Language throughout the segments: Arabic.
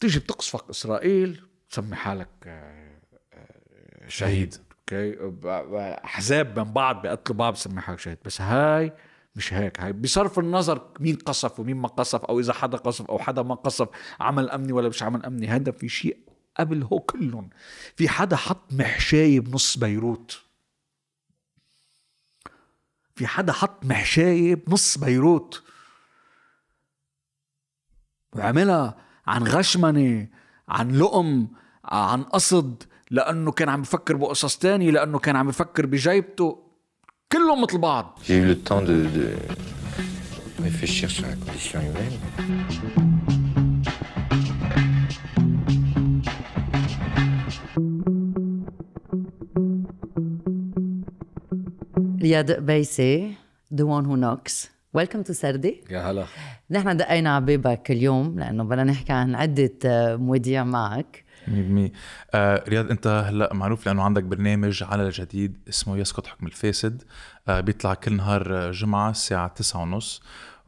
تيجي بتقصفك اسرائيل تسمي حالك آه، آه، شهيد اوكي احزاب من بعض بيقتلوا بعض بسمي حالك شهيد بس هاي مش هيك هاي بصرف النظر مين قصف ومين ما قصف او اذا حدا قصف او حدا ما قصف عمل امني ولا مش عمل امني هذا في شيء قبل هو كلهم في حدا حط محشاية بنص بيروت في حدا حط محشاية بنص بيروت وعملها عن غشمنة عن لؤم عن قصد لأنه كان عم بفكر بقصص تانية لأنه كان عم بفكر بجيبته كلهم مثل بعض رياض بيسي The One Who Knocks ويلكم تو سردي يا هلا نحن دقينا على بابك اليوم لانه بدنا نحكي عن عده آه، مواضيع معك 100% آه رياض انت هلا معروف لانه عندك برنامج على الجديد اسمه يسقط حكم الفاسد آه بيطلع كل نهار آه، جمعه الساعه 9:30 ونص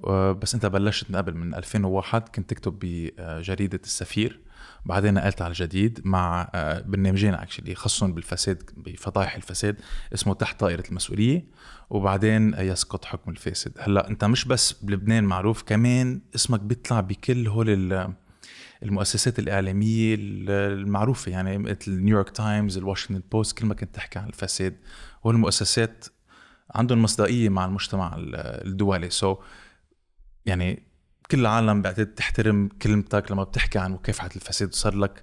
آه، بس انت بلشت من قبل من 2001 كنت تكتب بجريده السفير بعدين نقلت على الجديد مع برنامجين اكشلي خصهم بالفساد بفضايح الفساد اسمه تحت طائره المسؤوليه وبعدين يسقط حكم الفاسد هلا انت مش بس بلبنان معروف كمان اسمك بيطلع بكل هول المؤسسات الاعلاميه المعروفه يعني مثل نيويورك تايمز الواشنطن بوست كل ما كنت تحكي عن الفساد هول المؤسسات عندهم مصداقيه مع المجتمع الدولي سو so, يعني كل العالم بعتقد تحترم كلمتك لما بتحكي عن مكافحه الفساد صار لك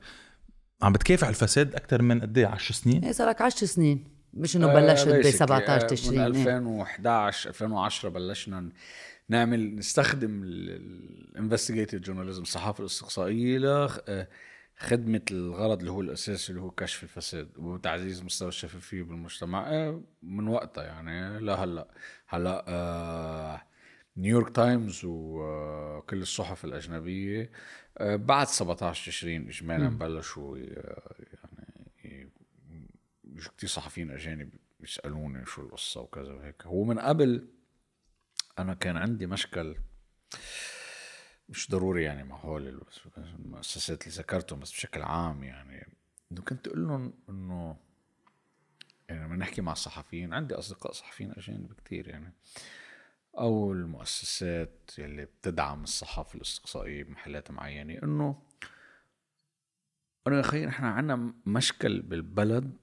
عم بتكافح الفساد اكثر من قد ايه 10 سنين؟ ايه صار لك 10 سنين مش انه بلشت آه، ب 17 آه، تشرين من 2011 2010 بلشنا نعمل نستخدم الانفستيجيتيف جورناليزم الصحافه الاستقصائيه لخدمه آه، الغرض اللي هو الاساسي اللي هو كشف الفساد وتعزيز مستوى الشفافيه بالمجتمع من وقتها يعني لهلا هلا آه نيويورك تايمز وكل الصحف الاجنبيه بعد 17 تشرين اجمالا بلشوا مش كثير صحفيين اجانب بيسالوني شو القصه وكذا وهيك هو من قبل انا كان عندي مشكل مش ضروري يعني مع هول المؤسسات اللي ذكرتهم بس بشكل عام يعني انه كنت اقول لهم انه يعني لما نحكي مع الصحفيين عندي اصدقاء صحفيين اجانب كثير يعني او المؤسسات اللي بتدعم الصحافه الاستقصائيه بمحلات معينه انه انه يا اخي نحن عندنا مشكل بالبلد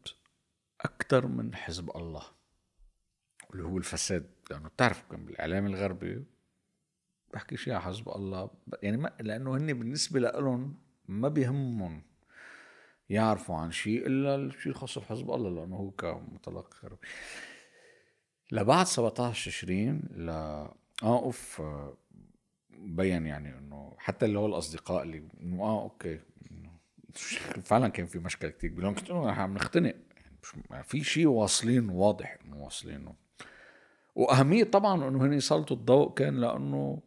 أكثر من حزب الله اللي هو الفساد لأنه بتعرف كان بالإعلام الغربي بحكي شيء على حزب الله يعني ما لأنه هن بالنسبة لهم ما بيهمهم يعرفوا عن شيء إلا الشيء الخاص بحزب الله لأنه هو كمتلقي غربي لبعد 17 تشرين ل آه، اوف بين يعني انه حتى اللي هو الاصدقاء اللي انه اه اوكي فعلا كان في مشكله كتير بينهم كنت عم نختنق ما في شيء واصلين واضح انه واصلينه واهميه طبعا انه هن يسلطوا الضوء كان لانه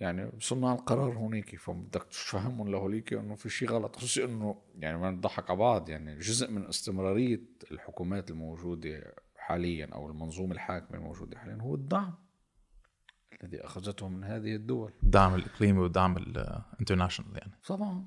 يعني صنع القرار هونيك فبدك تفهمهم لهوليك انه في شيء غلط خصوصي انه يعني ما نضحك على بعض يعني جزء من استمراريه الحكومات الموجوده حاليا او المنظومه الحاكمه الموجوده حاليا هو الدعم الذي اخذته من هذه الدول الدعم الاقليمي والدعم الانترناشونال يعني طبعا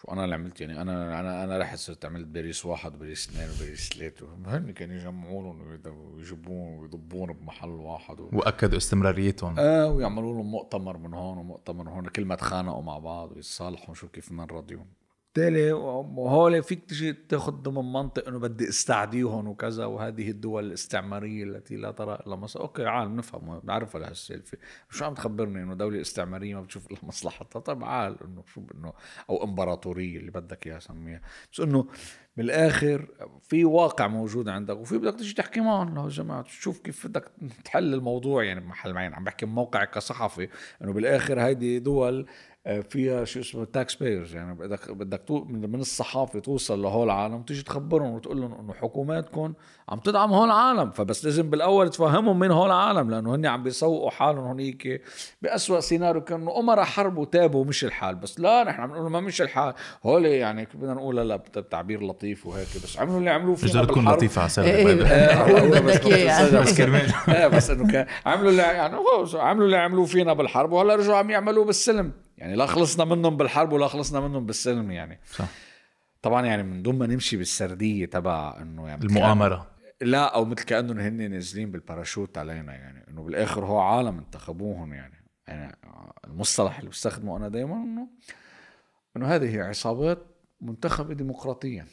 شو انا اللي عملت يعني انا انا انا رحت صرت عملت باريس واحد وباريس اثنين وباريس ثلاثه هن كانوا يجمعون ويجيبون ويضبون بمحل واحد و... واكدوا استمراريتهم اه ويعملوا لهم مؤتمر من هون ومؤتمر من هون كل ما تخانقوا مع بعض ويتصالحوا شو كيف بدنا نرضيهم بالتالي هول فيك تجي تاخذ ضمن منطق انه بدي استعديهم وكذا وهذه الدول الاستعماريه التي لا ترى الا مصلحه، اوكي عال نفهم بنعرفها لهالسالفه، شو عم تخبرني انه دوله استعماريه ما بتشوف الا مصلحتها، طيب عال انه شو انه او امبراطوريه اللي بدك اياها سميها، بس انه بالاخر في واقع موجود عندك وفي بدك تيجي تحكي معهم يا جماعه تشوف كيف بدك تحل الموضوع يعني بمحل معين عم بحكي موقعك كصحفي انه بالاخر هيدي دول آه، فيها شو اسمه تاكس بايرز يعني بدك بدك من الصحافه توصل لهول العالم تيجي تخبرهم وتقول لهم انه حكوماتكم عم تدعم هول العالم فبس لازم بالاول تفهمهم من هول العالم لانه هن عم بيسوقوا حالهم هنيك باسوا سيناريو كانه امراء حرب وتابوا مش الحال بس لا نحن عم نقول ما مش الحال هول يعني بدنا نقول لا بتعبير لطيف وهيك بس عملوا اللي عملوه فينا بدها تكون لطيفه على إيه، إيه، بس بس إيه، انه عملوا اللي يعني عملوا اللي عملوه فينا بالحرب وهلا رجعوا عم يعملوه بالسلم يعني لا خلصنا منهم بالحرب ولا خلصنا منهم بالسلم يعني صح. طبعا يعني من دون ما نمشي بالسرديه تبع انه يعني المؤامره لا او مثل كانهم هن نازلين بالباراشوت علينا يعني انه بالاخر هو عالم انتخبوهم يعني يعني المصطلح اللي بستخدمه انا دائما انه انه هذه عصابات منتخبه ديمقراطيا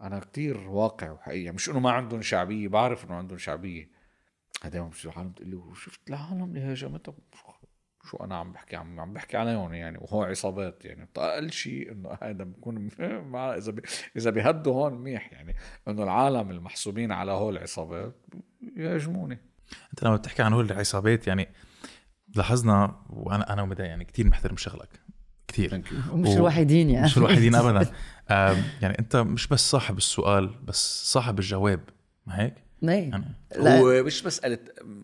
انا كتير واقع وحقيقه مش انه ما عندهم شعبيه بعرف انه عندهم شعبيه هذا مش عالم تقول لي شفت العالم اللي هاجمتك شو انا عم بحكي عم عم بحكي عليهم يعني وهو عصابات يعني اقل شيء انه هذا بكون مع اذا بي اذا بيهدوا هون منيح يعني انه العالم المحسوبين على هول العصابات يهاجموني انت لما بتحكي عن هول العصابات يعني لاحظنا وانا انا ومدى يعني كثير محترم شغلك كثير ومش الوحيدين يعني مش الوحيدين ابدا يعني انت مش بس صاحب السؤال بس صاحب الجواب ما هيك؟ ايه ومش مساله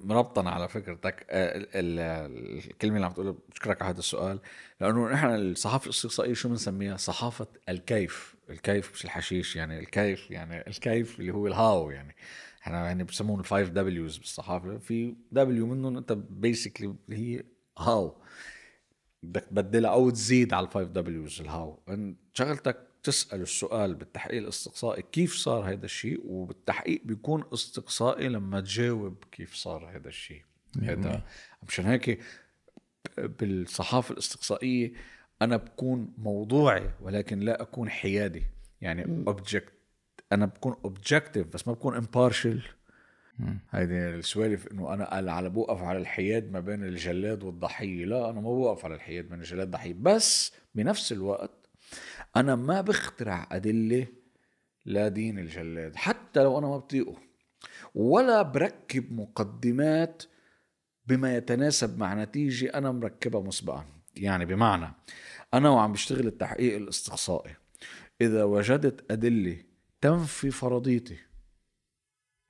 مربطا على فكرتك آه، الكلمه اللي عم تقولها بشكرك على هذا السؤال لانه نحن الصحافه الاستقصائيه شو بنسميها؟ صحافه الكيف، الكيف مش الحشيش يعني الكيف يعني الكيف اللي هو الهاو يعني احنا يعني بسموهم الفايف دبليوز بالصحافه في دبليو منهم انت بيسكلي هي هاو بدك تبدلها او تزيد على الفايف دبليوز الهاو شغلتك تسأل السؤال بالتحقيق الاستقصائي كيف صار هذا الشيء وبالتحقيق بيكون استقصائي لما تجاوب كيف صار هذا الشيء يعني هذا إيه. مشان هيك بالصحافة الاستقصائية أنا بكون موضوعي ولكن لا أكون حيادي يعني أوبجكت أنا بكون أوبجكتيف بس ما بكون امبارشل هيدي السوالف انه انا على بوقف على الحياد ما بين الجلاد والضحيه لا انا ما بوقف على الحياد بين الجلاد والضحيه بس بنفس الوقت انا ما بخترع ادله لدين الجلاد حتى لو انا ما بطيقه ولا بركب مقدمات بما يتناسب مع نتيجه انا مركبها مسبقا يعني بمعنى انا وعم بشتغل التحقيق الاستقصائي اذا وجدت ادله تنفي فرضيتي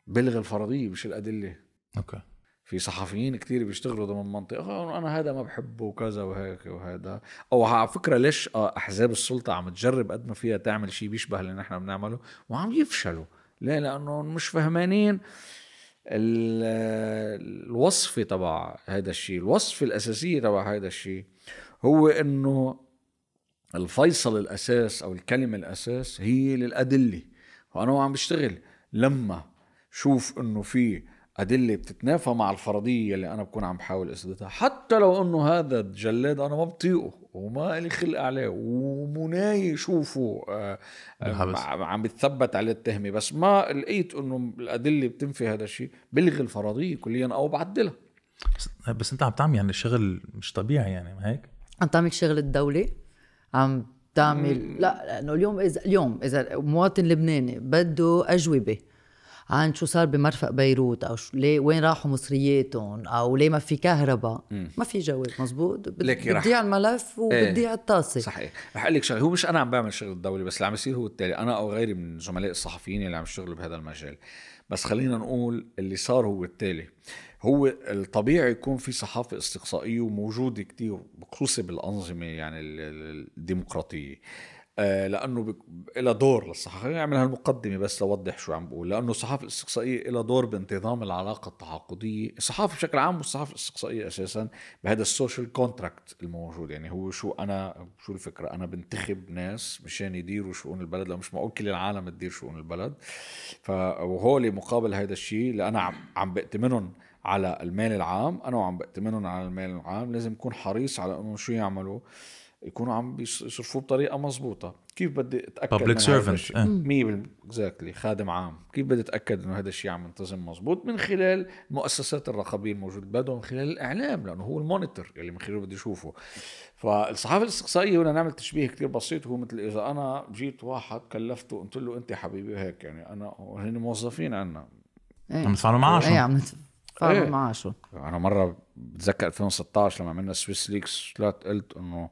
بلغ الفرضيه مش الادله اوكي في صحفيين كتير بيشتغلوا ضمن منطقه انا هذا ما بحبه وكذا وهيك وهذا او على فكره ليش آه، احزاب السلطه عم تجرب قد ما فيها تعمل شيء بيشبه اللي نحن بنعمله وعم يفشلوا ليه لانه مش فهمانين الوصفه تبع هذا الشيء الوصفه الاساسيه تبع هذا الشيء هو انه الفيصل الاساس او الكلمه الاساس هي للادله وانا عم بشتغل لما شوف انه في أدلة بتتنافى مع الفرضية اللي أنا بكون عم بحاول أثبتها حتى لو أنه هذا الجلاد أنا ما بطيقه وما لي خلق عليه ومناي شوفه آه، آه، عم بتثبت عليه التهمة بس ما لقيت أنه الأدلة بتنفي هذا الشيء بلغي الفرضية كليا أو بعدلها بس أنت عم تعمل يعني شغل مش طبيعي يعني ما هيك؟ عم تعمل شغل الدولة عم تعمل لا لأنه اليوم إذا اليوم إذا مواطن لبناني بده أجوبة عن شو صار بمرفق بيروت او شو ليه وين راحوا مصرياتهم او ليه ما في كهرباء ما في جواب مزبوط بتضيع الملف وبتضيع ايه الطاسه صحيح رح اقول لك شغله هو مش انا عم بعمل شغل الدولي بس اللي عم يصير هو التالي انا او غيري من زملاء الصحفيين اللي عم يشتغلوا بهذا المجال بس خلينا نقول اللي صار هو التالي هو الطبيعي يكون في صحافة استقصائية وموجودة كتير خصوصي بالأنظمة يعني الديمقراطية آه، لانه إلى دور للصحافه خلينا نعمل هالمقدمه بس لوضح شو عم بقول لانه الصحافه الاستقصائيه إلى دور بانتظام العلاقه التعاقديه الصحافه بشكل عام والصحافه الاستقصائيه اساسا بهذا السوشيال كونتراكت الموجود يعني هو شو انا شو الفكره انا بنتخب ناس مشان يديروا شؤون البلد لو مش معقول كل العالم تدير شؤون البلد فهولي مقابل هذا الشيء لأنا عم عم بأتمنهم على المال العام انا وعم بأتمنهم على المال العام لازم اكون حريص على انه شو يعملوا يكونوا عم بيصرفوه بطريقه مزبوطة كيف بدي اتاكد public servant 100% اكزاكتلي إيه. خادم عام كيف بدي اتاكد انه هذا الشيء عم ينتظم مزبوط من خلال المؤسسات الرقابيه الموجوده بدو من خلال الاعلام لانه هو المونيتور اللي من خلاله بدي اشوفه فالصحافه الاستقصائيه هنا نعمل تشبيه كتير بسيط هو مثل اذا انا جيت واحد كلفته قلت له انت حبيبي هيك يعني انا هن موظفين عنا إيه. عم يدفعوا معاشهم ايه عم يدفعوا إيه. معاشهم انا مره بتذكر 2016 لما عملنا سويس ليكس طلعت قلت انه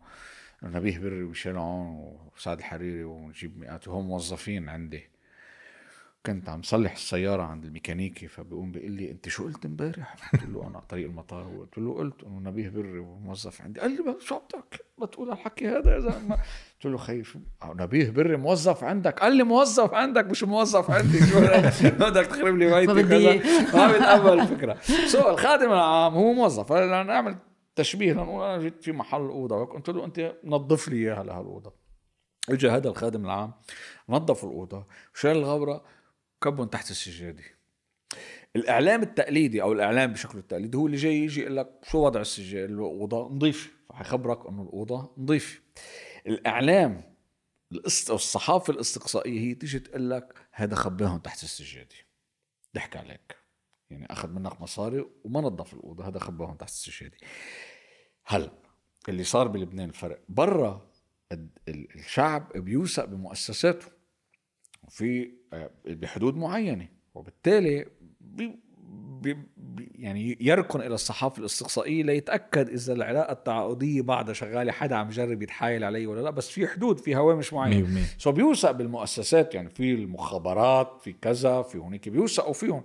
نبيه بري وشلون وسعد الحريري ونجيب مئات وهم موظفين عندي كنت عم صلح السيارة عند الميكانيكي فبيقوم بيقول لي أنت شو قلت امبارح؟ قلت له أنا على طريق المطار قلت له قلت إنه نبيه بري وموظف عندي قال لي شو بدك؟ ما تقول هالحكي هذا يا زلمة قلت له خيي شو نبيه آه، بري موظف عندك قال لي موظف عندك مش موظف عندي شو بدك تخرب لي ميتي ما بدي ما بتقبل الفكرة سو الخادم العام هو موظف أنا عملت تشبيها نقول انا جيت في محل اوضه قلت له انت نظف لي اياها لهالاوضه اجى هذا الخادم العام نظف الاوضه وشال الغبره كبهم تحت السجاده الاعلام التقليدي او الاعلام بشكله التقليدي هو اللي جاي يجي يقول لك شو وضع السجاده الاوضه نظيفه فحيخبرك انه الاوضه نظيفه الاعلام الصحافه الاستقصائيه هي تيجي تقول لك هذا خباهم تحت السجاده ضحك عليك يعني اخذ منك مصاري وما نظف الاوضه هذا خباهم تحت السجاده هلا اللي صار بلبنان الفرق برا الشعب بيوثق بمؤسساته في آه، بحدود معينه وبالتالي بي بي يعني يركن الى الصحافه الاستقصائيه ليتاكد اذا العلاقه التعاقديه بعدها شغاله حدا عم يجرب يتحايل علي ولا لا بس في حدود في هوامش معينه سو بيوثق بالمؤسسات يعني في المخابرات في كذا في هناك بيوثقوا فيهم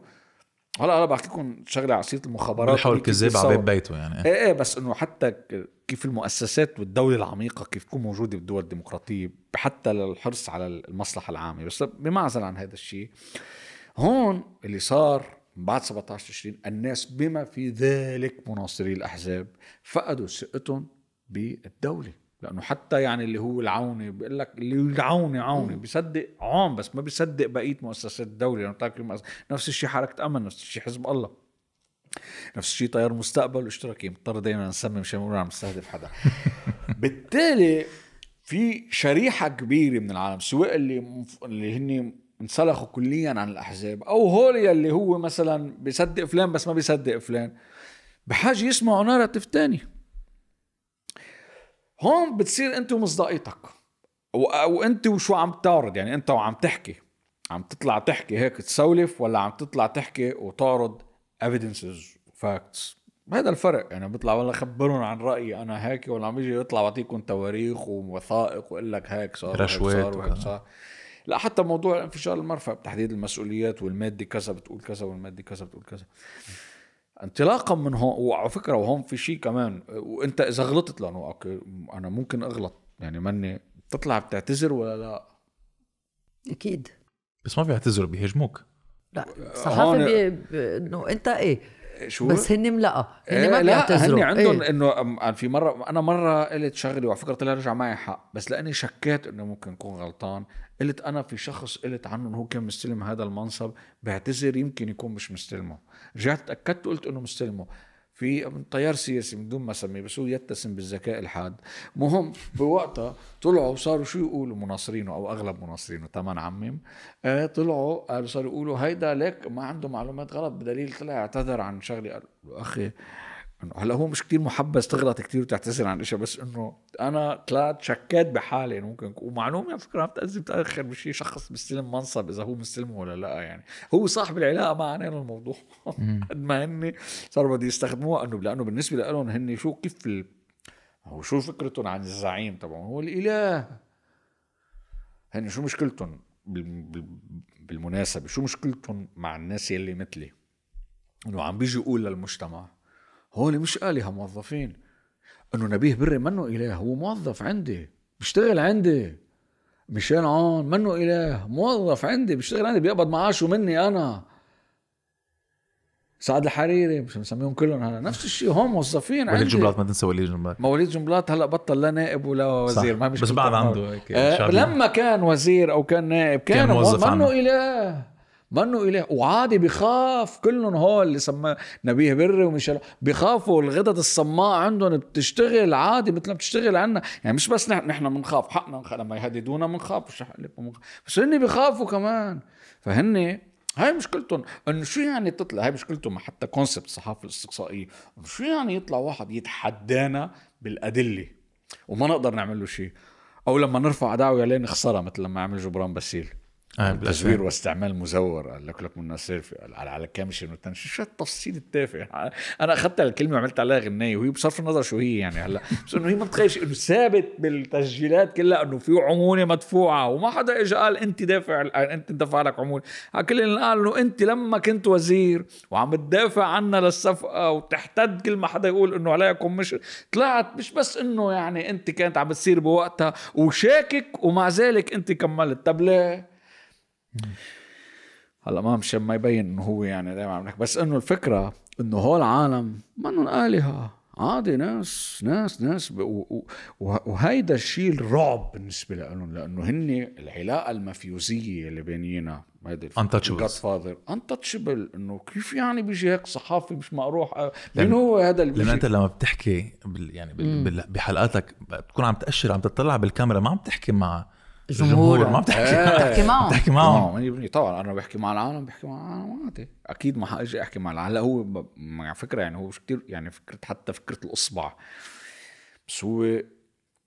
هلا اه انا بحكي لكم شغله سيره المخابرات بيحاول كذاب على باب بيته يعني ايه ايه بس انه حتى كيف المؤسسات والدوله العميقه كيف تكون موجوده بالدول الديمقراطيه حتى للحرص على المصلحه العامه بس بمعزل عن هذا الشيء هون اللي صار بعد 17 تشرين الناس بما في ذلك مناصري الاحزاب فقدوا ثقتهم بالدوله لانه حتى يعني اللي هو العوني بيقول لك اللي العوني عوني بيصدق عون بس ما بيصدق بقيه مؤسسات الدوله يعني المؤسس... نفس الشيء حركه امل نفس الشيء حزب الله نفس الشيء طيار مستقبل اشتراكي مضطر دائما نسمي مشان ما عم نستهدف حدا بالتالي في شريحه كبيره من العالم سواء اللي مف... اللي هن انسلخوا كليا عن الاحزاب او هول اللي هو مثلا بيصدق فلان بس ما بيصدق فلان بحاجه يسمعوا ناراتيف تاني هون بتصير انت ومصداقيتك وانت وشو عم تعرض يعني انت وعم تحكي عم تطلع تحكي هيك تسولف ولا عم تطلع تحكي وتعرض evidences facts هذا الفرق يعني بطلع والله خبرون عن رايي انا هيك ولا عم يجي يطلع بعطيكم تواريخ ووثائق ويقول لك هيك صار رشوات صار, وهيك صار. لا حتى موضوع انفجار المرفأ بتحديد المسؤوليات والمادي كذا بتقول كذا والمادي كذا بتقول كذا انطلاقا من هون وعلى فكره وهون في شيء كمان وانت اذا غلطت لانه اوكي انا ممكن اغلط يعني مني بتطلع بتعتذر ولا لا؟ اكيد بس ما بيعتذروا بيهاجموك لا الصحافه آه، بي... انه انت ايه شو بس هن ملقى هن إيه، ما بيعتذروا هن عندهم إيه؟ انه في مره انا مره قلت شغلي وعلى فكره طلع رجع معي حق بس لاني شكيت انه ممكن اكون غلطان قلت انا في شخص قلت عنه انه هو كان مستلم هذا المنصب بعتذر يمكن يكون مش مستلمه رجعت تاكدت وقلت انه مستلمه في تيار سياسي من دون ما اسميه بس هو يتسم بالذكاء الحاد مهم بوقتها طلعوا صاروا شو يقولوا مناصرينه او اغلب مناصرينه تمام عمم آه طلعوا قالوا صاروا يقولوا هيدا ليك ما عنده معلومات غلط بدليل طلع اعتذر عن شغله قال اخي انه هلا هو مش كتير محبس تغلط كتير وتعتذر عن اشياء بس انه انا طلعت شكيت بحالي انه ممكن ومعلومه على فكره عم تاذي بتاخر بشيء شخص بيستلم منصب اذا هو مستلمه ولا لا يعني هو صاحب العلاقه ما عنينا الموضوع قد ما هن صاروا بده يستخدموها انه لانه بالنسبه لهم هن شو كيف ال... هو شو فكرتهم عن الزعيم تبعهم هو الاله هن شو مشكلتهم بالمناسبه شو مشكلتهم مع الناس يلي مثلي انه عم بيجي يقول للمجتمع هون مش آلهة موظفين انه نبيه بري منه اله هو موظف عندي بيشتغل عندي مشان عون منه اله موظف عندي بيشتغل عندي بيقبض معاشه مني انا سعد الحريري مش مسميهم كلهم هلا نفس الشيء هون موظفين وليد جنبلاط ما تنسى وليد جنبلاط ما وليد جنبلاط هلا بطل لا نائب ولا وزير صح. ما مش بس بعد عنده هيك آه لما كان وزير او كان نائب كان, كان موظف منه اله منو اله وعادي بخاف كلهم هول اللي سماه نبيه بري وميشيل بخافوا الغدد الصماء عندهم بتشتغل عادي مثل ما بتشتغل عنا يعني مش بس نحن نحن بنخاف حقنا لما يهددونا بنخاف بس هن بخافوا كمان فهن هاي مشكلتهم انه شو يعني تطلع هاي مشكلتهم حتى كونسبت الصحافه الاستقصائيه شو يعني يطلع واحد يتحدانا بالادله وما نقدر نعمل له شيء او لما نرفع دعوه عليه نخسرها مثل لما عمل جبران باسيل آه، تزوير واستعمال مزور قال لك لك من سيرفي على على كامش انه شو التفصيل التافه انا اخذت الكلمه وعملت عليها غنايه وهي بصرف النظر شو هي يعني هلا بس انه هي ما بتخيل انه ثابت بالتسجيلات كلها انه في عموله مدفوعه وما حدا اجى قال انت دافع انت دفع لك عموله كل اللي قال انه انت لما كنت وزير وعم تدافع عنا للصفقه وتحتد كل ما حدا يقول انه عليكم مش طلعت مش بس انه يعني انت كانت عم بتصير بوقتها وشاكك ومع ذلك انت كملت طب ليه هلا ما مشان ما يبين انه هو يعني دائما عم بس انه الفكره انه هول العالم منهم الهه عادي ناس ناس ناس وهيدا الشيء الرعب بالنسبه لهم لانه هن العلاقه المفيوزيه اللي بينينا انتشبل فاذر انتشبل انه كيف يعني بيجي هيك صحافي مش مقروح آه، مين هو هذا اللي لانه انت لما بتحكي بال يعني بحلقاتك بتكون عم تاشر عم تطلع بالكاميرا ما عم تحكي مع جمهور ما بتحكي إيه. بتحكي معهم بتحكي معهم إيه، إيه، طبعا انا بحكي مع العالم بحكي مع العالم عادي اكيد ما حاجي احكي مع العالم هلا هو على فكره يعني هو مش كثير يعني فكره حتى فكره الاصبع بس هو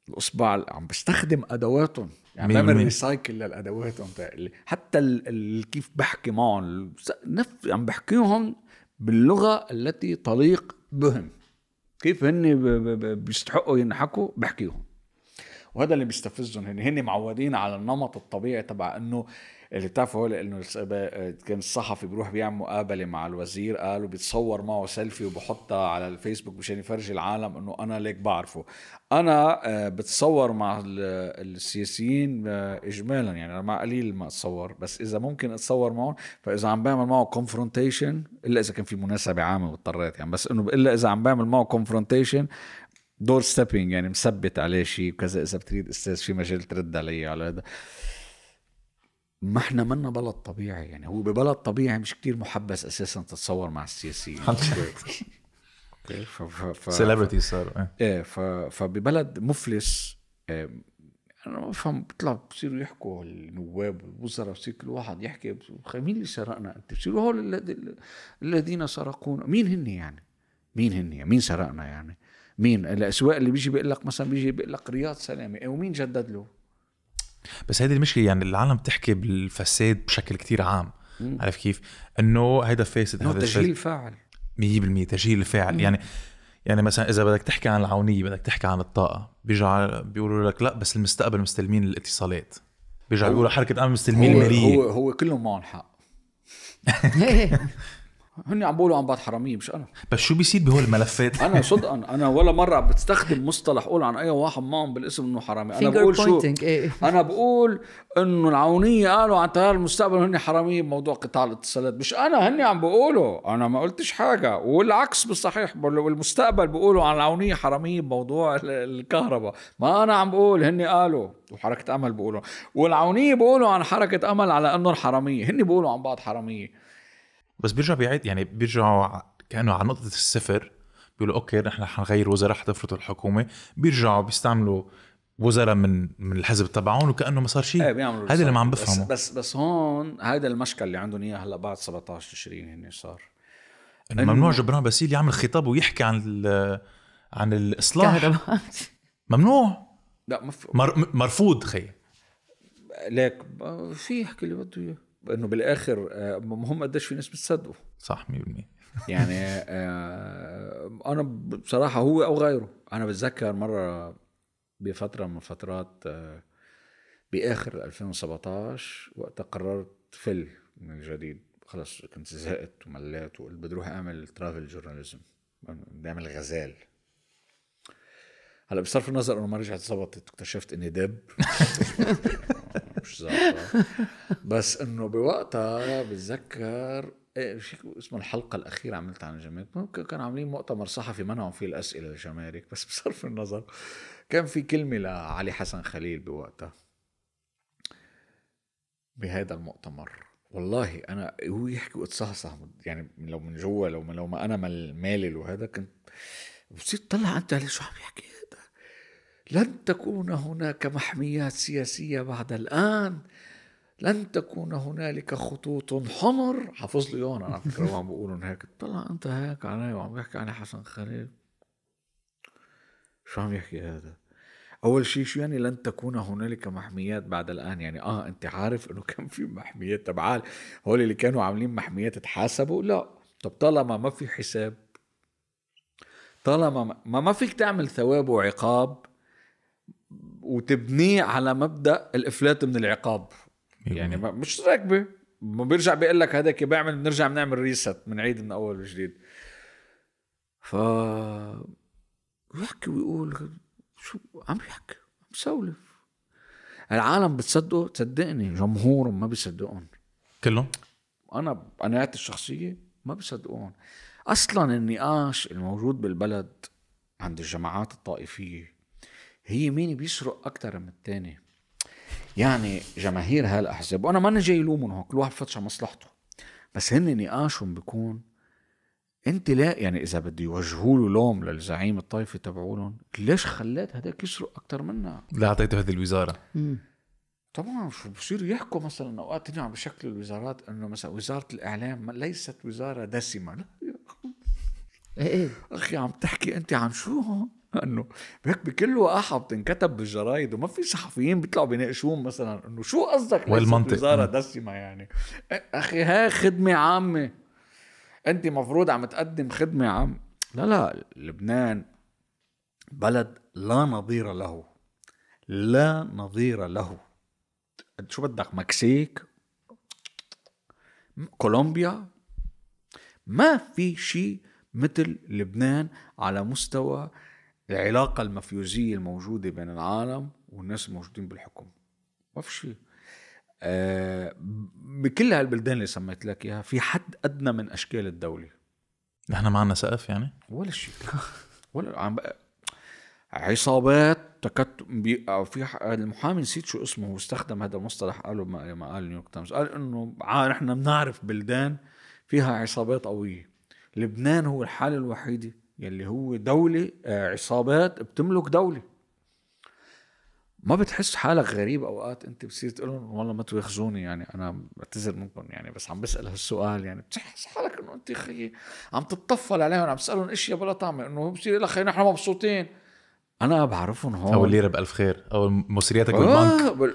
الاصبع عم بستخدم ادواتهم يعني بعمل ريسايكل للادوات حتى ال... ال... كيف بحكي معهم نفس عم بحكيهم باللغه التي تليق بهم كيف هن بيستحقوا ينحكوا بحكيهم وهذا اللي بيستفزهم هن يعني هن معودين على النمط الطبيعي تبع انه اللي بتعرفوا هول انه كان الصحفي بيروح بيعمل مقابله مع الوزير قال وبيتصور معه سيلفي وبحطها على الفيسبوك مشان يفرجي العالم انه انا ليك بعرفه انا آه، بتصور مع السياسيين آه، اجمالا يعني انا مع قليل ما اتصور بس اذا ممكن اتصور معهم فاذا عم بعمل معه كونفرونتيشن الا اذا كان في مناسبه عامه واضطريت يعني بس انه الا اذا عم بعمل معه كونفرونتيشن دور ستيبنج يعني مثبت عليه شيء وكذا اذا بتريد استاذ في مجال ترد علي على هذا ما احنا منا بلد طبيعي يعني هو ببلد طبيعي مش كتير محبس اساسا تتصور مع السياسيين سيلبرتي صاروا إيه. ايه ف... فببلد مفلس إيه، انا ما بفهم بيطلع بصيروا يحكوا النواب والوزراء بصير كل واحد يحكي مين اللي سرقنا انت بصيروا هول الذين سرقونا مين هن يعني؟ مين هن مين سرقنا يعني؟ مين الاسواق اللي بيجي بيقول لك مثلا بيجي بيقول لك رياض سلامه ومين جدد له بس هيدي المشكله يعني العالم بتحكي بالفساد بشكل كتير عام مم. عارف كيف انه هيدا فاسد هذا تجهيل فاعل 100% تجهيل فاعل يعني يعني مثلا اذا بدك تحكي عن العونيه بدك تحكي عن الطاقه بيجوا بيقولوا لك لا بس المستقبل مستلمين الاتصالات بيرجع بيقولوا حركه امن مستلمين الماليه هو هو كلهم معهم حق إيه. هن عم بيقولوا عن بعض حراميه مش انا بس شو بيصير بهول الملفات انا صدقا انا ولا مره بستخدم مصطلح اقول عن اي واحد معهم بالاسم انه حرامي انا بقول شو إيه، إيه. انا بقول انه العونيه قالوا عن تيار المستقبل هن حراميه بموضوع قطاع الاتصالات مش انا هن عم بقولوا انا ما قلتش حاجه والعكس بالصحيح والمستقبل بيقولوا عن العونيه حراميه بموضوع الكهرباء ما انا عم بقول هن قالوا وحركه امل بيقولوا والعونيه بيقولوا عن حركه امل على انه الحراميه هن بيقولوا عن بعض حراميه بس بيرجع بيعيد يعني بيرجعوا كانه على نقطه الصفر بيقولوا اوكي نحن حنغير وزراء حتفرطوا الحكومه بيرجعوا بيستعملوا وزراء من من الحزب تبعهم وكانه ما صار شيء إيه، هذا اللي ما عم بفهمه بس بس, بس هون هذا المشكل اللي عندهم اياه هلا بعد 17 تشرين هن صار انه ممنوع جبران باسيل يعمل خطاب ويحكي عن عن الاصلاح ممنوع لا مف... مر... مرفوض خي ليك في يحكي اللي بده اياه انه بالاخر آه، مهم قديش في ناس بتصدقه صح 100% يعني آه، آه، انا بصراحه هو او غيره انا بتذكر مره بفتره من فترات باخر 2017 وقتها قررت فل من جديد خلص كنت زهقت ومليت وقلت بدي اروح اعمل ترافل جورناليزم بدي اعمل غزال هلا بصرف النظر انه ما رجعت ظبطت اكتشفت اني دب مش ظابطه بس انه بوقتها بتذكر ايه اسمه الحلقه الاخيره عملتها عن الجمارك ممكن كانوا عاملين مؤتمر صحفي منعوا فيه الاسئله للجمارك بس بصرف النظر كان في كلمه لعلي حسن خليل بوقتها بهذا المؤتمر والله انا هو يحكي وتصحصح يعني لو من جوا لو ما لو ما انا مال مالل وهذا كنت بصير طلع انت عليه شو عم يحكي لن تكون هناك محميات سياسيه بعد الان لن تكون هنالك خطوط حمر حافظ لي اياهم انا فكره وعم بقولهم هيك طلع انت هيك علي وعم يحكي علي حسن خليل شو عم يحكي هذا اول شيء شو يعني لن تكون هنالك محميات بعد الان يعني اه انت عارف انه كان في محميات تبع هول اللي كانوا عاملين محميات تحاسبوا لا طب طالما ما في حساب طالما ما, ما فيك تعمل ثواب وعقاب وتبنيه على مبدا الافلات من العقاب يعني مش راكبه ما بيرجع بيقول لك هذاك بيعمل بنرجع بنعمل ريست بنعيد من اول وجديد ف يحكي ويقول شو عم يحكي عم يسولف العالم بتصدقه تصدقني جمهورهم ما بيصدقون كلهم انا قناعتي الشخصيه ما بيصدقون اصلا النقاش الموجود بالبلد عند الجماعات الطائفيه هي مين بيسرق اكتر من الثاني يعني جماهير هالاحزاب وانا ماني جاي لومهم هون كل واحد فتش على مصلحته بس هن نقاشهم بيكون انت لا يعني اذا بده يوجهوا له لوم للزعيم الطائفي تبعولهم ليش خليت هداك يسرق اكثر منا؟ لا اعطيته هذه الوزاره مم. طبعا شو بصير يحكوا مثلا اوقات عم بشكل الوزارات انه مثلا وزاره الاعلام ليست وزاره دسمه ايه اخي عم تحكي انت عن شو هون؟ انه بكل وقاحة بتنكتب بالجرايد وما في صحفيين بيطلعوا بيناقشوهم مثلا انه شو قصدك والمنطق وزاره دسمه يعني إيه، اخي هاي خدمه عامه انت مفروض عم تقدم خدمه عامه لا لا لبنان بلد لا نظير له لا نظير له شو بدك مكسيك كولومبيا ما في شيء مثل لبنان على مستوى العلاقة المفيوزية الموجودة بين العالم والناس الموجودين بالحكم ما في شيء آه، بكل هالبلدان اللي سميت لك اياها في حد ادنى من اشكال الدوله نحن ما عندنا سقف يعني؟ ولا شيء ولا عم بقى عصابات تكتم بي... في المحامي نسيت شو اسمه هو استخدم هذا المصطلح قاله ما, ما قال نيويورك تايمز قال انه نحن بنعرف بلدان فيها عصابات قويه لبنان هو الحاله الوحيده يلي هو دولة آه، عصابات بتملك دولة ما بتحس حالك غريب اوقات انت بتصير تقول لهم والله ما تواخذوني يعني انا بعتذر منكم يعني بس عم بسال هالسؤال يعني بتحس حالك انه انت خيي عم تتطفل عليهم عم تسالهم اشياء بلا طعمه انه بصير لك خيي نحن مبسوطين انا بعرفهم هون او الليره بألف خير او مصرياتك آه، بالبنك بل...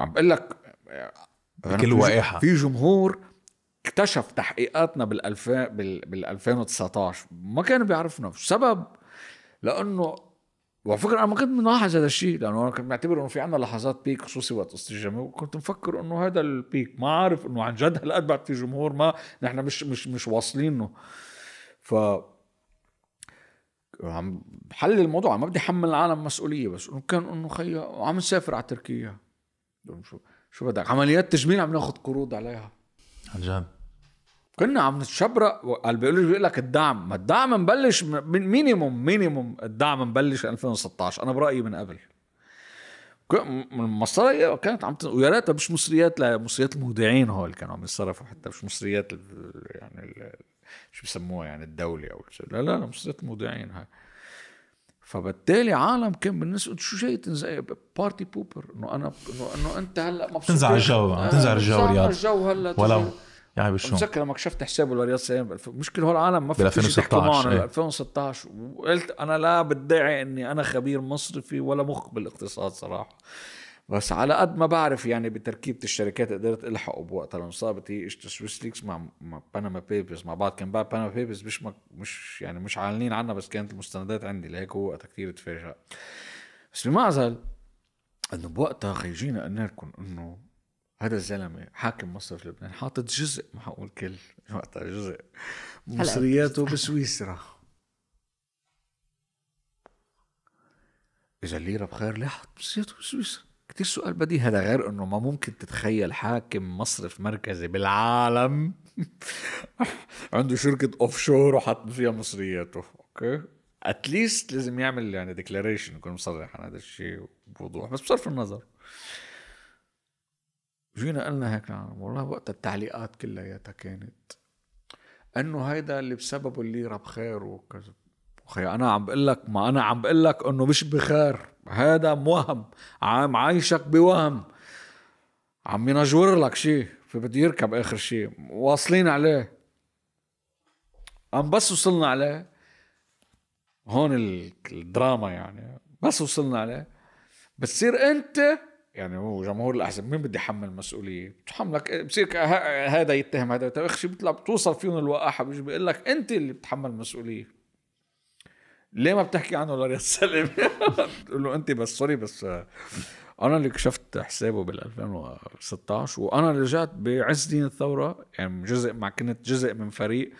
عم بقول لك آه، كل وقاحه في جمهور اكتشف تحقيقاتنا بال بال 2019 ما كان بيعرفنا السبب لانه وعلى فكره انا ما كنت ملاحظ هذا الشيء لانه انا كنت معتبر انه في عندنا لحظات بيك خصوصي وقت قصه الجمهور وكنت مفكر انه هذا البيك ما عارف انه عن جد هالقد بعد في جمهور ما نحن مش مش مش واصلينه ف عم بحلل الموضوع ما بدي حمل العالم مسؤوليه بس انه كان انه خيا عم نسافر على تركيا شو شو بدك عمليات تجميل عم ناخذ قروض عليها عن جد كنا عم نتشبرق قال بيقول لك الدعم ما الدعم مبلش من مينيموم مينيموم الدعم مبلش 2016 انا برايي من قبل المصارية كانت عم ويا ريتها مش مصريات لمصريات مصريات المودعين هول كانوا عم يتصرفوا حتى مش مصريات يعني شو بسموها يعني الدولة او لا, لا مصريات المودعين هاي فبالتالي عالم كان بالنسبه شو جاي تنزعج بارتي بوبر انه انا انه انت هلا مبسوط تنزع آه. الجو تنزع الجو رياض الجو هلا ولو يعني بالشو بتذكر لما كشفت حسابه لرياض سليم مشكلة هول العالم ما في 2016 معنا 2016 وقلت انا لا بدعي اني انا خبير مصرفي ولا مخ بالاقتصاد صراحه بس على قد ما بعرف يعني بتركيبه الشركات قدرت الحقه بوقتها لانه صابت هي اجت سويس ليكس مع, بنما بيبرز مع بعض كان بعد بنما بيبرز مش مش يعني مش عالنين عنها بس كانت المستندات عندي لهيك هو وقتها كثير تفاجأ بس بمعزل انه بوقتها خيجينا قلنا لكم انه هذا الزلمه حاكم مصرف لبنان حاطط جزء ما حقول كل وقتها جزء مصرياته بسويسرا اذا الليره بخير ليه حط مصرياته بسويسرا كتير سؤال بديهي هذا غير انه ما ممكن تتخيل حاكم مصرف مركزي بالعالم عنده شركة اوف شور وحط فيها مصرياته اوكي اتليست لازم يعمل يعني ديكلاريشن يكون مصرح عن هذا الشيء بوضوح بس بصرف النظر جينا قلنا هيك نعم، والله وقت التعليقات كلياتها كانت انه هيدا اللي بسببه الليره بخير وكذا انا عم بقول لك ما انا عم بقول لك انه مش بخير هذا وهم عم عايشك بوهم عم ينجور لك شيء فبده يركب اخر شيء واصلين عليه ام بس وصلنا عليه هون الدراما يعني بس وصلنا عليه بتصير انت يعني هو جمهور الاحزاب مين بدي يحمل مسؤوليه بتحملك بصير هذا يتهم هذا اخر شيء بيطلع بتوصل فيهم الوقاحه بيجي بيقول لك انت اللي بتحمل مسؤوليه ليه ما بتحكي عنه لرياض سلم بتقول له انت بس سوري بس آه، انا اللي كشفت حسابه بال 2016 وانا رجعت بعز دين الثوره يعني جزء مع كنت جزء من فريق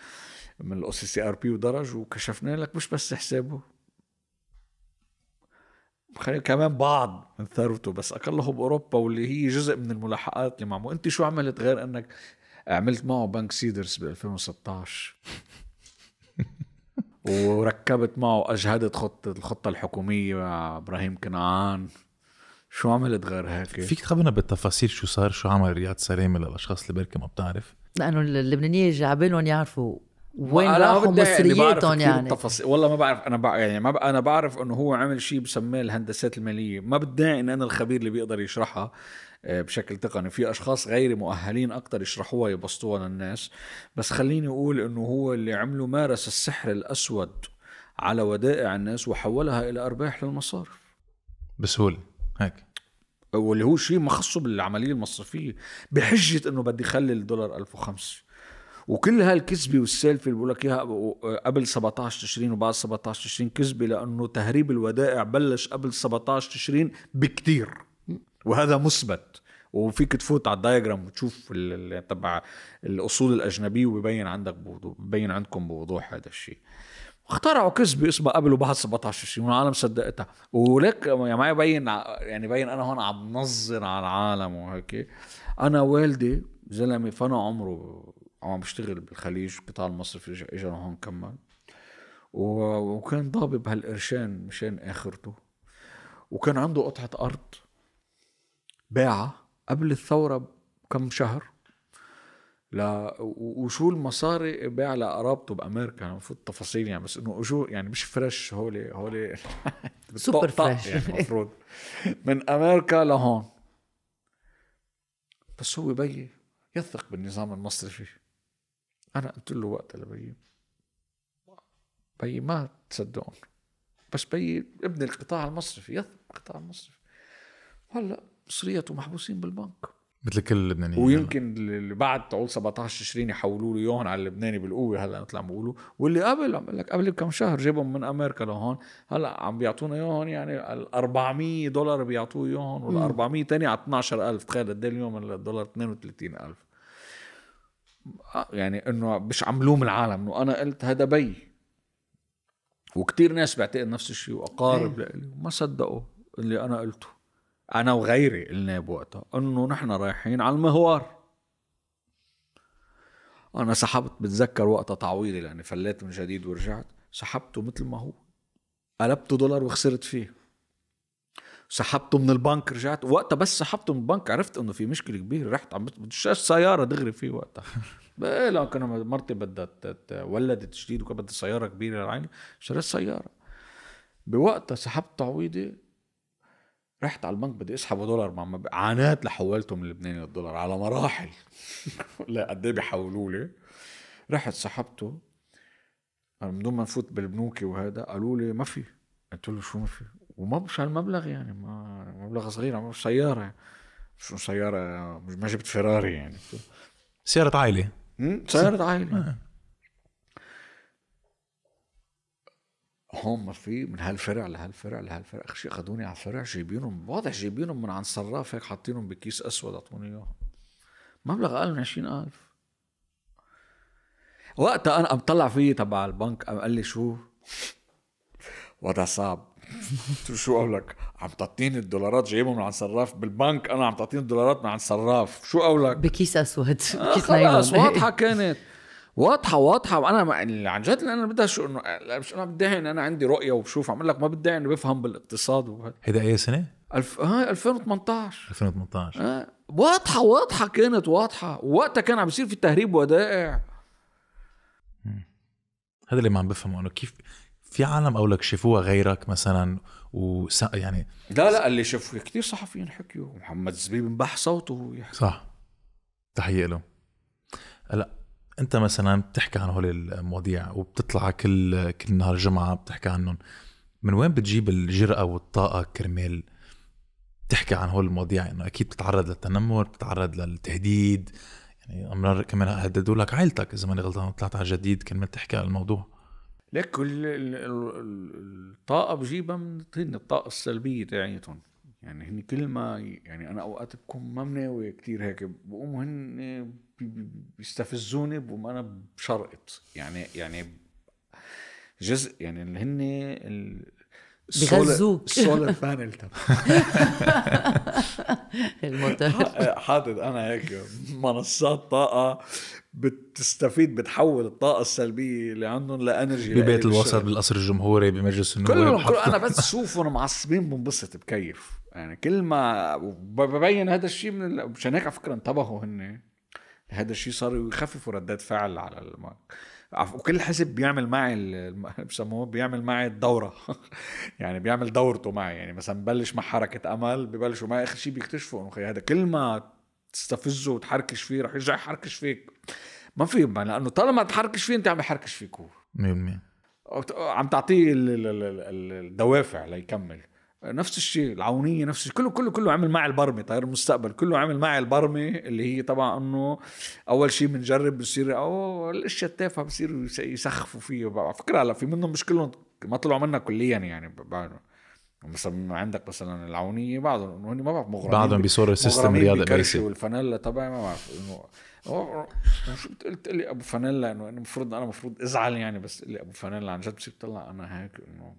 من الاو سي سي ار بي ودرج وكشفنا لك مش بس حسابه خلي كمان بعض من ثروته بس اقله باوروبا واللي هي جزء من الملاحقات اللي معمول انت شو عملت غير انك عملت معه بنك سيدرز بال 2016 وركبت معه اجهدت خطه الخطه الحكوميه مع ابراهيم كنعان شو عملت غير هيك؟ فيك تخبرنا بالتفاصيل شو صار شو عمل رياض سلامه للاشخاص اللي بركي ما بتعرف؟ لانه اللبنانيه بالهم يعرفوا وين راحوا مصرياتهم يعني التفاصيل والله ما بعرف انا بع... يعني ما ب... انا بعرف انه هو عمل شيء بسميه الهندسات الماليه ما بدعي ان انا الخبير اللي بيقدر يشرحها آه، بشكل تقني في اشخاص غير مؤهلين اكثر يشرحوها يبسطوها للناس بس خليني اقول انه هو اللي عمله مارس السحر الاسود على ودائع الناس وحولها الى ارباح للمصارف بسهوله هيك واللي هو شيء ما بالعمليه المصرفيه بحجه انه بدي خلي الدولار 1005 وكل هالكذبه والسيلفي اللي بقول لك اياها قبل 17 تشرين وبعد 17 تشرين كذبه لانه تهريب الودائع بلش قبل 17 تشرين بكثير وهذا مثبت وفيك تفوت على الدايجرام وتشوف تبع الاصول الاجنبيه وبيبين عندك بوضوح ببين عندكم بوضوح هذا الشيء اخترعوا كذبه اسمها قبل وبعد 17 شيء والعالم صدقتها ولك يا معي بين يعني بين انا هون عم نظر على العالم وهيك انا والدي زلمه فانا عمره عم بشتغل بالخليج القطاع المصرفي اجى لهون كمل وكان ضابط هالقرشين مشان اخرته وكان عنده قطعه ارض باعه قبل الثوره بكم شهر لا وشو المصاري باع لقرابته بامريكا المفروض تفاصيل يعني بس انه شو يعني مش فريش هولي هولي سوبر فريش يعني المفروض من امريكا لهون بس هو بيي يثق بالنظام المصرفي انا قلت له وقتها لبيي بيي ما تصدقون بس بيي ابن القطاع المصرفي يثق بالقطاع المصرفي هلا مصريه ومحبوسين بالبنك مثل كل اللبنانيين ويمكن اللي بعد تقول 17 تشرين يحولوا له اياهم على اللبناني بالقوه هلا مثل عم بيقولوا واللي قبل عم لك قبل بكم شهر جابهم من امريكا لهون هلا عم بيعطونا اياهم يعني ال 400 دولار بيعطوه اياهم وال 400 ثانيه على 12000 تخيل قد إيه اليوم الدولار 32000 آه، يعني انه مش عم لوم العالم انه انا قلت هذا بي وكثير ناس بعتقد نفس الشيء واقارب إيه. لإلي وما صدقوا اللي انا قلته انا وغيري قلنا بوقتها انه نحن رايحين على المهوار انا سحبت بتذكر وقتها تعويضي لاني فليت من جديد ورجعت سحبته مثل ما هو قلبته دولار وخسرت فيه سحبته من البنك رجعت وقتها بس سحبته من البنك عرفت انه في مشكله كبيره رحت عم بتشاش سياره دغري فيه وقتها لا كان مرتي بدها تولدت جديد وكان بدها سياره كبيره لعيني شريت سياره بوقتها سحبت تعويضي رحت على البنك بدي اسحبه دولار مع عانات لحولته من لبنان للدولار على مراحل لا قد ايه بيحولوا لي رحت سحبته من دون ما نفوت بالبنوك وهذا قالوا لي ما في قلت له شو ما في وما مش هالمبلغ يعني ما مبلغ صغير عم سياره شو سياره ما جبت فيراري يعني سياره عائله سياره عائله آه. هون ما في من هالفرع لهالفرع لهالفرع اخر شيء اخذوني على الفرع جايبينهم واضح جايبينهم من عند صراف هيك حاطينهم بكيس اسود اعطوني اياهم مبلغ اقل من 20000 وقتها انا قام طلع فيي تبع البنك قام قال لي شو وضع صعب شو قول لك عم تعطيني الدولارات جايبهم من عند صراف بالبنك انا عم تعطيني الدولارات من عند صراف شو قول لك بكيس اسود آه، بكيس نايلون واضحه كانت واضحه واضحه وانا يعني عن جد اللي انا بدي اشوف انه مش انا بدي ان انا عندي رؤيه وبشوف عم لك ما بدي انه بفهم بالاقتصاد هيدا اي سنه؟ الف... ها 2018 2018 واضحه واضحه كانت واضحه ووقتها كان عم بيصير في تهريب ودائع هذا اللي ما عم بفهمه انه كيف في عالم او لك شافوها غيرك مثلا و يعني لا لا اللي شافوا كثير صحفيين حكيوا محمد زبيب انبح صوته يحكي. صح تحيه له هلا انت مثلا بتحكي عن هول المواضيع وبتطلع كل كل نهار جمعه بتحكي عنهم من وين بتجيب الجرأة والطاقة كرمال تحكي عن هول المواضيع انه يعني اكيد بتتعرض للتنمر بتتعرض للتهديد يعني امرار كمان هددوا لك عائلتك اذا ماني غلطان طلعت على جديد كرمال تحكي عن الموضوع لك كل الطاقة بجيبها من هن الطاقة السلبية تاعيتهم يعني هن كل ما يعني انا اوقات بكون ما مناوي كثير هيك بقوموا هن بيستفزوني وانا بشرقط يعني يعني جزء يعني اللي هن ال... بغزوك السولر بانل حاطط انا هيك منصات طاقه بتستفيد بتحول الطاقه السلبيه اللي عندهم لانرجي ببيت الوسط بالقصر الجمهوري بمجلس النواب كلهم كل انا بس شوفهم معصبين بنبسط بكيف يعني كل ما ببين هذا الشيء من مشان هيك على فكره انتبهوا هن هذا الشيء صاروا يخففوا ردات فعل على المارك وكل حزب بيعمل معي بسموه بيعمل معي الدوره يعني بيعمل دورته معي يعني مثلا ببلش مع حركه امل ببلشوا معي اخر شيء بيكتشفوا انه هذا كل ما تستفزه وتحركش فيه رح يرجع يحركش فيك ما في لانه طالما تحركش فيه انت عم يحركش فيك هو 100% عم تعطيه الدوافع ليكمل نفس الشيء العونيه نفس الشيء كله كله كله عمل معي البرمه طير المستقبل كله عمل معي البرمه اللي هي طبعا انه اول شيء بنجرب بصير او الاشياء التافهه بصيروا يسخفوا فيه على فكره هلا في منهم مش كلهم ما طلعوا منا كليا يعني بعده مثلا عندك مثلا العونيه بعضهم انه ما بعرف مغرمين بعضهم بيصور السيستم رياضي بيسي والفانيلا تبعي ما بعرف انه شو قلت لي ابو فانيلا انه المفروض انا المفروض ازعل يعني بس لي ابو فانيلا عن جد بصير بطلع انا هيك انه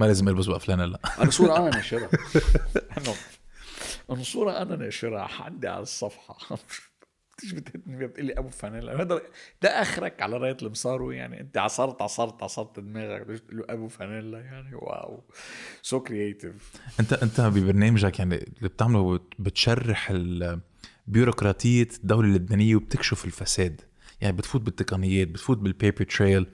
ما لازم البس بقى هلا انا صوره انا ناشرها انا صوره انا ناشرها عندي على الصفحه ايش بتهدني بتقول لي ابو فانيلا هذا ده اخرك على رايه المصارو يعني انت عصرت عصرت عصرت دماغك ليش له ابو فانيلا يعني واو سو so كرييتيف انت انت ببرنامجك يعني اللي بتعمله بتشرح البيروقراطيه الدوله اللبنانيه وبتكشف الفساد يعني بتفوت بالتقنيات بتفوت بالبيبر تريل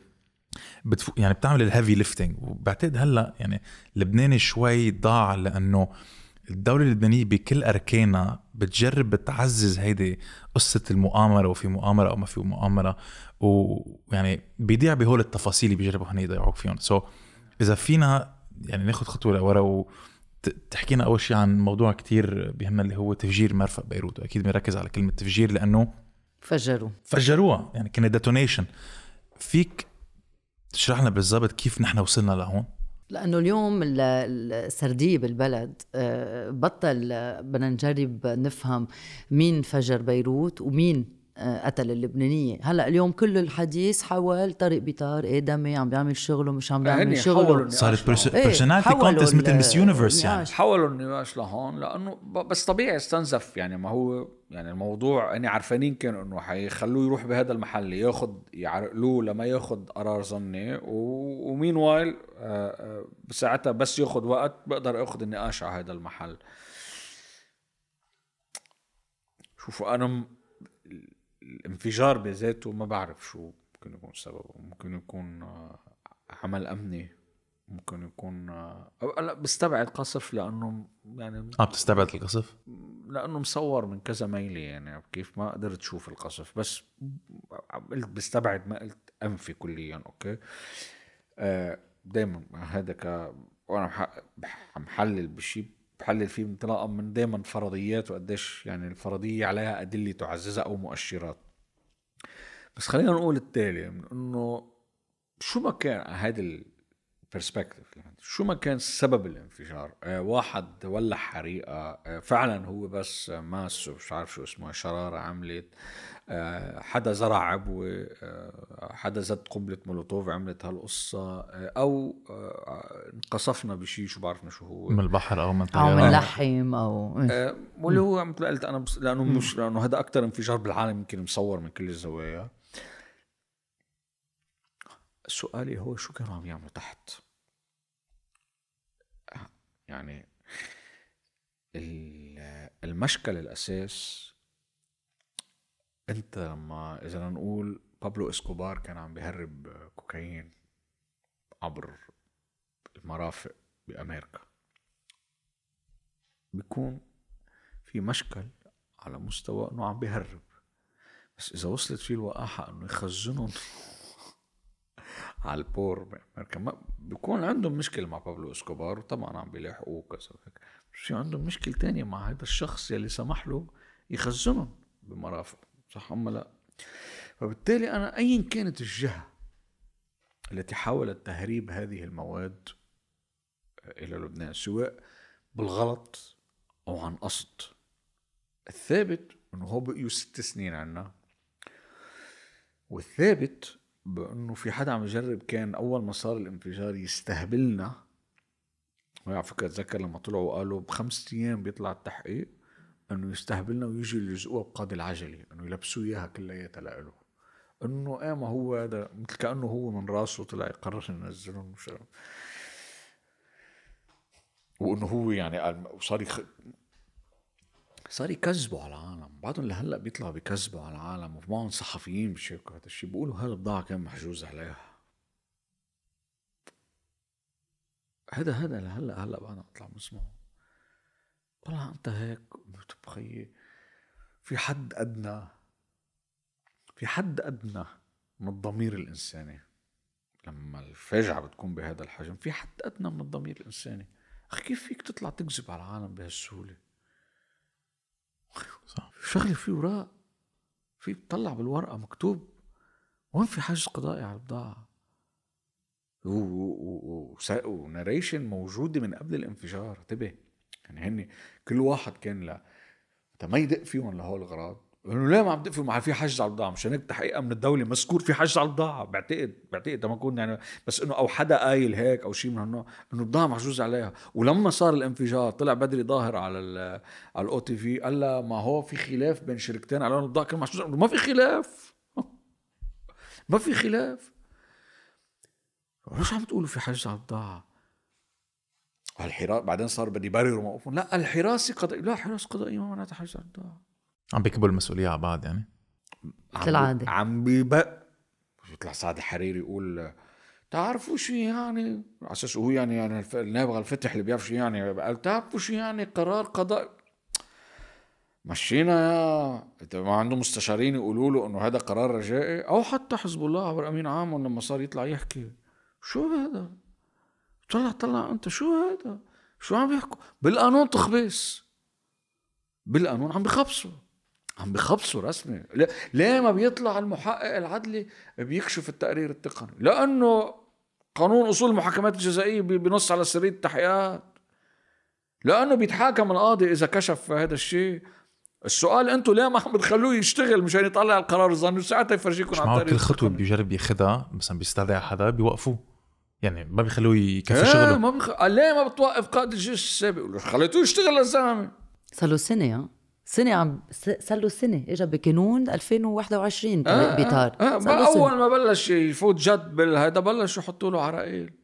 بتفو يعني بتعمل الهيفي ليفتنج وبعتقد هلا يعني لبناني شوي ضاع لانه الدولة اللبنانية بكل أركانها بتجرب تعزز هيدي قصة المؤامرة وفي مؤامرة أو ما في مؤامرة ويعني بيضيع بهول التفاصيل اللي بيجربوا هن يضيعوك فيهم سو so, إذا فينا يعني ناخذ خطوة لورا وتحكينا أول شيء عن موضوع كتير بيهمنا اللي هو تفجير مرفق بيروت وأكيد بنركز على كلمة تفجير لأنه فجروا فجروها يعني كان ديتونيشن فيك تشرح لنا بالضبط كيف نحن وصلنا لهون لانه اليوم السرديه بالبلد آه، بطل آه، بدنا نجرب نفهم مين فجر بيروت ومين آه، قتل اللبنانيه هلا اليوم كل الحديث حول طارق بيطار ادمي إيه عم بيعمل شغله مش عم بيعمل شغله صارت بيرسوناليتي إيه، كونتست مثل مس يونيفرس يعني حولوا النقاش لهون لانه بس طبيعي استنزف يعني ما هو يعني الموضوع اني عارفانين كانوا انه حيخلوه يروح بهذا المحل ياخذ يعرقلوه لما ياخذ قرار ظني ومين وايل آه، آه، ساعتها بس ياخذ وقت بقدر اخذ النقاش على هذا المحل شوفوا انا الانفجار بذاته ما بعرف شو ممكن يكون سببه ممكن يكون آه، عمل امني ممكن يكون لا بستبعد قصف لانه يعني اه بتستبعد القصف؟ لانه مصور من كذا ميله يعني كيف ما قدرت اشوف القصف بس قلت بستبعد ما قلت انفي كليا اوكي آه، دائما هذا ك وانا محلل بشيء بحلل فيه انطلاقا من دائما فرضيات وقديش يعني الفرضيه عليها ادله تعززها او مؤشرات بس خلينا نقول التالي انه شو ما كان هذا برسبكتيف شو ما كان سبب الانفجار آه، واحد ولع حريقه آه، فعلا هو بس ماس مش عارف شو اسمه شراره عملت آه، حدا زرع عبوه حدا زد قنبله مولوتوف عملت هالقصه او انقصفنا بشيء شو بعرفنا شو هو من البحر او من طيارة. او من لحم او واللي هو مثل قلت انا بس لانه مش لانه هذا اكثر انفجار بالعالم يمكن مصور من كل الزوايا سؤالي هو شو كانوا عم يعملوا تحت يعني المشكل الأساس أنت لما إذا نقول بابلو إسكوبار كان عم بيهرب كوكايين عبر المرافق بأمريكا بيكون في مشكل على مستوى انه عم بيهرب بس اذا وصلت فيه الوقاحه انه يخزنهم على البور بامريكا بيكون عندهم مشكله مع بابلو اسكوبار وطبعا عم بيلاحقوه وكذا وهيك في عندهم مشكله تانية مع هذا الشخص يلي سمح له يخزنهم بمرافق صح أم لا فبالتالي أنا أيا كانت الجهة التي حاولت تهريب هذه المواد إلى لبنان سواء بالغلط أو عن قصد الثابت أنه هو بقيوا ست سنين عنا والثابت بانه في حدا عم يجرب كان اول ما صار الانفجار يستهبلنا وعلى فكره اتذكر لما طلعوا قالوا بخمس ايام بيطلع التحقيق انه يستهبلنا ويجي يلزقوها بقاضي العجله انه يلبسوا اياها كلياتها لإله انه ايه ما هو هذا مثل كانه هو من راسه طلع يقرر ينزلهم وانه هو يعني قال وصار يخ... صار يكذبوا على العالم بعضهم لهلا بيطلعوا بيكذبوا على العالم وفي معهم صحفيين بيشاركوا هذا الشيء بيقولوا هالبضاعة كان محجوز عليها هذا هذا لهلا هلا بعدنا بطلع بسمعه طلع انت هيك بتبخي في حد ادنى في حد ادنى من الضمير الانساني لما الفاجعه بتكون بهذا الحجم في حد ادنى من الضمير الانساني اخ كيف فيك تطلع تكذب على العالم بهالسهوله شغلة في فيه وراء في بتطلع بالورقه مكتوب وين في حجز قضائي على البضاعه وناريشن موجوده من قبل الانفجار انتبه يعني هن كل واحد كان ل ما يدق فيهم لهول الغراض انه ليه ما عم تقفلوا مع في حجز على البضاعه مشان هيك تحقيقا من الدوله مذكور في حجز على البضاعه بعتقد بعتقد ما اكون يعني بس انه او حدا قايل هيك او شيء من هالنوع انه البضاعه محجوز عليها ولما صار الانفجار طلع بدري ظاهر على على الاو تي في قال ما هو في خلاف بين شركتين على البضاعه كان محجوز ما في خلاف ما في خلاف ليش عم تقولوا في حجز على البضاعه الحراسه بعدين صار بدي برر موقفهم لا الحراسه قضائيه لا حراسه قضائيه ما معناتها حجز على البضاعه عم بيكبوا المسؤوليه على بعض يعني مثل عم بيبق بيطلع سعد الحريري يقول تعرفوا شو يعني على اساس هو يعني يعني النابغه الفتح اللي بيعرف شو يعني قال تعرفوا شو يعني قرار قضاء مشينا يا ما عنده مستشارين يقولوا له انه هذا قرار رجائي او حتى حزب الله عبر امين عام لما صار يطلع يحكي شو هذا؟ طلع طلع انت شو هذا؟ شو عم يحكوا؟ بالقانون تخبيص بالقانون عم بخبصوا عم بخبصوا رسمي ليه ما بيطلع المحقق العدلي بيكشف التقرير التقني لانه قانون اصول المحاكمات الجزائيه بنص على سريه التحقيقات لانه بيتحاكم القاضي اذا كشف هذا الشيء السؤال انتم ليه ما عم بتخلوه يشتغل مشان يطلع القرار الظني ساعتها يفرجيكم على التاريخ كل خطوه بيجرب ياخذها مثلا بيستدعي حدا بيوقفوه يعني ما بيخلوه يكفي إيه، شغله ما بخ... ليه ما بتوقف قائد الجيش السابق خليتوه يشتغل للزلمه صار له سنه سنة عم صار له سنة اجى بكانون 2021 آه بيطار آه آه ما أول ما بلش يفوت جد بالهيدا بلشوا يحطوا له عراقيل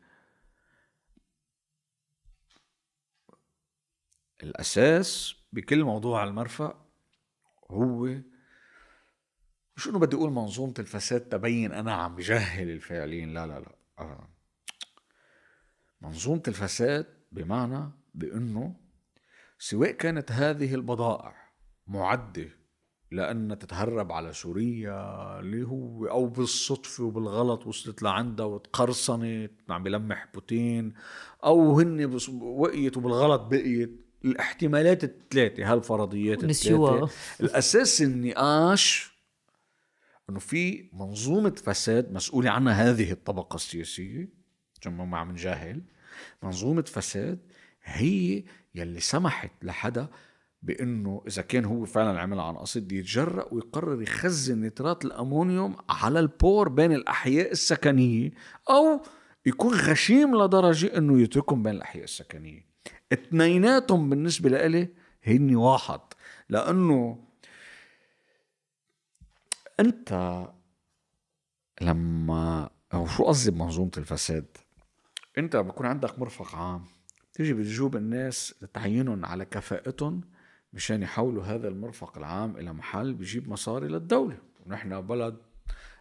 الأساس بكل موضوع المرفأ هو مش انه بدي اقول منظومه الفساد تبين انا عم بجهل الفاعلين لا لا لا آه. منظومه الفساد بمعنى بانه سواء كانت هذه البضائع معدة لأنها تتهرب على سوريا اللي هو أو بالصدفة وبالغلط وصلت لعندها وتقرصنت عم بلمح بوتين أو هن وقيت وبالغلط بقيت الاحتمالات الثلاثة هالفرضيات الثلاثة الأساس النقاش أنه في منظومة فساد مسؤولة عنها هذه الطبقة السياسية عشان ما عم نجاهل منظومة فساد هي يلي سمحت لحدا بانه اذا كان هو فعلا عمل عن قصد يتجرأ ويقرر يخزن نترات الامونيوم على البور بين الاحياء السكنيه او يكون غشيم لدرجه انه يتركهم بين الاحياء السكنيه اثنيناتهم بالنسبه لإلي هن واحد لانه انت لما او شو قصدي بمنظومه الفساد انت بكون عندك مرفق عام تيجي بتجوب الناس تعينهم على كفاءتهم مشان يحولوا هذا المرفق العام إلى محل بيجيب مصاري للدولة ونحن بلد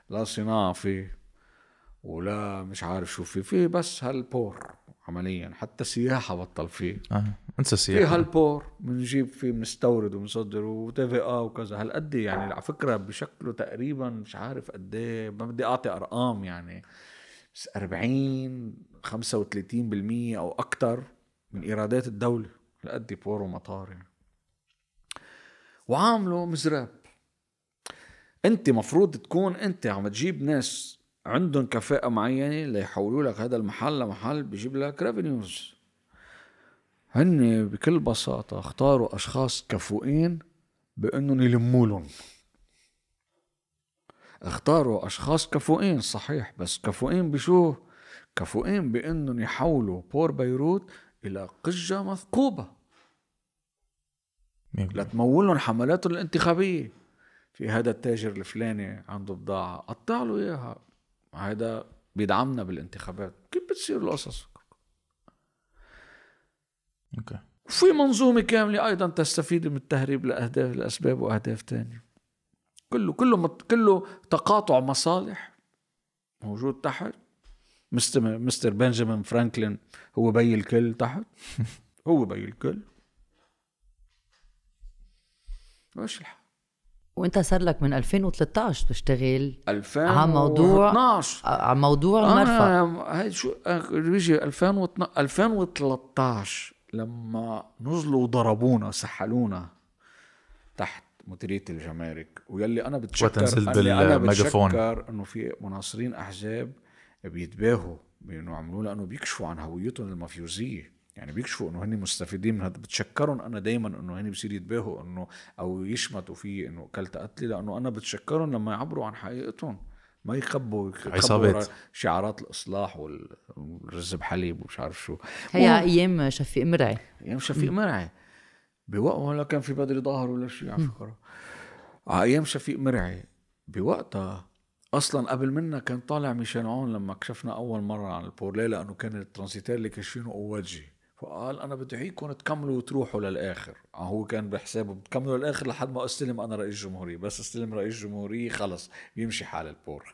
لا صناعة فيه ولا مش عارف شو فيه فيه بس هالبور عمليا حتى سياحة بطل فيه آه. انسى سياحه في هالبور بنجيب فيه بنستورد وبنصدر وتي في اه وكذا هالقد يعني على فكرة بشكله تقريبا مش عارف قد ايه ما بدي اعطي ارقام يعني بس 40 35% او اكثر من ايرادات الدولة هالقد بور ومطار يعني وعامله مزراب انت مفروض تكون انت عم تجيب ناس عندهم كفاءة معينة ليحولوا لك هذا المحل لمحل بيجيب لك ريفينيوز هن بكل بساطة اختاروا أشخاص كفؤين بأنهم يلموا لهم اختاروا أشخاص كفؤين صحيح بس كفؤين بشو؟ كفؤين بأنهم يحولوا بور بيروت إلى قجة مثقوبة لتمول لهم حملاته الانتخابيه في هذا التاجر الفلاني عنده بضاعه قطع له اياها هذا بيدعمنا بالانتخابات كيف بتصير القصص اوكي وفي منظومة كاملة أيضا تستفيد من التهريب لأهداف لأسباب وأهداف تانية كله كله مت كله تقاطع مصالح موجود تحت مستر مستر بنجامين فرانكلين هو بي الكل تحت هو بي الكل وش الحال وانت صار لك من 2013 تشتغل 2000 على موضوع 12 على موضوع المرفأ انا هي شو بيجي 2013 لما نزلوا وضربونا سحلونا تحت مديريه الجمارك ويلي انا بتشكر انا انه في مناصرين احزاب بيتباهوا بانه عملوا لانه بيكشفوا عن هويتهم المافيوزيه يعني بيكشفوا انه هني مستفيدين من هذا بتشكرهم انا دائما انه هني بصير يتباهوا انه او يشمتوا في انه اكلت قتلي لانه انا بتشكرهم لما يعبروا عن حقيقتهم ما يخبوا عصابات شعارات الاصلاح والرز بحليب ومش عارف شو هي و... ايام شفيق مرعي ايام شفيق مرعي بوقتها ولا كان في بدري ظاهر ولا شيء على فكره آه، على ايام شفيق مرعي بوقتها اصلا قبل منا كان طالع ميشيل عون لما كشفنا اول مره عن البورلي لانه كان الترانزيتير اللي كاشفينه قواجي فقال انا بدي تكملوا وتروحوا للاخر آه، هو كان بحسابه بتكملوا للاخر لحد ما استلم انا رئيس جمهورية بس استلم رئيس جمهورية خلص بيمشي حال البور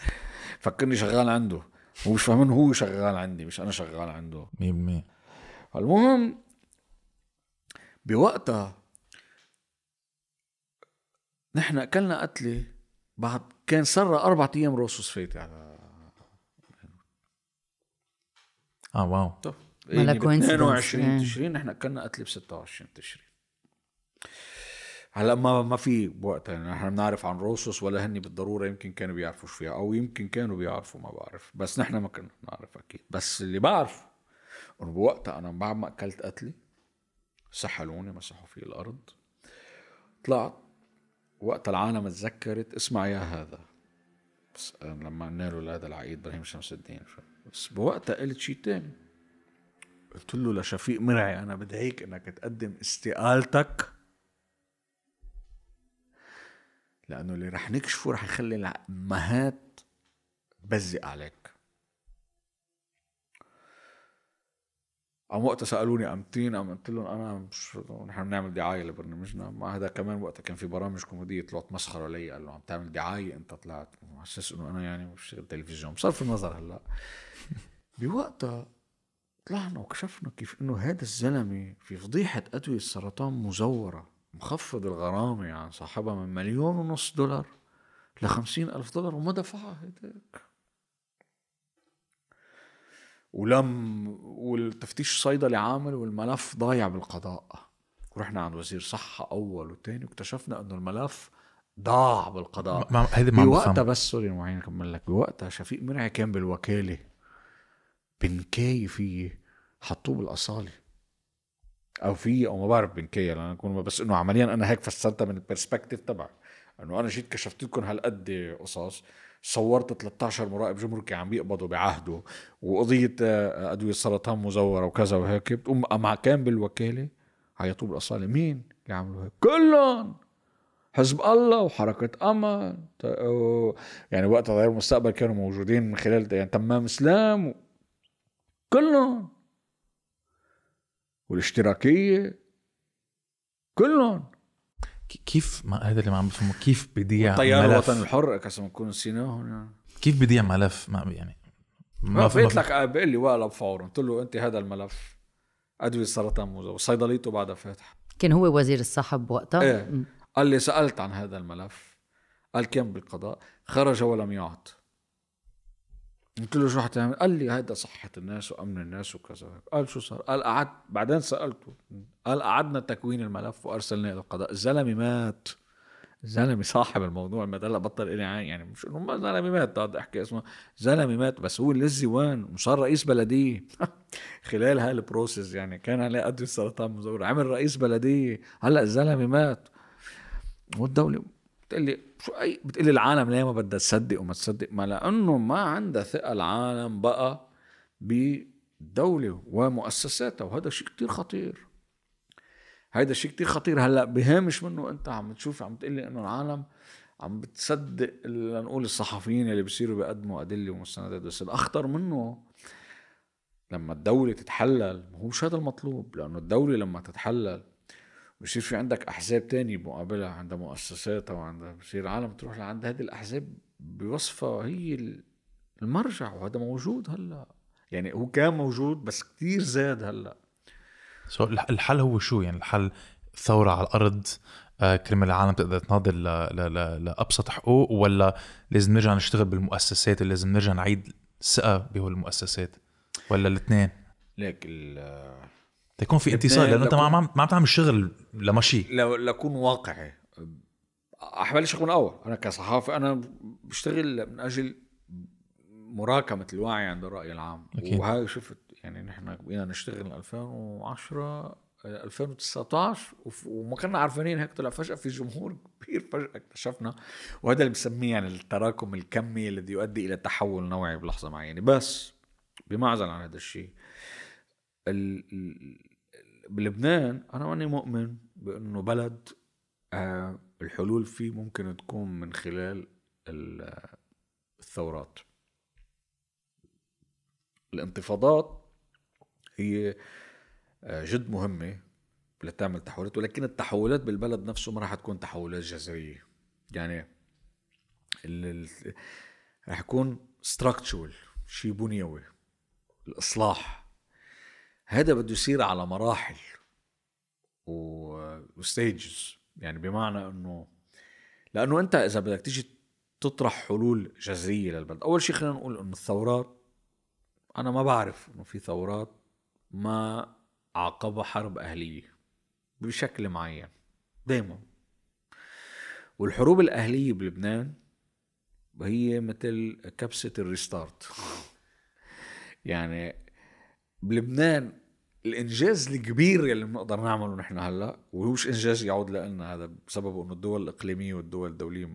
فكرني شغال عنده هو مش فاهمين هو شغال عندي مش انا شغال عنده 100% المهم بوقتها نحن اكلنا قتله بعد كان سرى اربع ايام روسوس فيتي يعني على اه واو طب. 22 إيه يعني إيه. تشرين نحن كنا قتله ب 26 تشرين هلا ما ما في وقت يعني نحن بنعرف عن روسوس ولا هني بالضروره يمكن كانوا بيعرفوا شو فيها او يمكن كانوا بيعرفوا ما بعرف بس نحن ما كنا بنعرف اكيد بس اللي بعرف بوقتها انا بعد ما اكلت قتلي سحلوني مسحوا في الارض طلعت وقت العالم تذكرت اسمع يا هذا بس آه، لما قلنا له هذا العقيد ابراهيم شمس الدين بس بوقتها قلت شيء تاني قلت له لشفيق مرعي انا بدعيك انك تقدم استقالتك لانه اللي رح نكشفه رح يخلي الامهات تبزق عليك عم وقتها سالوني امتين قام قلت لهم انا مش نحن بنعمل دعايه لبرنامجنا ما هذا كمان وقتها كان في برامج كوميديه طلعت مسخره علي قال له عم تعمل دعايه انت طلعت على اساس انه انا يعني بشتغل تلفزيون بصرف النظر هلا بوقتها طلعنا وكشفنا كيف انه هذا الزلمه في فضيحه ادويه السرطان مزوره مخفض الغرامه عن يعني صاحبها من مليون ونص دولار لخمسين ألف دولار وما دفعها هيك ولم والتفتيش الصيدلي عامل والملف ضايع بالقضاء ورحنا عند وزير صحة أول وتاني واكتشفنا إنه الملف ضاع بالقضاء ما هيدي ما بوقتها بس سوري معين كمل لك بوقتها شفيق منعي كان بالوكالة بنكاي فيه حطوه بالاصاله او في او ما بعرف بنكاي يعني انا اكون بس انه عمليا انا هيك فسرتها من البرسبكتيف تبعي انه انا جيت كشفت لكم هالقد قصص صورت 13 مراقب جمركي عم يقبضوا بعهده وقضيه آه، ادويه سرطان مزوره وكذا وهيك بتقوم مع كان بالوكاله عيطوه بالاصاله مين اللي عملوا هيك؟ كلهم حزب الله وحركة أمل يعني وقتها تغير المستقبل كانوا موجودين من خلال يعني تمام إسلام كلهم والاشتراكيه كلهم كيف ما هذا اللي ما عم بفهمه كيف بيضيع طيار الوطن الحر كسم نكون سيناهم كيف بيضيع ملف ما يعني ما قلت لك آه، بقول لي وقلب فورا قلت له انت هذا الملف ادويه السرطان موزه وصيدليته بعدها فاتحه كان هو وزير الصحب وقتها؟ ايه قال لي سالت عن هذا الملف قال كان بالقضاء خرج ولم يعط قلت له شو حتعمل؟ قال لي هيدا صحة الناس وأمن الناس وكذا قال شو صار؟ قال قعدت بعدين سألته قال قعدنا تكوين الملف وأرسلناه إلى القضاء الزلمة مات زلمه صاحب الموضوع ما هلا بطل إلي عين يعني مش انه زلمه مات بقعد احكي اسمه زلمه مات بس هو وين وصار رئيس بلديه خلال هالبروسيس يعني كان عليه قد السرطان مزور عمل رئيس بلديه هلا الزلمه مات والدوله بتقول لي شو اي بتقول لي العالم ليه ما بدها تصدق وما تصدق ما لانه ما عندها ثقه العالم بقى بالدوله ومؤسساتها وهذا شيء كتير خطير هيدا شيء كتير خطير هلا بهامش منه انت عم تشوف عم تقول لي انه العالم عم بتصدق لنقول الصحفيين اللي بصيروا بيقدموا ادله ومستندات بس الاخطر منه لما الدولة تتحلل هو مش هذا المطلوب لأنه الدولة لما تتحلل بصير في عندك احزاب تاني مقابلها عندها مؤسساتها وعندها بصير العالم تروح لعند هذه الاحزاب بوصفها هي المرجع وهذا موجود هلا يعني هو كان موجود بس كتير زاد هلا سو الحل هو شو يعني الحل ثورة على الأرض آه، كرمال العالم تقدر تناضل لأبسط حقوق ولا لازم نرجع نشتغل بالمؤسسات لازم نرجع نعيد ثقة بهول المؤسسات ولا الاثنين؟ ليك تكون في انتصار لانه انت ما عم ما عم تعمل شغل لمشي لو لكون واقعي حبلش اكون اول انا كصحافي انا بشتغل من اجل مراكمه الوعي عند الراي العام أكيد. وهذا شفت يعني نحن بقينا نشتغل 2010 2019 وما كنا عارفين هيك طلع فجاه في جمهور كبير فجاه اكتشفنا وهذا اللي بسميه يعني التراكم الكمي الذي يؤدي الى تحول نوعي بلحظه معينه بس بمعزل عن هذا الشيء ال... بلبنان انا ماني مؤمن بانه بلد آه، الحلول فيه ممكن تكون من خلال الثورات الانتفاضات هي آه، جد مهمة لتعمل تحولات ولكن التحولات بالبلد نفسه ما راح تكون تحولات جذرية يعني راح يكون structural شيء بنيوي الإصلاح هذا بده يصير على مراحل وستيجز يعني بمعنى انه لانه انت اذا بدك تيجي تطرح حلول جذريه للبلد اول شيء خلينا نقول انه الثورات انا ما بعرف انه في ثورات ما عاقبها حرب اهليه بشكل معين دائما والحروب الاهليه بلبنان هي مثل كبسه الريستارت يعني بلبنان الانجاز الكبير يلي بنقدر نعمله نحن هلا مش انجاز يعود لنا هذا بسببه انه الدول الاقليميه والدول الدوليه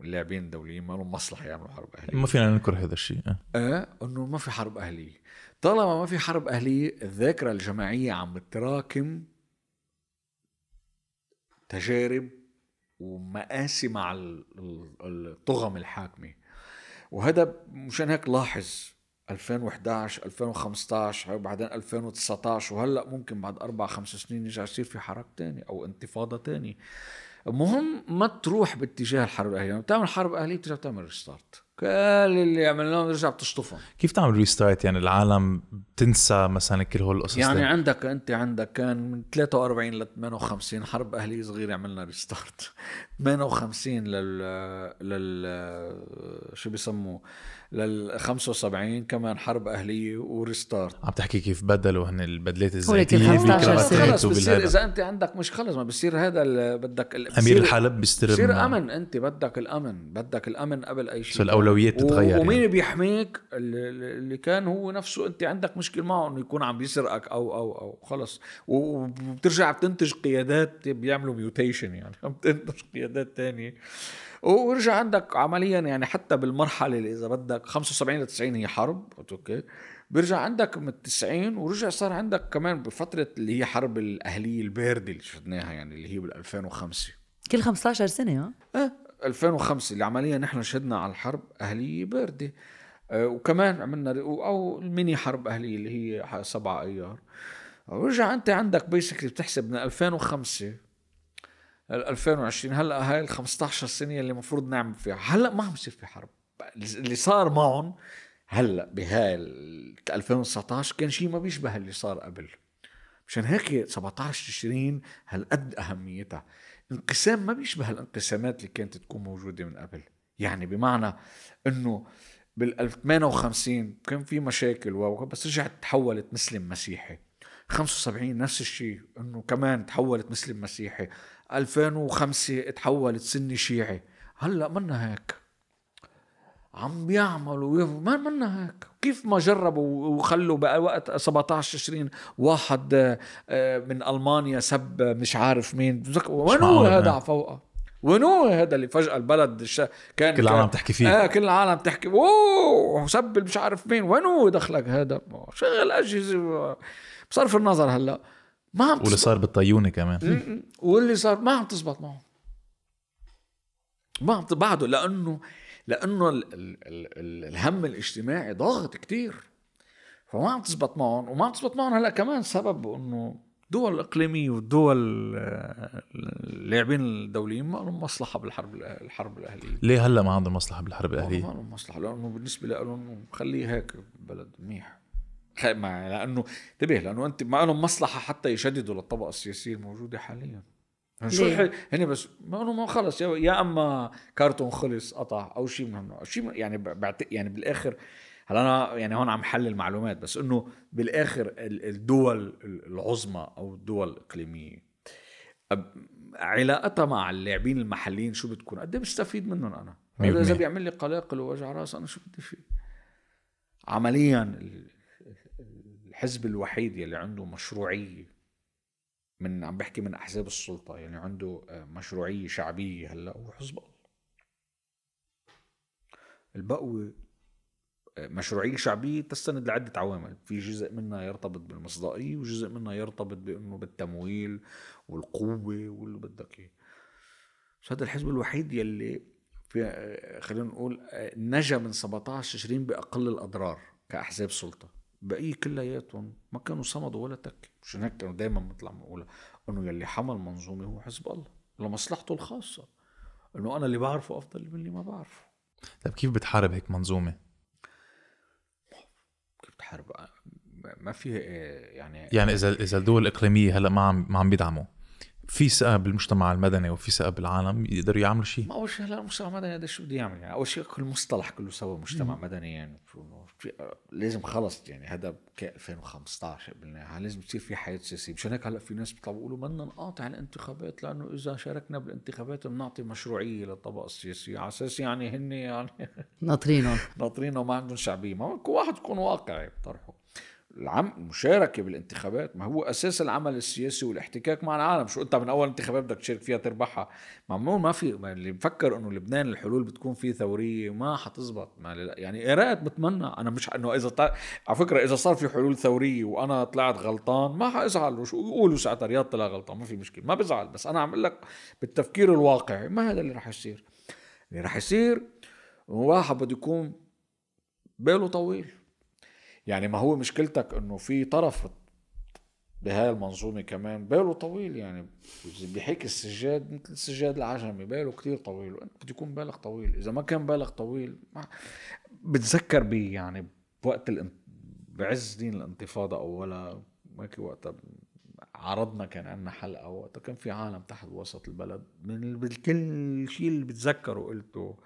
اللاعبين الدوليين ما لهم مصلحه يعملوا حرب اهليه ما فينا ننكر هذا الشيء آه إيه؟ انه ما في حرب اهليه طالما ما في حرب اهليه الذاكره الجماعيه عم تراكم تجارب ومآسي مع الطغم الحاكمه وهذا مشان هيك لاحظ 2011 2015 وبعدين 2019 وهلا ممكن بعد اربع خمس سنين يرجع يصير في حرب تاني او انتفاضه تاني المهم ما تروح باتجاه الحرب الاهليه لما يعني بتعمل حرب اهليه بترجع بتعمل ريستارت كل اللي عملناه بترجع بتشطفهم كيف تعمل ريستارت يعني العالم بتنسى مثلا كل هول القصص يعني دي. عندك انت عندك كان من 43 ل 58 حرب اهليه صغيره عملنا ريستارت 58 لل لل شو بيسموه لل 75 كمان حرب اهليه وريستارت عم تحكي كيف بدلوا هن البدلات الزيتيه خلص بصير اذا انت عندك مش خلص ما بصير هذا بدك امير الحلب بيستر بصير امن انت بدك الامن بدك الامن قبل اي شيء الاولويات تتغير ومين يعني. بيحميك اللي كان هو نفسه انت عندك مشكله معه انه يكون عم بيسرقك او او او خلص وبترجع بتنتج قيادات بيعملوا ميوتيشن يعني عم تنتج قيادات ثانيه ورجع عندك عمليا يعني حتى بالمرحله اللي اذا بدك 75 ل 90 هي حرب اوكي بيرجع عندك من 90 ورجع صار عندك كمان بفتره اللي هي حرب الاهليه البارده اللي شفناها يعني اللي هي بال 2005 كل 15 سنه ها؟ اه 2005 اللي عمليا نحن شهدنا على الحرب اهليه بارده آه، وكمان عملنا او الميني حرب اهليه اللي هي 7 ايار ورجع انت عندك بيسكلي بتحسب من 2005 2020 هلا هاي ال 15 سنه اللي المفروض نعمل فيها هلا ما عم يصير في حرب اللي صار معهم هلا بهاي 2019 كان شيء ما بيشبه اللي صار قبل مشان هيك 17 تشرين هالقد اهميتها انقسام ما بيشبه الانقسامات اللي كانت تكون موجوده من قبل يعني بمعنى انه بال 58 كان في مشاكل بس رجعت تحولت مسلم مسيحي 75 نفس الشيء انه كمان تحولت مسلم مسيحي 2005 تحولت سني شيعي هلا منا هيك عم بيعملوا ما منا هيك كيف ما جربوا وخلوا بوقت 17 تشرين واحد آه، من المانيا سب مش عارف مين وين هو هذا آه. على فوقه وين هو هذا اللي فجاه البلد الش... كان كل العالم تحكي فيه آه كل العالم تحكي اوه سب مش عارف مين وين هو دخلك هذا شغل اجهزه بصرف النظر هلا ما عم واللي صار بالطيونه كمان واللي صار ما عم تزبط معه ما عم بعده لانه لانه ال ال ال الهم الاجتماعي ضاغط كتير فما عم تزبط معهم وما عم تزبط معهم هلا كمان سبب انه الدول الاقليميه والدول اللاعبين آه، الدوليين ما لهم مصلحه بالحرب الحرب الاهليه ليه هلا ما عندهم مصلحه بالحرب الاهليه؟ ما لهم مصلحه لانه بالنسبه لهم خليه هيك بلد منيح مع لانه انتبه لانه انت ما لهم مصلحه حتى يشددوا للطبقه السياسيه الموجوده حاليا يعني شو هن بس ما انه خلص يا اما كارتون خلص قطع او شيء من شيء يعني بعتقد يعني بالاخر هلا انا يعني هون عم حلل معلومات بس انه بالاخر الدول العظمى او الدول الاقليميه علاقتها مع اللاعبين المحليين شو بتكون قد ايه بستفيد منهم انا اذا بيعمل لي قلاقل ووجع راس انا شو بدي فيه عمليا الحزب الوحيد يلي عنده مشروعيه من عم بحكي من احزاب السلطه يلي يعني عنده آه، مشروعيه شعبيه هلا هو حزب الله البقوه آه، مشروعيه شعبيه تستند لعده عوامل، في جزء منها يرتبط بالمصداقيه وجزء منها يرتبط بانه بالتمويل والقوه واللي بدك اياه. بس هذا الحزب الوحيد يلي في آه، خلينا نقول نجا من 17 تشرين باقل الاضرار كاحزاب سلطه. بقية كلياتهم ما كانوا صمدوا ولا تك مش هناك كانوا دايما بنطلع بنقولها انه يلي حمل منظومه هو حزب الله لمصلحته الخاصه انه انا اللي بعرفه افضل من اللي ما بعرفه طيب كيف بتحارب هيك منظومه؟ كيف بتحارب ما في آه، يعني يعني اذا اذا الدول الاقليميه هلا ما عم ما عم بيدعموا في ثقه بالمجتمع المدني وفي ثقه بالعالم يقدروا يعملوا شيء اول شيء هلا المجتمع المدني هذا شو بده يعمل يعني اول شيء كل مصطلح كله سوا مجتمع مم. مدني يعني لازم خلص يعني هذا ك 2015 قبلناها لازم تصير في حياه سياسيه مشان هيك هلا في ناس بيطلعوا بيقولوا بدنا نقاطع الانتخابات لانه اذا شاركنا بالانتخابات بنعطي مشروعيه للطبقه السياسيه على اساس يعني هن يعني ناطرينهم ناطرينهم ما عندهم شعبيه ما كل واحد يكون واقعي بطرحه العم المشاركه بالانتخابات ما هو اساس العمل السياسي والاحتكاك مع العالم شو انت من اول انتخابات بدك تشارك فيها تربحها ممنوع ما في اللي بفكر انه لبنان الحلول بتكون فيه ثوريه ما حتزبط ما يعني قراءة بتمنى انا مش انه اذا طلع... على فكره اذا صار في حلول ثوريه وانا طلعت غلطان ما حازعل وشو يقولوا ساعتها رياض طلع غلطان ما في مشكله ما بزعل بس انا عم اقول لك بالتفكير الواقعي ما هذا اللي رح يصير اللي رح يصير واحد بده يكون باله طويل يعني ما هو مشكلتك انه في طرف بهاي المنظومه كمان باله طويل يعني بيحيك السجاد مثل السجاد العجمي باله كتير طويل وانت بده يكون بالك طويل اذا ما كان بالك طويل ما بتذكر بي يعني بوقت الان... بعز دين الانتفاضه اولا ماكي وقتها عرضنا كان عندنا حلقه وقتها كان في عالم تحت وسط البلد من كل شيء اللي بتذكره قلته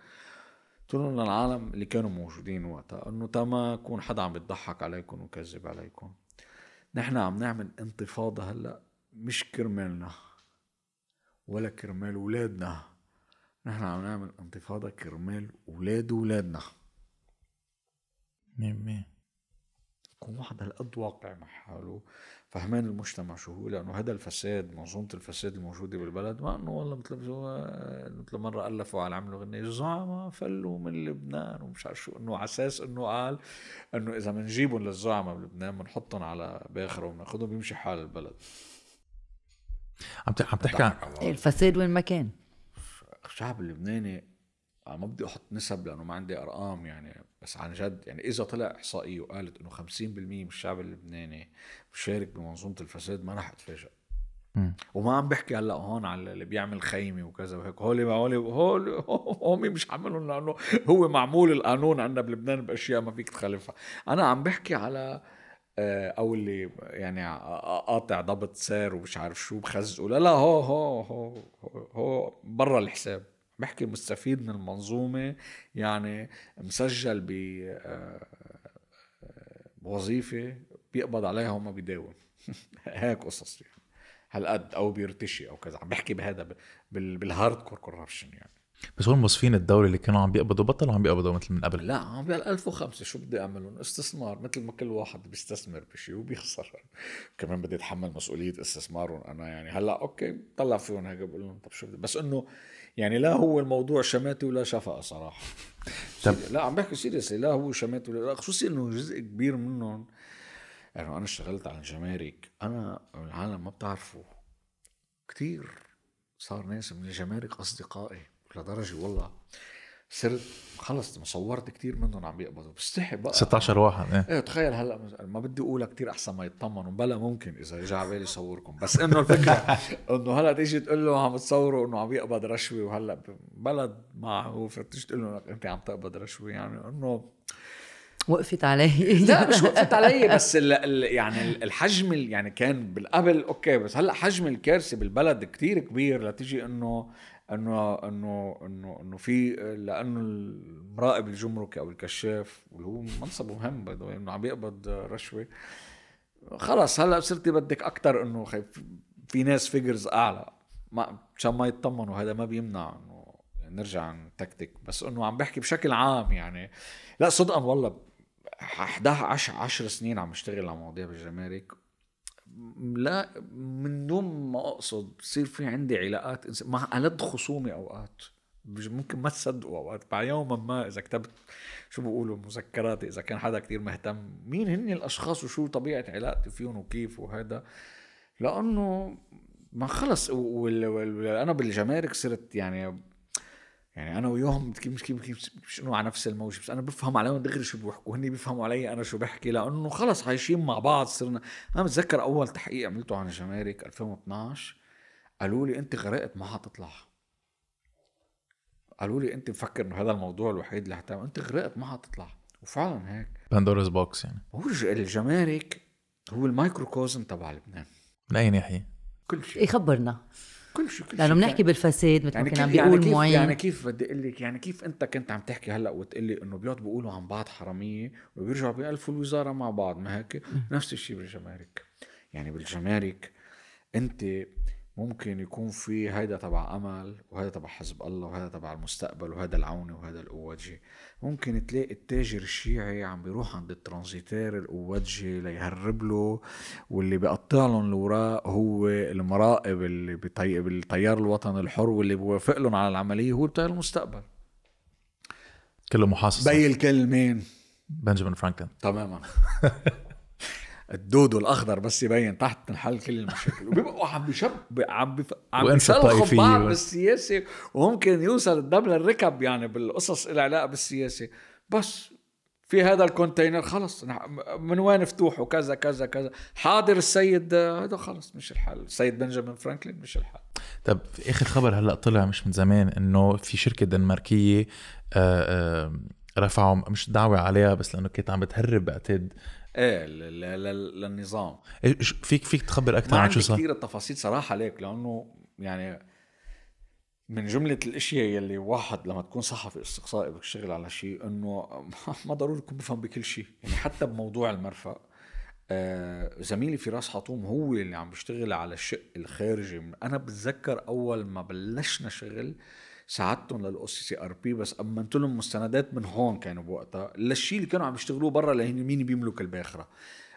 قلت لهم للعالم اللي كانوا موجودين وقتها انه تما يكون حدا عم بيضحك عليكم وكذب عليكم نحن عم نعمل انتفاضه هلا مش كرمالنا ولا كرمال ولادنا نحن عم نعمل انتفاضة كرمال ولاد ولادنا مين مين يكون واحد هالقد واقع مع حاله فهمان المجتمع شو هو لانه هذا الفساد منظومه الفساد الموجوده بالبلد ما انه والله مثل آه، مثل مره الفوا على عملوا غنية الزعماء فلوا من لبنان ومش عارف شو انه على اساس انه قال انه اذا بنجيبهم للزعماء بلبنان بنحطهم على باخره وبناخذهم بيمشي حال البلد عم عم تحكي عن إيه، الفساد وين ما كان الشعب اللبناني انا آه، ما بدي احط نسب لانه ما عندي ارقام يعني بس عن جد يعني اذا طلع احصائيه وقالت انه 50% من الشعب اللبناني بشارك بمنظومه الفساد ما راح اتفاجئ وما عم بحكي هلا هون على اللي بيعمل خيمه وكذا وهيك هول هول هول هم مش عاملهم لانه هو معمول القانون عندنا بلبنان باشياء ما فيك تخالفها انا عم بحكي على آه، او اللي يعني قاطع ضبط سير ومش عارف شو بخزقه لا لا هو هو هو هو برا الحساب بحكي مستفيد من المنظومة يعني مسجل ب آه، آه، وظيفة بيقبض عليها وما بيداوم هيك قصص يعني هالقد او بيرتشي او كذا عم بحكي بهذا بالهارد كور كوربشن يعني بس هون موصفين الدولة اللي كانوا عم بيقبضوا بطلوا عم بيقبضوا مثل من قبل لا عم بيقبضوا 1005 شو بدي اعملهم استثمار مثل ما كل واحد بيستثمر بشيء وبيخسر كمان بدي اتحمل مسؤولية استثمارهم انا يعني هلا اوكي طلع فيهم هيك بقول لهم طب شو بدي بس انه يعني لا هو الموضوع شماتي ولا شفقه صراحه طب لا عم بحكي سيريس لا هو شماتي ولا لا خصوصي انه جزء كبير منهم يعني انا اشتغلت على الجمارك انا العالم ما بتعرفه كثير صار ناس من الجمارك اصدقائي لدرجه والله صرت خلص صورت كتير منهم عم يقبضوا بستحي بقى 16 واحد ايه, ايه تخيل هلا ما بدي اقولها كتير احسن ما يطمنوا بلا ممكن اذا اجى على بالي صوركم بس انه الفكره انه هلا تيجي تقول له عم تصوروا انه عم يقبض رشوه وهلا بلد معروف تيجي تقول له انت عم تقبض رشوه يعني انه وقفت علي لا مش وقفت علي بس الـ الـ يعني الحجم يعني كان بالقبل اوكي بس هلا حجم الكارثه بالبلد كتير كبير لتيجي انه انه انه انه انه في لانه المراقب الجمركي او الكشاف واللي هو منصبه مهم بده انه عم يقبض رشوه خلص هلا صرتي بدك اكثر انه في ناس فيجرز اعلى ما مشان ما يطمنوا هذا ما بيمنع انه نرجع عن تكتيك بس انه عم بحكي بشكل عام يعني لا صدقا والله 11 10 سنين عم بشتغل على مواضيع بالجمارك لا من دون ما اقصد بصير في عندي علاقات مع ألد خصومي اوقات ممكن ما تصدقوا اوقات بعد يوما ما اذا كتبت شو بقولوا مذكراتي اذا كان حدا كتير مهتم مين هن الاشخاص وشو طبيعه علاقتي فيهم وكيف وهذا لانه ما خلص وانا انا بالجمارك صرت يعني يعني انا وياهم مش مش انه على نفس الموجه بس انا بفهم عليهم دغري شو بيحكوا هن بيفهموا علي انا شو بحكي لانه خلص عايشين مع بعض صرنا انا بتذكر اول تحقيق عملته عن الجمارك 2012 قالوا لي انت غرقت ما حتطلع قالوا لي انت مفكر انه هذا الموضوع الوحيد اللي حتعمل انت غرقت ما حتطلع وفعلا هيك باندورز بوكس يعني هو الجمارك هو المايكروكوزم تبع لبنان من اي ناحيه؟ كل شيء يخبرنا كل شيء كل لانه بنحكي يعني بالفساد مثل يعني ما كان عم بيقول يعني معين يعني كيف بدي اقول لك يعني كيف انت كنت عم تحكي هلا وتقلي انه بيقعدوا بيقولوا عن بعض حراميه وبيرجعوا بيألفوا الوزاره مع بعض ما هيك نفس الشيء بالجمارك يعني بالجمارك انت ممكن يكون في هيدا تبع أمل وهيدا تبع حزب الله وهيدا تبع المستقبل وهيدا العونة وهيدا القواجي ممكن تلاقي التاجر الشيعي عم بيروح عند الترانزيتير القواجي ليهرب له واللي بيقطع لهم الوراق هو المراقب اللي بطي... بالتيار الوطني الحر واللي بوافق لهم على العملية هو بتاع المستقبل كله محاسس بي الكل مين؟ بنجامين فرانكلين تماما الدودو الاخضر بس يبين تحت تنحل كل المشاكل وبيبقوا عم بيشب عم بف... عم بيصلخوا بعض بالسياسه وممكن يوصل الدم للركب يعني بالقصص اللي علاقه بالسياسه بس في هذا الكونتينر خلص من وين افتوح وكذا كذا كذا حاضر السيد هذا خلص مش الحل السيد بنجامين فرانكلين مش الحل طب اخر خبر هلا طلع مش من زمان انه في شركه دنماركيه آآ آه، آآ آه، رفعوا مش دعوة عليها بس لأنه كانت عم بتهرب بعتقد ايه للنظام إيه، فيك فيك تخبر اكثر عن شو صار؟ كثير التفاصيل صراحه ليك لانه يعني من جملة الاشياء يلي واحد لما تكون صحفي استقصائي بشتغل على شيء انه ما ضروري يكون بفهم بكل شيء، يعني حتى بموضوع المرفأ آه زميلي فراس حطوم هو اللي عم بيشتغل على الشق الخارجي، انا بتذكر اول ما بلشنا شغل آه ساعدتهم للقصة سي ار بي بس امنت لهم مستندات من هون كانوا بوقتها للشيء اللي كانوا عم يشتغلوه برا لهن مين بيملك الباخره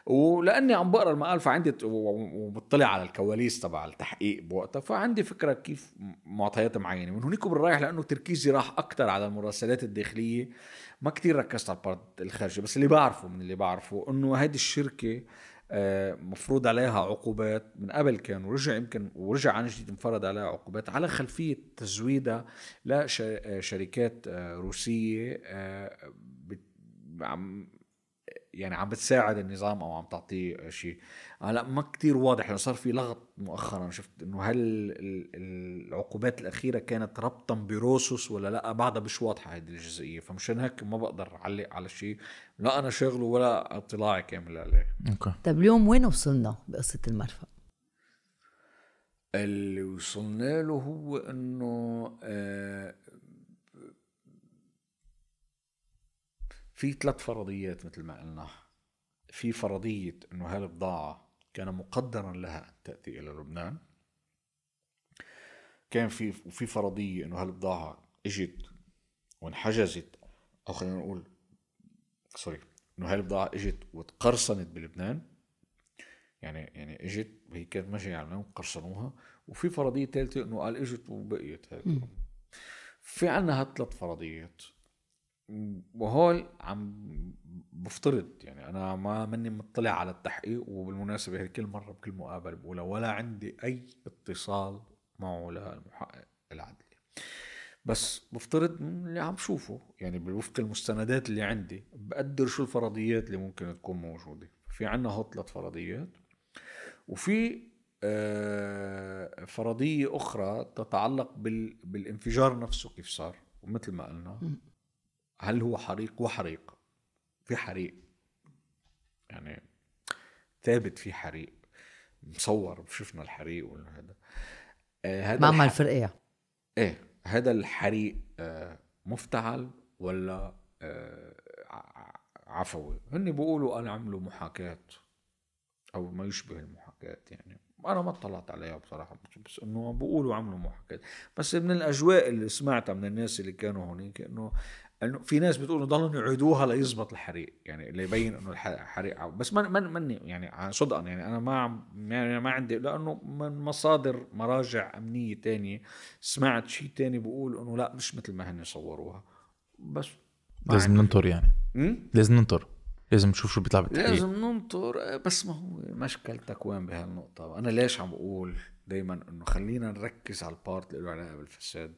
ولاني عم بقرا المقال فعندي ومطلع على الكواليس تبع التحقيق بوقتها فعندي فكره كيف معطيات معينه من هنيك بالرايح لانه تركيزي راح اكثر على المراسلات الداخليه ما كتير ركزت على البارت الخارجي بس اللي بعرفه من اللي بعرفه انه هيدي الشركه مفروض عليها عقوبات من قبل كان ورجع يمكن ورجع عن جديد انفرض عليها عقوبات على خلفية تزويدة لشركات آه، روسية آه، يعني عم بتساعد النظام او عم تعطيه شيء هلا ما كتير واضح لانه صار في لغط مؤخرا شفت انه هل العقوبات الاخيره كانت ربطا بروسوس ولا لا بعدها مش واضحه هذه الجزئيه فمشان هيك ما بقدر اعلق على شيء لا انا شغله ولا اطلاعي كامل عليه اوكي طيب اليوم وين وصلنا بقصه المرفأ؟ اللي وصلنا له هو انه آه في ثلاث فرضيات مثل ما قلنا في فرضية أنه هالبضاعة كان مقدرا لها أن تأتي إلى لبنان كان في وفي فرضية أنه هالبضاعة إجت وانحجزت أو خلينا نقول سوري أنه هالبضاعة إجت وتقرصنت بلبنان يعني يعني إجت هي كانت ماشية على لبنان وقرصنوها وفي فرضية ثالثة أنه قال إجت وبقيت هيك في عنا هالثلاث فرضيات وهول عم بفترض يعني انا ما مني مطلع على التحقيق وبالمناسبه هي كل مره بكل مقابله بقولها ولا عندي اي اتصال معه للمحقق العدلي بس بفترض من اللي عم شوفه يعني وفق المستندات اللي عندي بقدر شو الفرضيات اللي ممكن تكون موجوده في عنا هو ثلاث فرضيات وفي آه، فرضيه اخرى تتعلق بالانفجار نفسه كيف صار ومثل ما قلنا هل هو حريق وحريق في حريق يعني ثابت في حريق مصور شفنا الحريق ولا هذا آه هذا معمل الفرقية فرقية ايه هذا الحريق آه مفتعل ولا آه عفوي هن بيقولوا انا عملوا محاكاة او ما يشبه المحاكاة يعني انا ما اطلعت عليها بصراحه بس انه بيقولوا عملوا محاكاه بس من الاجواء اللي سمعتها من الناس اللي كانوا هنيك انه انه في ناس بتقول ضلوا يعيدوها ليزبط الحريق يعني ليبين انه الحريق بس من من من يعني صدقا يعني انا ما عم يعني ما عندي لانه من مصادر مراجع امنيه تانية سمعت شيء تاني بقول انه لا مش مثل ما هن صوروها بس لازم ننطر يعني لازم ننطر لازم نشوف شو بيطلع بالتحقيق لازم ننطر إيه، بس ما هو مشكل تكوين بهالنقطة أنا ليش عم بقول دايما إنه خلينا نركز على البارت اللي له علاقة بالفساد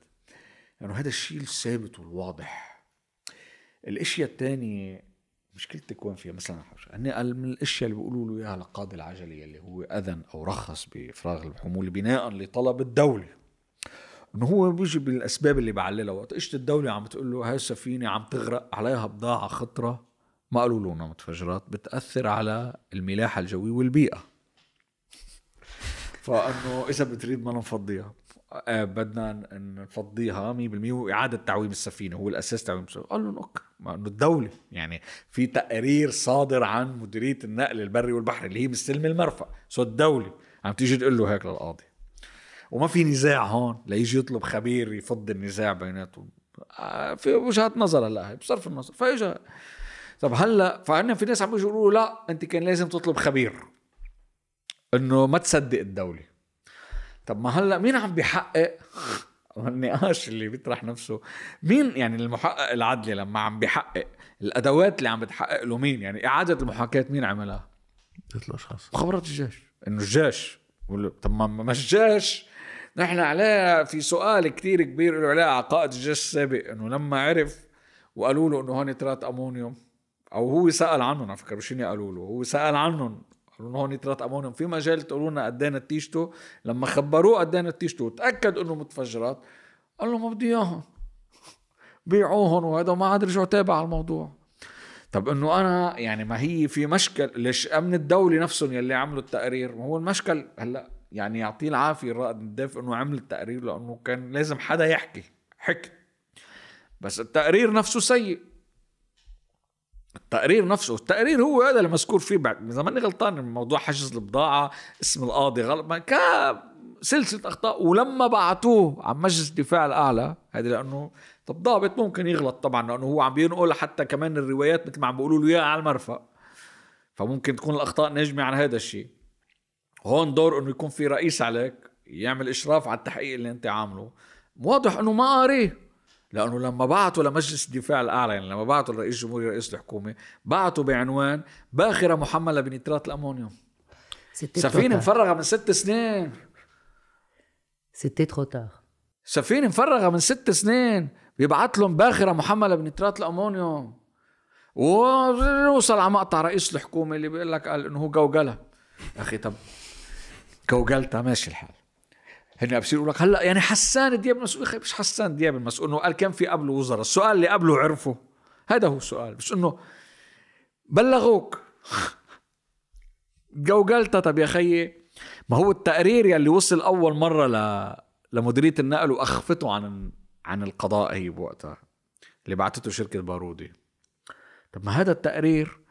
لأنه يعني هذا الشيء الثابت والواضح الاشياء الثانيه مشكلتك وين فيها مثلا هن من الاشياء اللي بيقولوا له اياها لقاضي العجله اللي هو اذن او رخص بافراغ الحموله بناء لطلب الدوله انه هو بيجي بالاسباب اللي بعللها وقت اجت الدوله عم تقول له هاي السفينه عم تغرق عليها بضاعه خطره ما قالوا له انها متفجرات بتاثر على الملاحه الجويه والبيئه فانه اذا بتريد ما نفضيها آه، بدنا نفضيها 100% واعاده تعويم السفينه هو الاساس تعويم السفينه قال لهم اوكي ما انه الدوله يعني في تقرير صادر عن مديريه النقل البري والبحري اللي هي مستلمه المرفأ سو الدوله عم تيجي تقول له هيك للقاضي وما في نزاع هون ليجي يطلب خبير يفض النزاع بيناتهم آه، في وجهات نظر هلا هي بصرف النظر فاجا طب هلا فعنا في ناس عم يجوا لا انت كان لازم تطلب خبير انه ما تصدق الدوله طب ما هلا مين عم بيحقق النقاش اللي بيطرح نفسه مين يعني المحقق العدلي لما عم بيحقق الادوات اللي عم بتحقق له مين يعني اعاده المحاكاه مين عملها؟ ثلاث اشخاص خبرت الجيش انه الجيش طب ما مش الجيش نحن عليه في سؤال كتير كبير له عليه قائد الجيش السابق انه لما عرف وقالوا له انه هون ترات امونيوم او هو سال عنهم على فكره مش قالوا له هو سال عنهم قالوا هون نترات امونيوم في مجال تقولوا لنا قد ايه نتيجته لما خبروه قد ايه نتيجته وتاكد انه متفجرات قال له ما بدي اياهم بيعوهم وهذا وما عاد رجعوا تابع على الموضوع طب انه انا يعني ما هي في مشكل ليش امن الدولي نفسهم يلي عملوا التقرير ما هو المشكل هلا يعني يعطيه العافيه الرائد الدافع انه عمل التقرير لانه كان لازم حدا يحكي حكي بس التقرير نفسه سيء التقرير نفسه التقرير هو هذا اللي مذكور فيه بعد اذا ماني غلطان موضوع حجز البضاعه اسم القاضي غلط ك سلسله اخطاء ولما بعتوه على مجلس الدفاع الاعلى هذا لانه طب ضابط ممكن يغلط طبعا لانه هو عم بينقل حتى كمان الروايات مثل ما عم بيقولوا له اياها على المرفأ فممكن تكون الاخطاء ناجمه عن هذا الشيء هون دور انه يكون في رئيس عليك يعمل اشراف على التحقيق اللي انت عامله واضح انه ما قاريه لانه لما بعثوا لمجلس الدفاع الاعلى يعني لما بعثوا لرئيس الجمهوريه رئيس الحكومه بعثوا بعنوان باخره محمله بنترات الامونيوم سفينه مفرغه من ست سنين ستة خوتار سفينه مفرغه من ست سنين بيبعت لهم باخره محمله بنترات الامونيوم ووصل على مقطع رئيس الحكومه اللي بيقول لك قال انه هو جوجلها اخي طب جوجلتها ماشي الحال هن بصير يقول لك هلا يعني حسان دياب المسؤول يا مش حسان دياب المسؤول انه قال كان في قبله وزراء السؤال اللي قبله عرفه هذا هو السؤال مش انه بلغوك جوجلتها طب يا خيي ما هو التقرير يلي وصل اول مره ل لمديريه النقل واخفته عن عن القضاء هي بوقتها اللي بعتته شركه بارودي طب ما هذا التقرير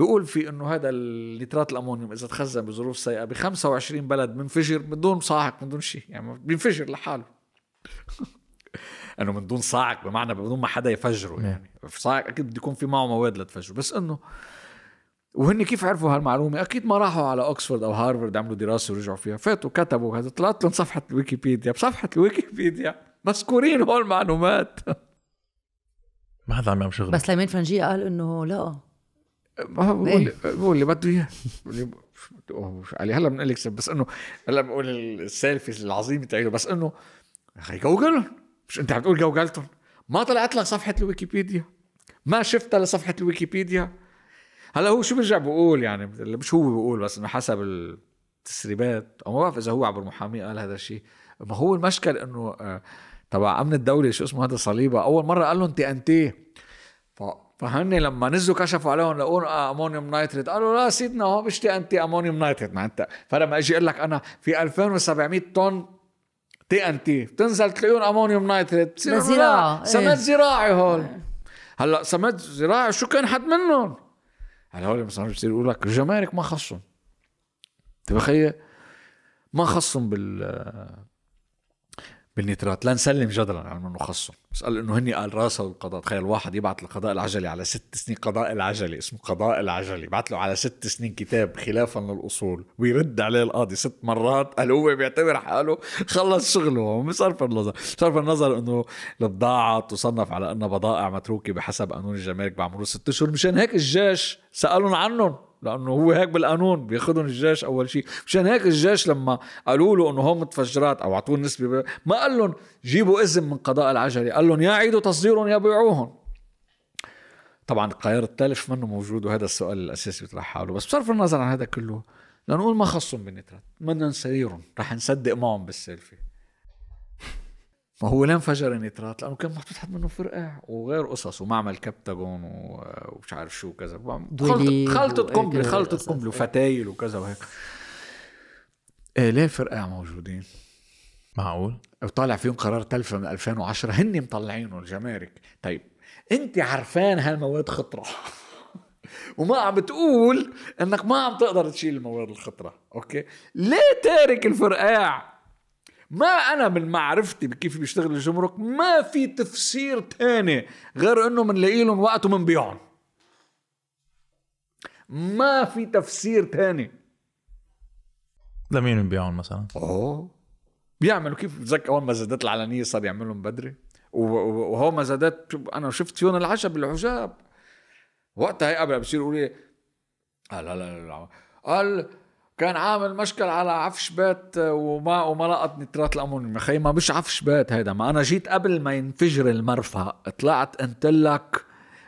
بيقول في انه هذا النترات الامونيوم اذا تخزن بظروف سيئه ب 25 بلد منفجر من دون صاعق من دون شيء يعني بينفجر لحاله انه من دون صاعق بمعنى بدون ما حدا يفجره نعم. يعني صاعق اكيد بده يكون في معه مواد لتفجره بس انه وهن كيف عرفوا هالمعلومه؟ اكيد ما راحوا على اوكسفورد او هارفرد عملوا دراسه ورجعوا فيها، فاتوا كتبوا هذا طلعت لهم صفحه الويكيبيديا، بصفحه الويكيبيديا مذكورين هول المعلومات ما حدا عم يعمل شغل بس لمين فرنجيه قال انه لا ما هو بقول بقول اللي بده اياه علي هلا بنقول لك بس انه هلا بقول السيلفيز العظيمه تاعته بس انه اخي جوجل مش انت عم تقول جوجلتهم ما طلعت لك صفحه الويكيبيديا ما شفتها لصفحه الويكيبيديا هلا هو شو بيرجع بقول يعني مش هو بقول بس انه حسب التسريبات او ما بعرف اذا هو عبر محامي قال هذا الشيء ما هو المشكل انه آه، تبع امن الدوله شو اسمه هذا صليبه اول مره قال له انت تي فهن لما نزلوا كشفوا عليهم لقوا آه، امونيوم نايتريت قالوا لا سيدنا هو بشتي انت امونيوم نايتريت ما انت فلما اجي اقول لك انا في 2700 طن تي ان تي بتنزل تلاقيهم امونيوم نايتريت بتصير زراعه إيه. سماد زراعي هول إيه. هلا سماد زراعي شو كان حد منهم؟ هلا هول مثلا بصير يقول لك الجمارك ما خصهم انت ما خصهم بال بالنيترات لنسلم جدلا عن انه خصهم بس قال انه هني قال راسه القضاء تخيل واحد يبعث للقضاء العجلي على ست سنين قضاء العجلي اسمه قضاء العجلي بعث له على ست سنين كتاب خلافا للاصول ويرد عليه القاضي ست مرات قال هو بيعتبر حاله خلص شغله بصرف النظر بصرف النظر انه البضاعه تصنف على انها بضائع متروكه بحسب قانون الجمارك بعمره ست اشهر مشان هيك الجيش سالهم عنهم لانه هو هيك بالقانون بياخذهم الجيش اول شيء مشان هيك الجيش لما قالوا له انه هون متفجرات او اعطوه نسبه ما قال لهم جيبوا اذن من قضاء العجلي قال لهم يا عيدوا تصديرهم يا بيعوهم طبعا القيار التلف منه موجود وهذا السؤال الاساسي بيطرح حاله بس بصرف النظر عن هذا كله لنقول ما خصهم بالنترات بدنا نسيرهم رح نصدق معهم بالسيلفي ما هو ليه انفجر النترات؟ لانه كان محطوط منه فرقع وغير قصص ومعمل كبتاجون ومش عارف شو كذا خلطة قنبله خلطة قنبله وفتايل وكذا وهيك إيه ليه الفرقع موجودين؟ معقول؟ وطالع فيهم قرار تلفه من 2010 هن مطلعينه الجمارك، طيب انت عرفان هالمواد خطره وما عم بتقول انك ما عم تقدر تشيل المواد الخطره، اوكي؟ ليه تارك الفرقاع ما انا من معرفتي بكيف بيشتغل الجمرك ما في تفسير تاني غير انه بنلاقي لهم وقت وبنبيعهم ما في تفسير تاني لمين بنبيعهم مثلا؟ اوه بيعملوا كيف بتذكر اول ما زادت العلنيه صار يعملهم بدري وهو ما زادت انا شفت فيهم العجب العجاب وقتها هي قبل بصير يقول لي إيه؟ لا لا لا, لا. قال كان عامل مشكل على عفش بيت آه، وما وما لقط نترات الامونيوم يا ما مش عفش بيت هيدا ما انا جيت قبل ما ينفجر المرفأ طلعت قلت لك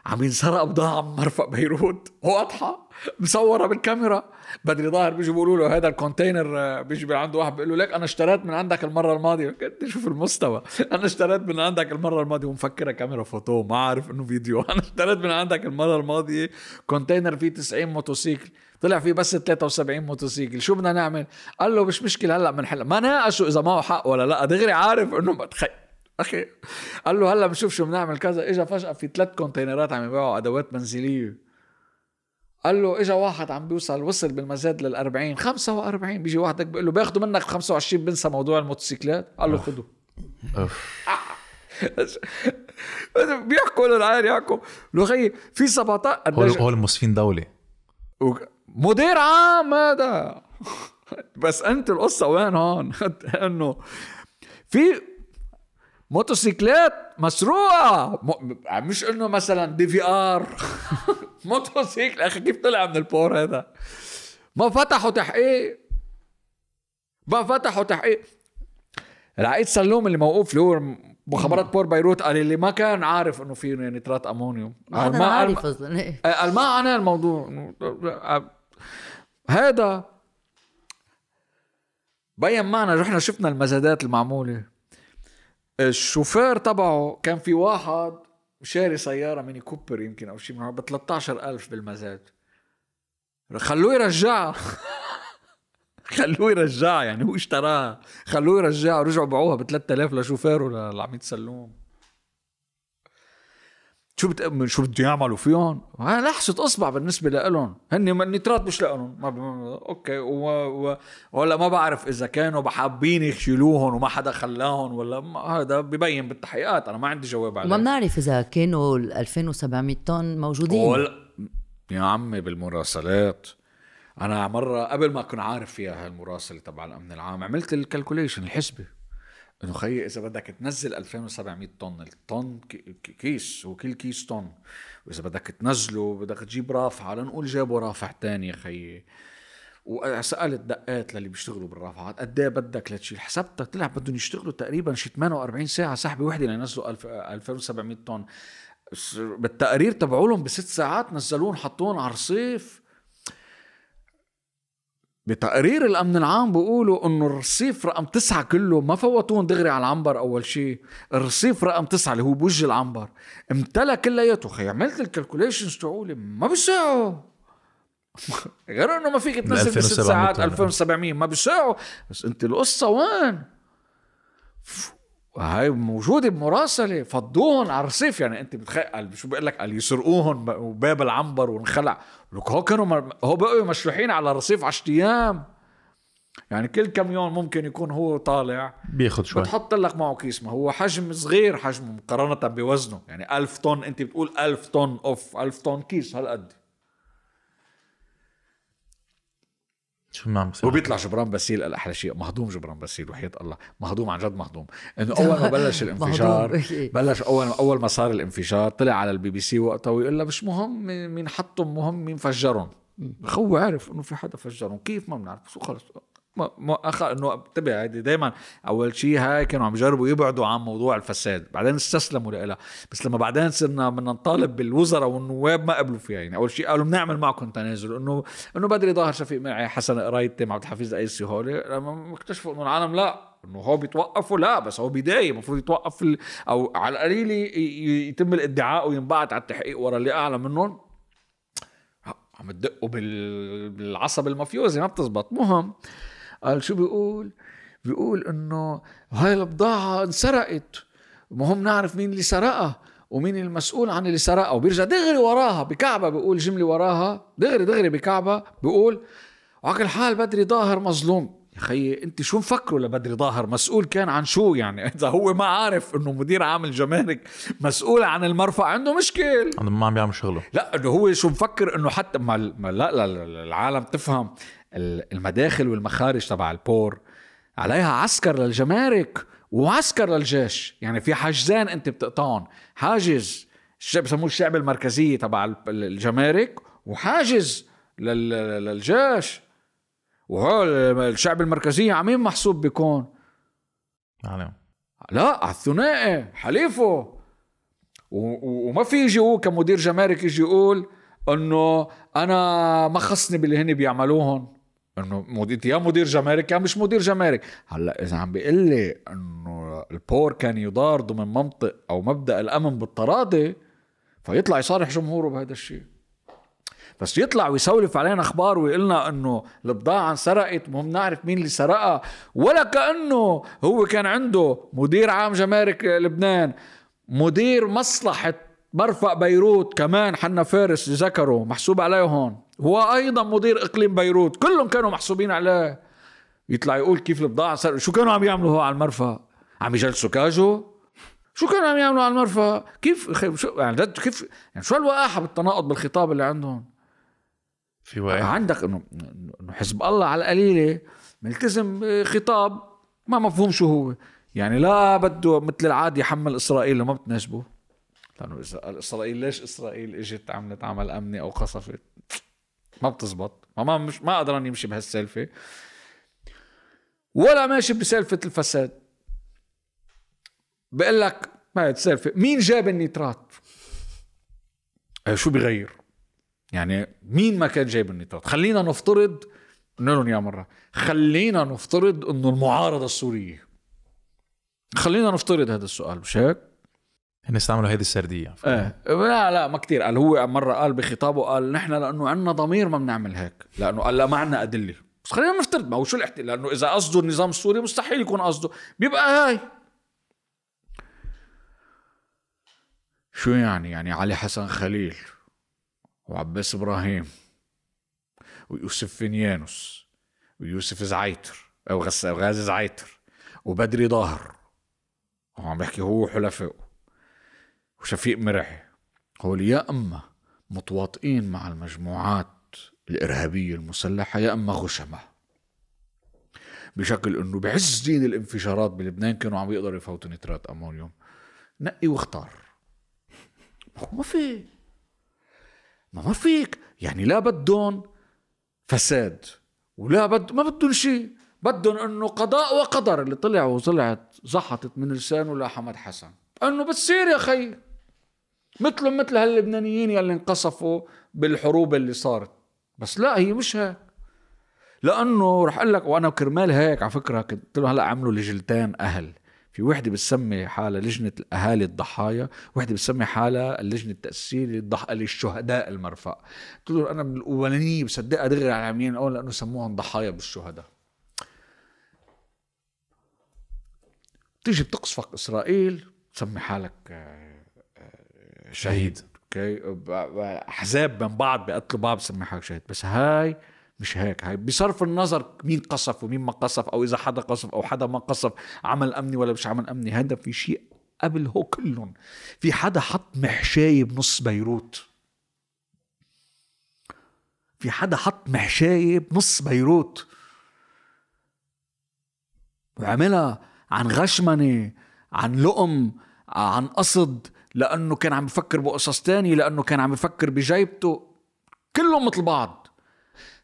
عم ينسرق بضاعة من مرفأ بيروت واضحة مصورة بالكاميرا بدري ظاهر بيجوا بيقولوا له هذا الكونتينر آه، بيجي عنده واحد بيقول له ليك انا اشتريت من عندك المرة الماضية قد شوف المستوى انا اشتريت من عندك المرة الماضية ومفكرة كاميرا فوتو ما عارف انه فيديو انا اشتريت من عندك المرة الماضية كونتينر فيه 90 موتوسيكل طلع في بس 73 موتوسيكل شو بدنا نعمل قال له مش مشكله هلا بنحلها ما ناقشوا اذا معه حق ولا لا دغري عارف انه بتخيل اخي قال له هلا بنشوف شو بنعمل كذا اجى فجاه في ثلاث كونتينرات عم يبيعوا ادوات منزليه قال له اجى واحد عم بيوصل وصل بالمزاد لل 40 45 بيجي واحدك بيقول له باخذوا منك 25 بنسى موضوع الموتوسيكلات قال له خذوا بيحكوا للعيال يحكوا لو خيي في 17 قديش هول موصفين دوله مدير عام هذا بس انت القصه وين هون انه في موتوسيكلات مسروقه يعني مش انه مثلا دي في ار موتوسيكل اخي كيف طلع من البور هذا ما فتحوا تحقيق ما فتحوا تحقيق العقيد سلوم اللي موقوف اللي هو مخابرات بور بيروت قال اللي ما كان عارف انه في نترات يعني امونيوم ما انا عارف اصلا قال إيه. آه، ما عنا الموضوع هذا بين معنا رحنا شفنا المزادات المعمولة الشوفير تبعه كان في واحد شاري سيارة ميني كوبر يمكن أو شيء ب 13000 بالمزاد خلوه يرجعها خلوه يرجعها يعني هو اشتراها خلوه يرجعها ورجعوا باعوها ب 3000 لشوفيره لعميد سلوم شو بتأمن شو بده يعملوا فيهم هاي لحظة إصبع بالنسبة لهم هن النترات مش لهم ما ب... أوكي و... و... ولا ما بعرف إذا كانوا حابين يشيلوهم وما حدا خلاهم ولا ما... هذا ببين بالتحقيقات أنا ما عندي جواب عليه ما بنعرف إذا كانوا ال 2700 طن موجودين ولا... يا عمي بالمراسلات أنا مرة قبل ما أكون عارف فيها هالمراسلة تبع الأمن العام عملت الكالكوليشن الحسبة انه خي اذا بدك تنزل 2700 طن الطن كيس وكل كيس طن واذا بدك تنزله بدك تجيب رافعه لنقول جابوا رافع تاني خي وسالت دقات للي بيشتغلوا بالرافعات قد ايه بدك لتشيل حسبتها طلع بدهم يشتغلوا تقريبا شي 48 ساعه سحبه وحده لينزلوا 2700 طن بالتقرير تبعولهم بست ساعات نزلوهم حطوهم على الرصيف بتقرير الامن العام بيقولوا انه الرصيف رقم تسعة كله ما فوتون دغري على العنبر اول شيء الرصيف رقم تسعة اللي هو بوج العنبر امتلى كلياته خي عملت الكالكوليشنز تقولي ما بيساعوا غير انه ما فيك تنزل بست ساعات 2700 ما بيساعوا بس انت القصه وين هاي موجوده بمراسله فضوهم على الرصيف يعني انت بتخيل شو بقول لك قال يسرقوهم وباب العنبر وانخلع لك هو كانوا مر... هو بقوا مشروحين على الرصيف 10 ايام يعني كل كم يوم ممكن يكون هو طالع بياخذ شوي بتحط لك معه كيس ما هو حجم صغير حجمه مقارنه بوزنه يعني ألف طن انت بتقول ألف طن اوف ألف طن كيس هالقد شو ما وبيطلع جبران باسيل قال احلى شيء مهضوم جبران باسيل وحياة الله مهضوم عن جد مهضوم انه اول ما بلش الانفجار إيه. بلش اول اول ما صار الانفجار طلع على البي بي سي وقتها ويقول له مش مهم مين حطهم مهم مين فجرهم خو عارف انه في حدا فجرهم كيف ما بنعرف وخلص مؤخرا انه انتبه هيدي دائما اول شيء هاي كانوا عم يجربوا يبعدوا عن موضوع الفساد بعدين استسلموا لها بس لما بعدين صرنا بدنا نطالب بالوزراء والنواب ما قبلوا فيها يعني اول شيء قالوا بنعمل معكم تنازل انه انه بدري ظاهر شفيق معي حسن قرايتي مع عبد الحفيظ ايسي هولي لما اكتشفوا انه العالم لا انه هو بيتوقفوا لا بس هو بدايه المفروض يتوقف ال... او على القليل يتم الادعاء وينبعت على التحقيق ورا اللي اعلى منهم عم تدقوا بال... بالعصب المافيوزي ما بتزبط مهم قال شو بيقول بيقول انه هاي البضاعة انسرقت مهم نعرف مين اللي سرقها ومين المسؤول عن اللي سرقها وبيرجع دغري وراها بكعبة بيقول جملة وراها دغري دغري بكعبة بيقول وعقل حال بدري ظاهر مظلوم يا خي انت شو مفكروا لبدري ظاهر مسؤول كان عن شو يعني اذا هو ما عارف انه مدير عام الجمارك مسؤول عن المرفأ عنده مشكل عنده ما عم بيعمل شغله لا انه هو شو مفكر انه حتى ما لا, لا, لا العالم تفهم المداخل والمخارج تبع البور عليها عسكر للجمارك وعسكر للجيش يعني في حاجزان انت بتقطعهم حاجز بسموه الشعب المركزية تبع الجمارك وحاجز للجيش وهول الشعب المركزية عمين محسوب بيكون عليهم يعني. لا على الثنائي حليفه وما في يجي هو كمدير جمارك يجي يقول انه انا ما خصني باللي هن بيعملوهم انه مدير يا مدير جمارك يا مش مدير جمارك هلا اذا عم بيقول لي انه البور كان يدار ضمن منطق او مبدا الامن بالتراضي فيطلع يصارح جمهوره بهذا الشيء بس يطلع ويسولف علينا اخبار ويقول لنا انه البضاعه انسرقت مهم نعرف مين اللي سرقها ولا كانه هو كان عنده مدير عام جمارك لبنان مدير مصلحه مرفق بيروت كمان حنا فارس ذكره محسوب عليه هون هو ايضا مدير اقليم بيروت كلهم كانوا محسوبين عليه يطلع يقول كيف البضاعه صار شو كانوا عم يعملوا هو على المرفأ عم يجلسوا كاجو شو كانوا عم يعملوا على المرفأ كيف شو يعني جد كيف يعني شو الوقاحه بالتناقض بالخطاب اللي عندهم في وقاحه عندك انه انه حزب الله على القليله ملتزم خطاب ما مفهوم شو هو يعني لا بده مثل العادي يحمل اسرائيل ما بتناسبه لانه اسرائيل ليش اسرائيل اجت عملت عمل امني او قصفت ما بتزبط ما ما مش ما قدران يمشي بهالسالفه ولا ماشي بسالفه الفساد بقول لك ما السالفه مين جاب النيترات آه، شو بغير يعني مين ما كان جايب النيترات خلينا نفترض قلنا لهم يا مره خلينا نفترض انه المعارضه السوريه خلينا نفترض هذا السؤال مش هيك هن استعملوا هذه السرديه ايه لا لا ما كثير قال هو مره قال بخطابه قال نحن لانه عندنا ضمير ما بنعمل هيك لانه قال لا ما عندنا ادله بس خلينا نفترض ما هو شو الاحتلال لانه اذا قصده النظام السوري مستحيل يكون قصده بيبقى هاي شو يعني يعني علي حسن خليل وعباس ابراهيم ويوسف فينيانوس ويوسف زعيتر او غازي زعيتر وبدري ظاهر وعم بحكي هو وحلفائه وشفيق مرعي هول يا اما متواطئين مع المجموعات الارهابيه المسلحه يا اما غشمه بشكل انه بعز دين الانفجارات بلبنان كانوا عم يقدروا يفوتوا نترات امونيوم نقي واختار ما في ما ما فيك يعني لا بدهم فساد ولا بد ما بدهم شيء بدهم انه قضاء وقدر اللي طلع وطلعت زحطت من لسانه لحمد حسن انه بتصير يا خي مثلهم مثل هاللبنانيين يلي انقصفوا بالحروب اللي صارت بس لا هي مش هيك لانه رح اقول لك وانا كرمال هيك على فكره قلت له هلا عملوا لجلتان اهل في وحده بتسمي حالها لجنه الاهالي الضحايا وحده بتسمي حالها اللجنه التاسيسيه للضح... للشهداء المرفأ قلت له انا من الاولانيه بصدقها دغري على اليمين الاول لانه سموهم ضحايا بالشهداء بتيجي بتقصفك اسرائيل تسمي حالك شهيد اوكي احزاب من بعض بيقتلوا بعض بسمي حالك شهيد بس هاي مش هيك هاي بصرف النظر مين قصف ومين ما قصف او اذا حدا قصف او حدا ما قصف عمل امني ولا مش عمل امني هذا في شيء قبل هو كلهم في حدا حط محشاية بنص بيروت في حدا حط محشاية بنص بيروت وعملها عن غشمنة عن لقم عن قصد لانه كان عم بفكر بقصص تانية لانه كان عم بفكر بجيبته كلهم مثل بعض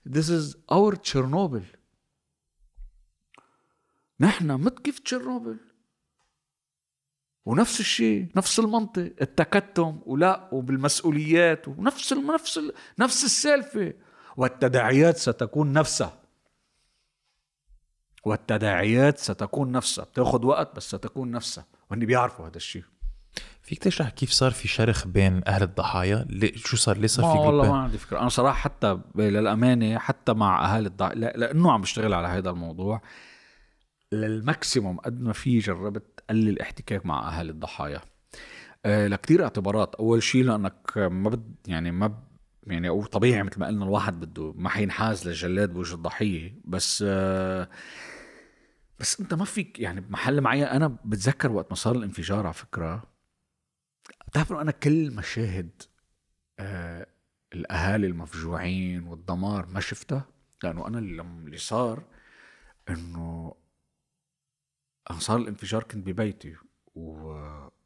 This is our Chernobyl نحن مثل كيف تشيرنوبل ونفس الشيء نفس المنطق التكتم ولا وبالمسؤوليات ونفس ال نفس ال نفس السالفه والتداعيات ستكون نفسها والتداعيات ستكون نفسها بتاخذ وقت بس ستكون نفسها وهن بيعرفوا هذا الشيء فيك تشرح كيف صار في شرخ بين اهل الضحايا؟ شو صار ليه صار في والله ما عندي فكره، انا صراحه حتى للامانه حتى مع اهل الضحايا لانه عم بشتغل على هذا الموضوع للماكسيموم قد ما في جربت قلل الاحتكاك مع اهل الضحايا. أه لكتير اعتبارات، اول شيء لانك ما بد يعني ما يعني او طبيعي مثل ما قلنا الواحد بده ما حينحاز للجلاد بوجه الضحيه بس أه بس انت ما فيك يعني بمحل معين انا بتذكر وقت ما صار الانفجار على فكره بتعرف انه انا كل مشاهد آه الاهالي المفجوعين والدمار ما شفتها لانه انا اللي صار انه انا صار الانفجار كنت ببيتي و...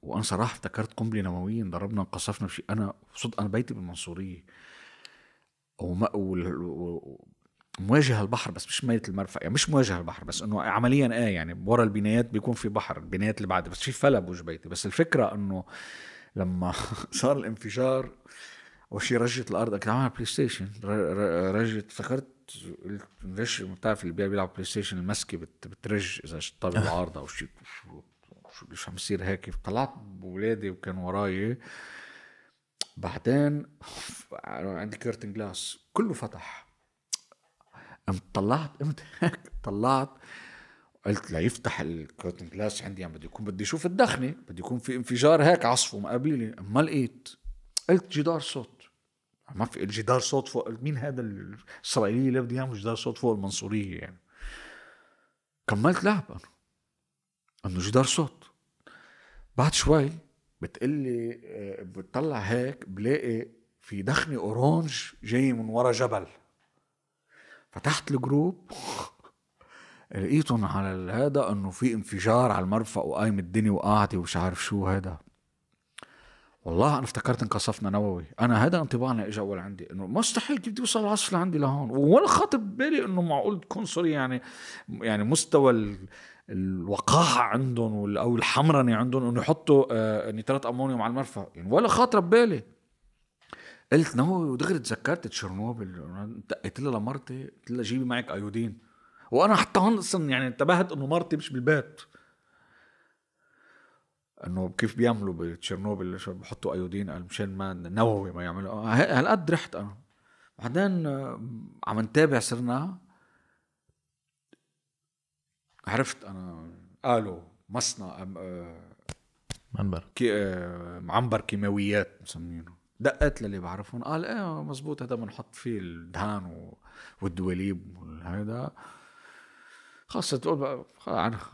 وانا صراحه افتكرت قنبله نوويه ضربنا انقصفنا بشيء انا صدق انا بيتي بالمنصوريه وما مواجهه البحر بس مش ميه المرفأ يعني مش مواجهه البحر بس انه عمليا اه يعني ورا البنايات بيكون في بحر البنايات اللي بعد بس في فلا بوج بيتي بس الفكره انه لما صار الانفجار اول شيء رجت الارض كنت عامل بلاي ستيشن رجت قلت ليش بتعرف اللي بيلعب بلاي ستيشن المسكه بترج اذا طابع آه. العارضه او شيء شو عم يصير هيك طلعت بولادي وكان وراي بعدين عندي كيرتن جلاس كله فتح قمت طلعت قمت هيك طلعت قلت ليفتح الكوتن جلاس عندي عم يعني بدي يكون بدي اشوف الدخنه بدي يكون في انفجار هيك عصفه مقابلي ما لقيت قلت جدار صوت يعني ما في جدار صوت فوق مين هذا الاسرائيلي اللي بده يعمل جدار صوت فوق المنصوريه يعني كملت لعب انا انه جدار صوت بعد شوي بتقلي آه، بتطلع هيك بلاقي في دخنه اورانج جاي من ورا جبل فتحت الجروب لقيتهم على هذا انه في انفجار على المرفأ وقايم الدنيا وقعتي ومش عارف شو هذا والله انا افتكرت انقصفنا نووي انا هذا انطباعنا اجى اول عندي انه مستحيل كيف بده يوصل العصف لعندي لهون ولا خاطر ببالي انه معقول تكون سوري يعني يعني مستوى ال... الوقاحه عندهم او الحمرنه عندهم انه يحطوا آه، نيترات نترات امونيوم على المرفأ يعني ولا خاطر ببالي قلت هو دغري تذكرت تشيرنوبل دقيت لها لمرتي قلت لها جيبي معك ايودين وانا حتى هون اصلا يعني انتبهت انه مرتي مش بالبيت انه كيف بيعملوا بتشيرنوبل بحطوا ايودين قال مشان ما نووي ما يعملوا آه، هالقد رحت انا بعدين آه، عم نتابع صرنا عرفت انا قالوا مصنع منبر آه، كي معمبر كيماويات مسمينه دقت للي بعرفهم قال ايه مزبوط هذا بنحط فيه الدهان والدواليب وهذا خلص تقول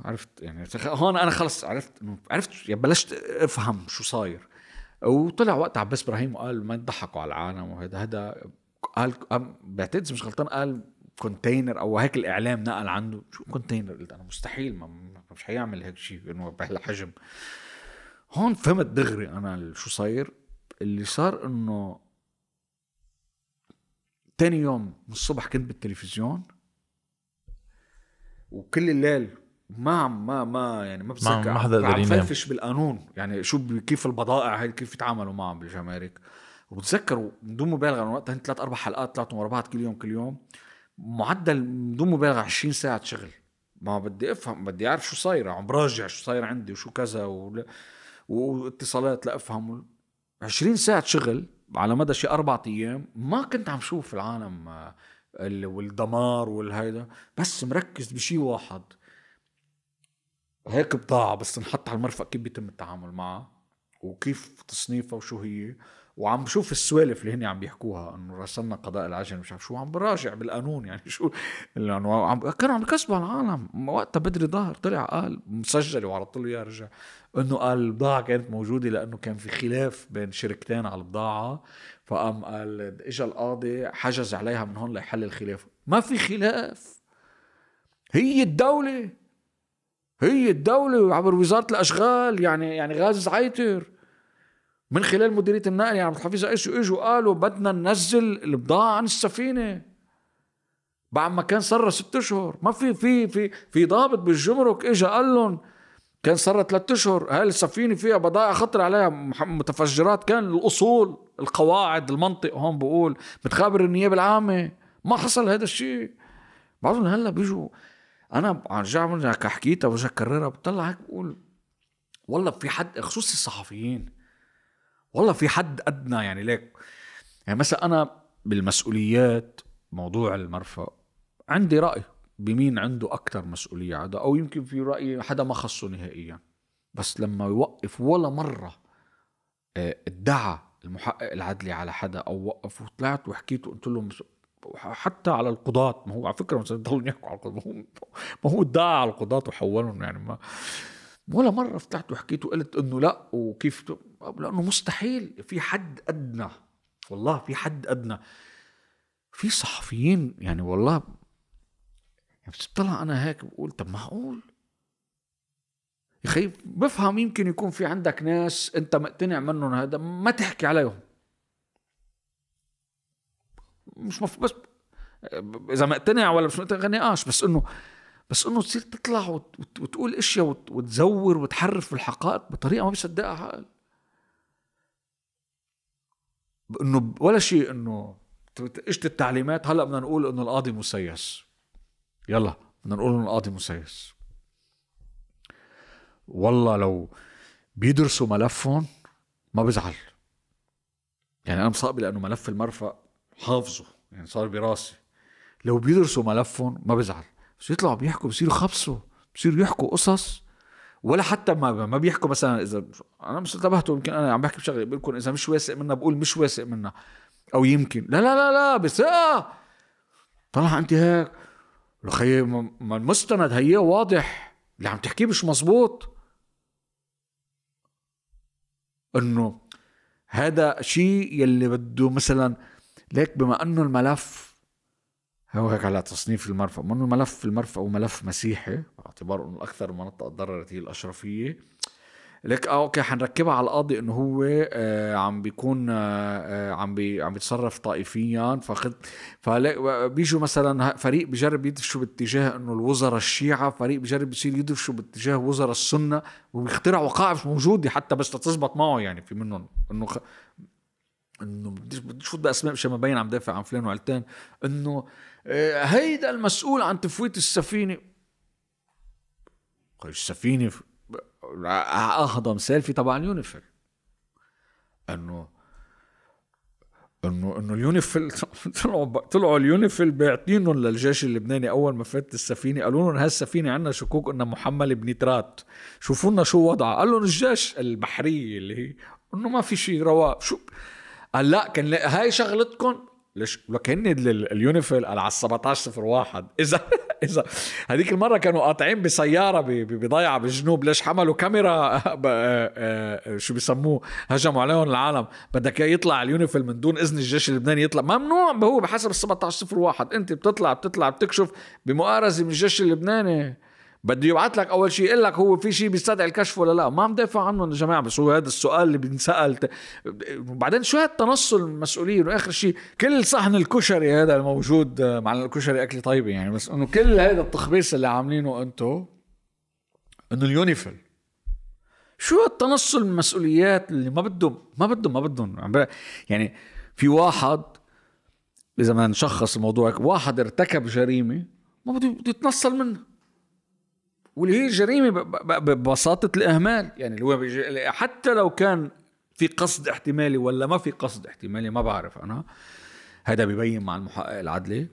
عرفت يعني هون انا خلص عرفت عرفت يعني بلشت افهم شو صاير وطلع وقت عباس ابراهيم وقال ما تضحكوا على العالم وهذا هذا قال بعتقد مش غلطان قال كونتينر او هيك الاعلام نقل عنه شو كونتينر قلت انا مستحيل ما مش حيعمل هيك شيء انه بهالحجم هون فهمت دغري انا شو صاير اللي صار انه تاني يوم من الصبح كنت بالتلفزيون وكل الليل ما ما ما يعني ما بتذكر ما حدا قدر ينام بالقانون يعني شو كيف البضائع هاي كيف يتعاملوا معهم بالجمارك وبتذكر من دون مبالغه انا وقتها ثلاث اربع حلقات ثلاث ورا بعض كل يوم كل يوم معدل من دون مبالغه 20 ساعه شغل ما بدي افهم بدي اعرف شو صايره عم براجع شو صاير عندي وشو كذا و... واتصالات لافهم 20 ساعة شغل على مدى شي أربعة أيام ما كنت عم شوف العالم آه، والدمار والهيدا بس مركز بشي واحد هيك بضاعة بس نحط على المرفق كيف بيتم التعامل معها وكيف تصنيفها وشو هي وعم بشوف السوالف اللي هن عم بيحكوها انه رسلنا قضاء العجل مش عارف شو عم براجع بالقانون يعني شو عم كانوا عم يكسبوا العالم وقتها بدري ظهر طلع قال مسجل وعرضت له اياه رجع انه قال البضاعه كانت موجوده لانه كان في خلاف بين شركتين على البضاعه فقام قال اجى القاضي حجز عليها من هون ليحل الخلاف ما في خلاف هي الدوله هي الدولة عبر وزارة الأشغال يعني يعني غاز زعيتر من خلال مديريه النقل يعني عبد الحفيظ قيسوا اجوا قالوا بدنا ننزل البضاعه عن السفينه بعد ما كان صار ست اشهر ما في في في في ضابط بالجمرك اجى قال لهم كان صار ثلاث اشهر هاي السفينه فيها بضائع خطر عليها متفجرات كان الاصول القواعد المنطق هون بقول بتخابر النيابه العامه ما حصل هذا الشيء بعضهم هلا بيجوا انا عن جد حكيتها وجا كررها بطلع هيك بقول والله في حد خصوصي الصحفيين والله في حد ادنى يعني ليك يعني مثلا انا بالمسؤوليات موضوع المرفأ عندي راي بمين عنده اكثر مسؤوليه عدا او يمكن في راي حدا ما خصه نهائيا بس لما يوقف ولا مره آه، ادعى المحقق العدلي على حدا او وقف وطلعت وحكيت وقلت لهم حتى على القضاة ما هو على فكرة مثلا يضلوا يحكوا على القضاة ما هو ادعى على القضاة وحولهم يعني ما ولا مرة فتحت وحكيت وقلت انه لا وكيف لانه مستحيل في حد ادنى والله في حد ادنى في صحفيين يعني والله يعني بتطلع انا هيك بقول طب معقول يا اخي بفهم يمكن يكون في عندك ناس انت مقتنع منهم هذا ما تحكي عليهم مش مف... بس اذا مقتنع ولا مش مقتنع نقاش بس انه بس انه تصير تطلع وت... وتقول اشياء وت... وتزور وتحرف الحقائق بطريقه ما بيصدقها عقل انه ولا شيء انه اجت التعليمات هلا بدنا نقول انه القاضي مسيس يلا بدنا نقول انه القاضي مسيس والله لو بيدرسوا ملفهم ما بزعل يعني انا مصاب لانه ملف المرفأ حافظه يعني صار براسي لو بيدرسوا ملفهم ما بزعل بس يطلعوا بيحكوا بصيروا خبصوا بصيروا يحكوا قصص ولا حتى ما ما بيحكوا مثلا اذا انا مش انتبهتوا يمكن انا عم بحكي بشغله بقول لكم اذا مش واثق منها بقول مش واثق منها او يمكن لا لا لا لا بثقه آه! طلع انت هيك لخي ما المستند هي واضح اللي عم تحكيه مش مزبوط انه هذا شيء يلي بده مثلا ليك بما انه الملف هو هيك على تصنيف المرفأ من ملف المرفأ ملف مسيحي باعتبار انه اكثر منطقه تضررت هي الاشرفيه لك اه اوكي حنركبها على القاضي انه هو آه عم بيكون آه, آه، عم بي عم بيتصرف طائفيا فخذ فبيجوا مثلا فريق بجرب يدفشوا باتجاه انه الوزراء الشيعة فريق بجرب يصير يدفشوا باتجاه وزراء السنة وبيخترعوا وقائع مش موجودة حتى بس لتزبط معه يعني في منهم انه خ... انه بديش بدي اسماء مشان ما بين عم دافع عن فلان وعلتان انه آه، هيدا المسؤول عن تفويت السفينه السفينه اهضم سيلفي تبع اليونيفيل انه انه انه اليونيفيل طلعوا طلعوا اليونيفيل باعطينهم للجيش اللبناني اول ما فاتت السفينه قالوا لهم هالسفينه عندنا شكوك انها محمله بنترات شوفوا لنا شو وضعها قال لهم الجيش البحريه اللي هي انه ما في شيء رواق شو قال لا كان هاي شغلتكم ليش لكن اليونيفيل على 17 صفر واحد اذا اذا هذيك المره كانوا قاطعين بسياره بضيعه بالجنوب ليش حملوا كاميرا آه، آه، شو بيسموه هجموا عليهم العالم بدك يطلع اليونيفيل من دون اذن الجيش اللبناني يطلع ممنوع هو بحسب ال 17 صفر واحد انت بتطلع بتطلع بتكشف بمؤارزه من الجيش اللبناني بده يبعث لك اول شيء يقول لك هو في شيء بيستدعي الكشف ولا لا ما عم دافع عنهم يا جماعه بس هو هذا السؤال اللي بينسال بعدين وبعدين شو هالتنصل المسؤوليه انه اخر شيء كل صحن الكشري هذا الموجود آه، مع الكشري اكله طيبه يعني بس انه كل هذا التخبيص اللي عاملينه انتو انه اليونيفل شو هالتنصل المسؤوليات اللي ما بدهم ما بدهم ما بدهم يعني في واحد اذا ما نشخص الموضوع واحد ارتكب جريمه ما بده يتنصل منها واللي هي جريمه ببساطه الاهمال يعني اللي هو حتى لو كان في قصد احتمالي ولا ما في قصد احتمالي ما بعرف انا هذا ببين مع المحقق العدلي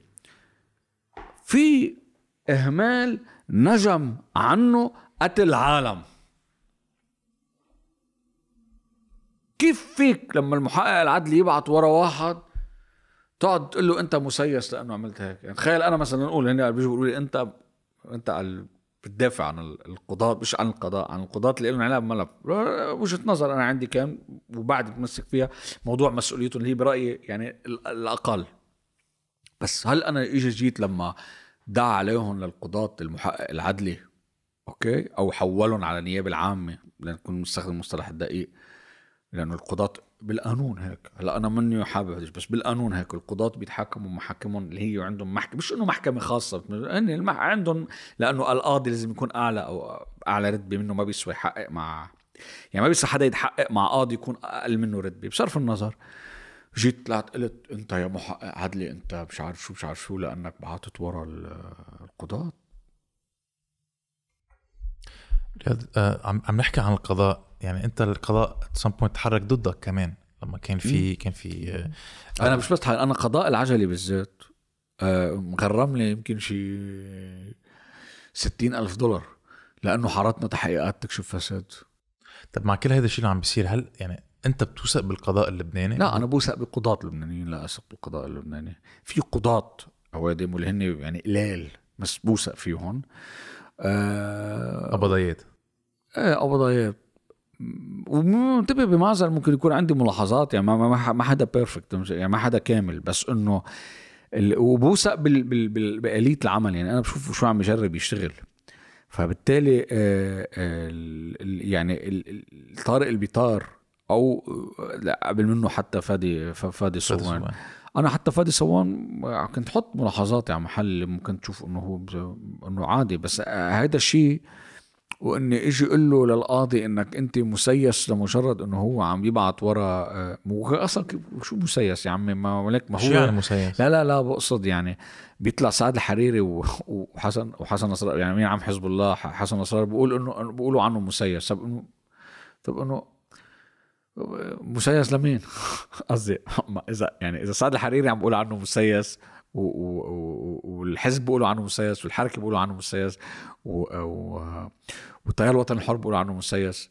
في اهمال نجم عنه قتل عالم كيف فيك لما المحقق العدلي يبعت ورا واحد تقعد تقول له انت مسيس لانه عملت هيك يعني تخيل انا مثلا اقول هنا بيجوا بيقولوا لي انت انت بتدافع عن القضاء مش عن القضاء عن القضاة اللي لهم علاقه بملف وجهه نظر انا عندي كان وبعد بتمسك فيها موضوع مسؤوليتهم اللي هي برايي يعني الاقل بس هل انا اجي جيت لما دعا عليهم للقضاة المحقق العدلي اوكي او حولهم على النيابه العامه لنكون نستخدم المصطلح الدقيق لانه القضاة بالقانون هيك هلا انا مني حابب بس بالقانون هيك القضاة بيتحاكموا محاكمهم اللي هي عندهم محكمة مش انه محكمة خاصة هن يعني المح... عندهم لانه القاضي لازم يكون اعلى او اعلى رتبة منه ما بيسوى يحقق مع يعني ما بيصير حدا يتحقق مع قاضي يكون اقل منه رتبه بصرف النظر جيت طلعت قلت انت يا محقق عدلي انت مش عارف شو مش عارف شو لانك بعتت ورا القضاة آه، عم نحكي عن القضاء يعني انت القضاء سم بوينت تحرك ضدك كمان لما كان في كان في آه، انا مش بس انا قضاء العجله بالذات آه مغرم لي يمكن شي 60 ألف دولار لأنه حارتنا تحقيقات تكشف فساد طب مع كل هذا الشيء اللي عم بيصير هل يعني أنت بتوثق بالقضاء اللبناني؟ لا أنا بوثق بقضاة اللبنانيين لا أثق بالقضاء اللبناني في قضاة أوادم واللي هن يعني قلال بس بوثق فيهم آه... أبضيات ايه قبضيات ومنتبه بمعزل ممكن يكون عندي ملاحظات يعني ما ما حدا بيرفكت يعني ما حدا كامل بس انه وبوثق بال بال بال باليه العمل يعني انا بشوفه شو عم يجرب يشتغل فبالتالي آه، آه، يعني طارق البيطار او آه، لا قبل منه حتى فادي فادي صوان انا حتى فادي صوان كنت حط ملاحظاتي على محل ممكن تشوف انه هو انه عادي بس هذا الشيء آه واني اجي اقول له للقاضي انك انت مسيس لمجرد انه هو عم يبعت ورا آه، اصلا شو مسيس يا عمي ما لك ما هو شو يعني مسيس؟ لا لا لا بقصد يعني بيطلع سعد الحريري وحسن وحسن نصر يعني مين عم حزب الله حسن نصر بقول انه بيقولوا عنه مسيس طب انه طب انه مسيس لمين؟ قصدي اذا يعني اذا سعد الحريري عم بقول عنه مسيس والحزب بيقولوا عنه مسيس والحركه بيقولوا عنه مسيس والتيار الوطني الحر بيقولوا عنه مسيس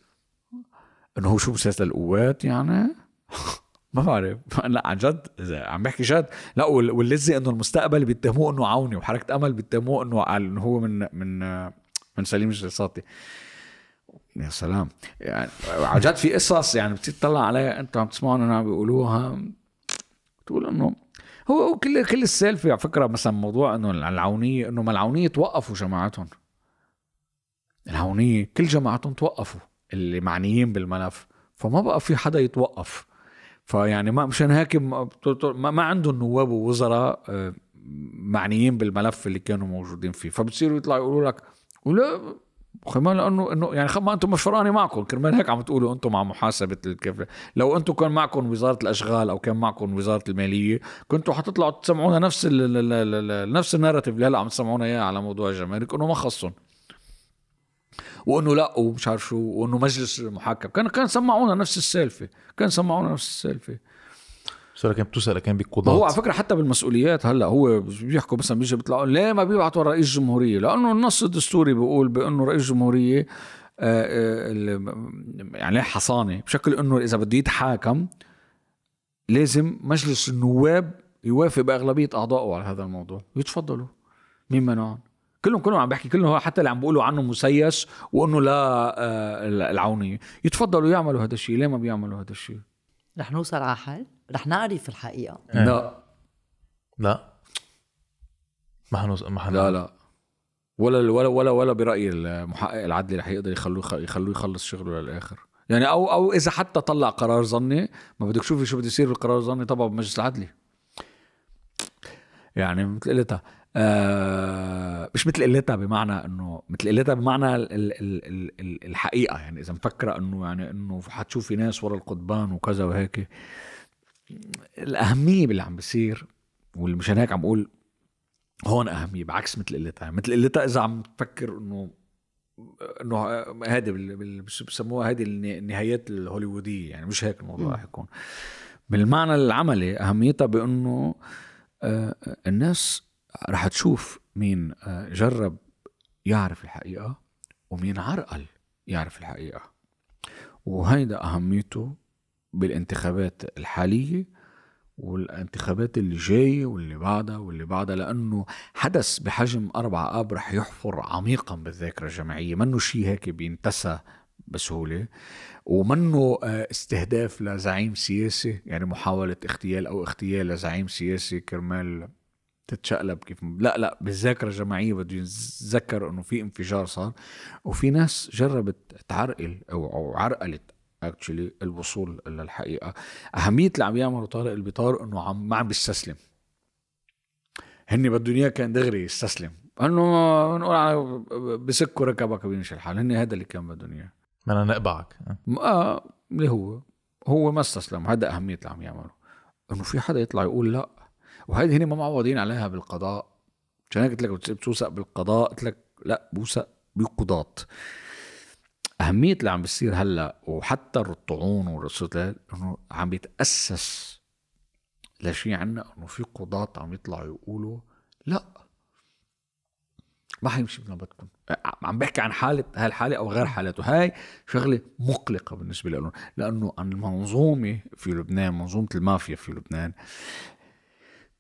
انه هو شو مسيس للقوات يعني ما بعرف لا عن جد اذا عم بحكي جد لا واللذة انه المستقبل بيتهموه انه عوني وحركه امل بيتهموه انه قال انه هو من من من سليم الجلساتي يا سلام يعني عن جد في قصص يعني بتطلع عليها انت عم تسمعهم انا عم بيقولوها تقول انه هو كل كل السالفه على فكره مثلا موضوع انه العونيه انه ما العونيه توقفوا جماعتهم العونيه كل جماعتهم توقفوا اللي معنيين بالملف فما بقى في حدا يتوقف فيعني ما مشان هيك ما, ما عندهم نواب ووزراء آه، معنيين بالملف اللي كانوا موجودين فيه فبتصيروا يطلعوا يقولوا لك ولا كمان لانه انه يعني ما انتم مش فراني معكم كرمال هيك عم تقولوا انتم مع محاسبه الكفر لو انتم كان معكم وزاره الاشغال او كان معكم وزاره الماليه كنتوا حتطلعوا تسمعونا نفس الـ الـ الـ الـ نفس النارتيف اللي هلا عم تسمعونا اياه على موضوع الجمارك انه ما خصهم وانه لا ومش عارف شو وانه مجلس المحاكم كان كان سمعونا نفس السالفه كان سمعونا نفس السالفه بس كانت بتسال كان بقضاة هو على فكره حتى بالمسؤوليات هلا هو بيحكوا مثلا بيجي بيطلعوا ليه ما بيبعتوا رئيس جمهوريه لانه النص الدستوري بيقول بانه رئيس جمهوريه آه، آه، يعني حصانه بشكل انه اذا بده يتحاكم لازم مجلس النواب يوافق باغلبيه اعضائه على هذا الموضوع يتفضلوا مين منعهم كلهم كلهم عم بحكي كلهم حتى اللي عم بيقولوا عنه مسيس وانه لا آه، العونيه يتفضلوا يعملوا هذا الشيء ليه ما بيعملوا هذا الشيء رح نوصل على حل رح نعرف الحقيقه إيه. لا لا ما حنوز ما حنوز. لا لا ولا ولا ولا ولا برايي المحقق العدلي رح يقدر يخلوه يخلوه يخلص شغله للاخر يعني او او اذا حتى طلع قرار ظني ما بدك تشوفي شو بده يصير بالقرار الظني طبعا بالمجلس العدلي يعني مثل قلتها آه مش مثل قلتها بمعنى انه مثل قلتها بمعنى الـ الـ الـ الحقيقه يعني اذا مفكره انه يعني انه حتشوفي ناس ورا القضبان وكذا وهيك الاهميه باللي عم بيصير مشان هيك عم بقول هون اهميه بعكس مثل قلتها مثل قلتها اذا عم تفكر انه انه هذه بسموها هذه النهايات الهوليووديه يعني مش هيك الموضوع رح يكون بالمعنى العملي اهميتها بانه آه، آه، الناس رح تشوف مين آه، جرب يعرف الحقيقه ومين عرقل يعرف الحقيقه وهيدا اهميته بالانتخابات الحالية والانتخابات اللي جاية واللي بعدها واللي بعدها لأنه حدث بحجم أربعة آب رح يحفر عميقا بالذاكرة الجماعية منه شيء هيك بينتسى بسهولة ومنه آه، استهداف لزعيم سياسي يعني محاولة اغتيال أو اغتيال لزعيم سياسي كرمال تتشقلب كيف لا لا بالذاكره الجماعيه بده يتذكر انه في انفجار صار وفي ناس جربت تعرقل او عرقلت اكشلي الوصول للحقيقه اهميه اللي عم يعمله طارق البطار انه عم ما عم بيستسلم هن بدهم اياه كان دغري يستسلم انه بنقول بسكوا ركبك وبيمشي الحال هن هذا اللي كان بدهم اياه بدنا نقبعك اه اللي هو هو ما استسلم هذا اهميه اللي عم يعمله انه في حدا يطلع يقول لا وهيدي هن ما معوضين عليها بالقضاء عشان قلت لك بتوثق بالقضاء قلت لك لا بوثق بقضاه اهميه اللي عم بيصير هلا وحتى الطعون والرسول انه عم بيتاسس لشيء عنا انه في قضاة عم يطلعوا يقولوا لا ما حيمشي مثل ما بدكم عم بحكي عن حالة هالحالة أو غير حالته هاي شغلة مقلقة بالنسبة لهم لأنه المنظومة في لبنان منظومة المافيا في لبنان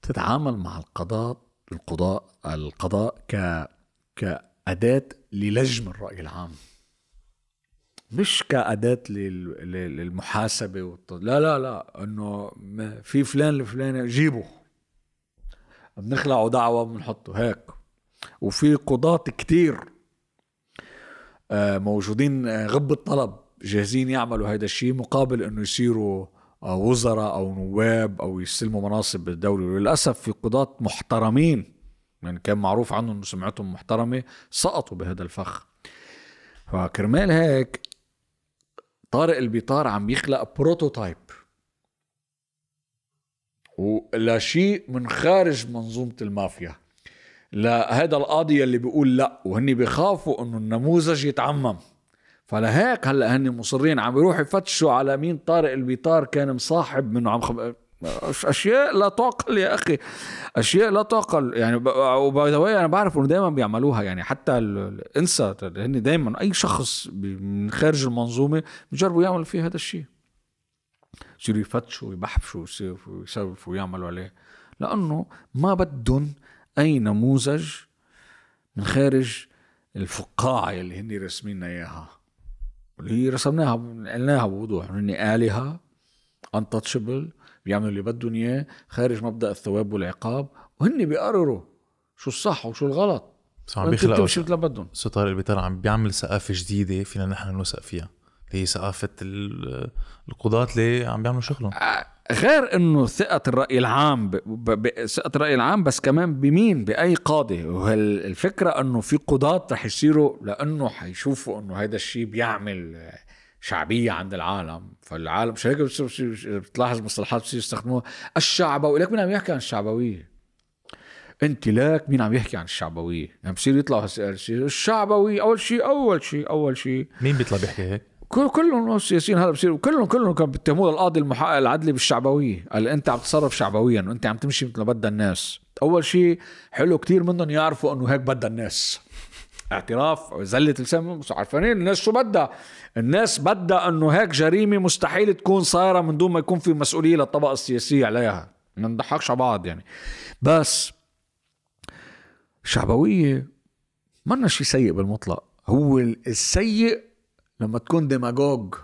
تتعامل مع القضاء القضاء القضاء ك كأداة للجم الرأي العام مش كأداة للمحاسبة والتض... لا لا لا انه في فلان الفلاني جيبه بنخلعه دعوة بنحطه هيك وفي قضاة كتير آه، موجودين آه، غب الطلب جاهزين يعملوا هيدا الشيء مقابل انه يصيروا آه، وزراء او نواب او يستلموا مناصب بالدوله وللاسف في قضاة محترمين يعني كان معروف عنهم سمعتهم محترمه سقطوا بهذا الفخ فكرمال هيك طارق البيطار عم يخلق بروتوتايب ولا شيء من خارج منظومة المافيا لهذا القاضي اللي بيقول لا وهن بيخافوا انه النموذج يتعمم فلهيك هلا هن مصرين عم يروحوا يفتشوا على مين طارق البيطار كان مصاحب منه عم خب... اشياء لا تعقل يا اخي اشياء لا تعقل يعني وباي ذا انا بعرف انه دايما بيعملوها يعني حتى انسى هن دايما اي شخص من خارج المنظومه بيجربوا يعملوا فيه هذا الشيء يصيروا يفتشوا ويبحبشوا ويسوفوا ويعملوا عليه لانه ما بدهم اي نموذج من خارج الفقاعه اللي هن رسمينا اياها اللي رسمناها قلناها بوضوح اني الهه انتشبل بيعملوا اللي بدهم اياه خارج مبدا الثواب والعقاب وهن بيقرروا شو الصح وشو الغلط صح عم بيخلقوا بدهم ستار البيتر عم بيعمل ثقافه جديده فينا نحن نوثق فيها اللي هي ثقافه القضاة اللي عم بيعملوا شغلهم آه، غير انه ثقة الرأي العام ب... ب... ب... ثقة الرأي العام بس كمان بمين بأي قاضي وهالفكرة انه في قضاة رح يصيروا لانه حيشوفوا انه هذا الشيء بيعمل آه، شعبيه عند العالم فالعالم مش هيك بتلاحظ مصطلحات بصير يستخدموها الشعبوي لك مين عم يحكي عن الشعبويه انت لك مين عم يحكي عن الشعبويه يعني بصير يطلعوا الشعبوي اول شيء اول شيء اول شيء مين بيطلع بيحكي هيك كل كلهم السياسيين هلا بصير كلهم كلهم كانوا بيتهموه القاضي المحقق العدلي بالشعبويه قال انت عم تتصرف شعبويا وانت عم تمشي مثل ما بدها الناس اول شيء حلو كتير منهم يعرفوا انه هيك بدها الناس اعتراف زله لسان مش عارفين الناس شو بدها الناس بدها انه هيك جريمه مستحيل تكون صايره من دون ما يكون في مسؤوليه للطبقه السياسيه عليها ما نضحكش على بعض يعني بس شعبويه ما شيء سيء بالمطلق هو السيء لما تكون ديماغوج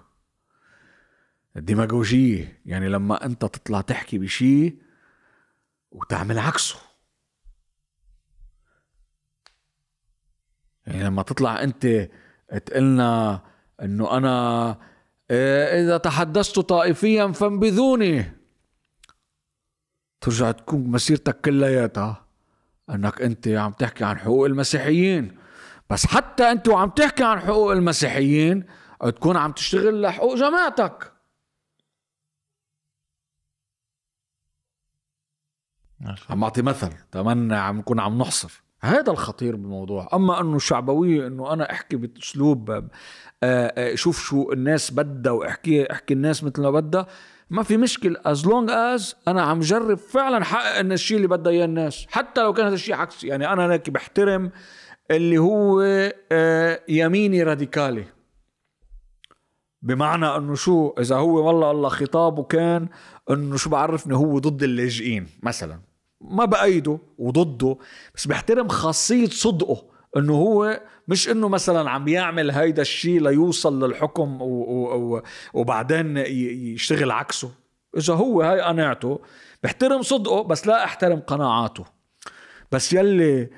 الديماغوجية يعني لما انت تطلع تحكي بشيء وتعمل عكسه يعني لما تطلع انت تقلنا انه انا إيه، اذا تحدثت طائفيا فانبذوني ترجع تكون مسيرتك كلياتها انك انت عم تحكي عن حقوق المسيحيين بس حتى انت وعم تحكي عن حقوق المسيحيين تكون عم تشتغل لحقوق جماعتك نعم. عم اعطي مثل تمنى عم نكون عم نحصر هذا الخطير بالموضوع اما انه الشعبويه انه انا احكي باسلوب آه، آه، شوف شو الناس بدها واحكي احكي الناس مثل ما بدها ما في مشكل از لونج از انا عم جرب فعلا حقق ان الشيء اللي بدها اياه الناس حتى لو كان هذا الشيء عكسي يعني انا هيك بحترم اللي هو آه، يميني راديكالي بمعنى انه شو اذا هو والله الله خطابه كان انه شو بعرفني هو ضد اللاجئين مثلا ما بأيده وضده بس بحترم خاصية صدقه انه هو مش انه مثلا عم يعمل هيدا الشيء ليوصل للحكم و و و وبعدين يشتغل عكسه اذا هو هاي قناعته بحترم صدقه بس لا احترم قناعاته بس يلي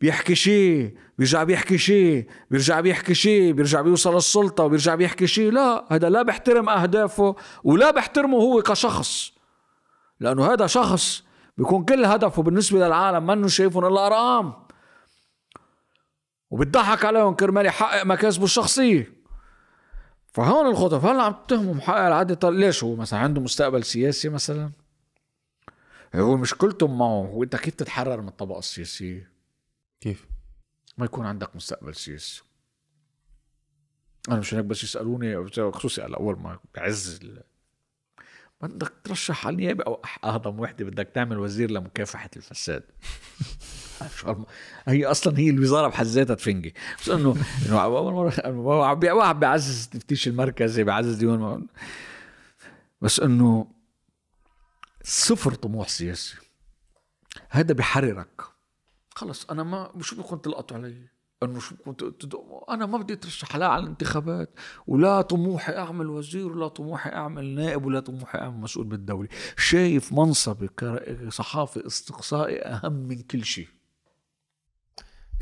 بيحكي شيء بيرجع بيحكي شيء بيرجع بيحكي شيء بيرجع بيوصل السلطة وبيرجع بيحكي شيء لا هذا لا بحترم أهدافه ولا بحترمه هو كشخص لأنه هذا شخص بيكون كل هدفه بالنسبه للعالم منه شايفهم الا ارقام وبتضحك عليهم كرمال يحقق مكاسبه الشخصيه فهون الخطف هلا عم تتهموا محقق العدل طل... طيب ليش هو مثلا عنده مستقبل سياسي مثلا هو مشكلتهم معه هو انت كيف تتحرر من الطبقه السياسيه كيف ما يكون عندك مستقبل سياسي انا مش هيك بس يسالوني خصوصي على اول ما بعز بدك ترشح على النيابه او اعظم وحده بدك تعمل وزير لمكافحه الفساد هي اصلا هي الوزاره بحد ذاتها تفنجي بس انه انه اول مره واحد بيعزز التفتيش المركزي بيعزز ديون بس انه صفر طموح سياسي هذا بحررك خلص انا ما شو بدكم تلقطوا علي انه انا ما بدي اترشح لا على الانتخابات ولا طموحي اعمل وزير ولا طموحي اعمل نائب ولا طموحي اعمل مسؤول بالدوله شايف منصبي كصحافي استقصائي اهم من كل شيء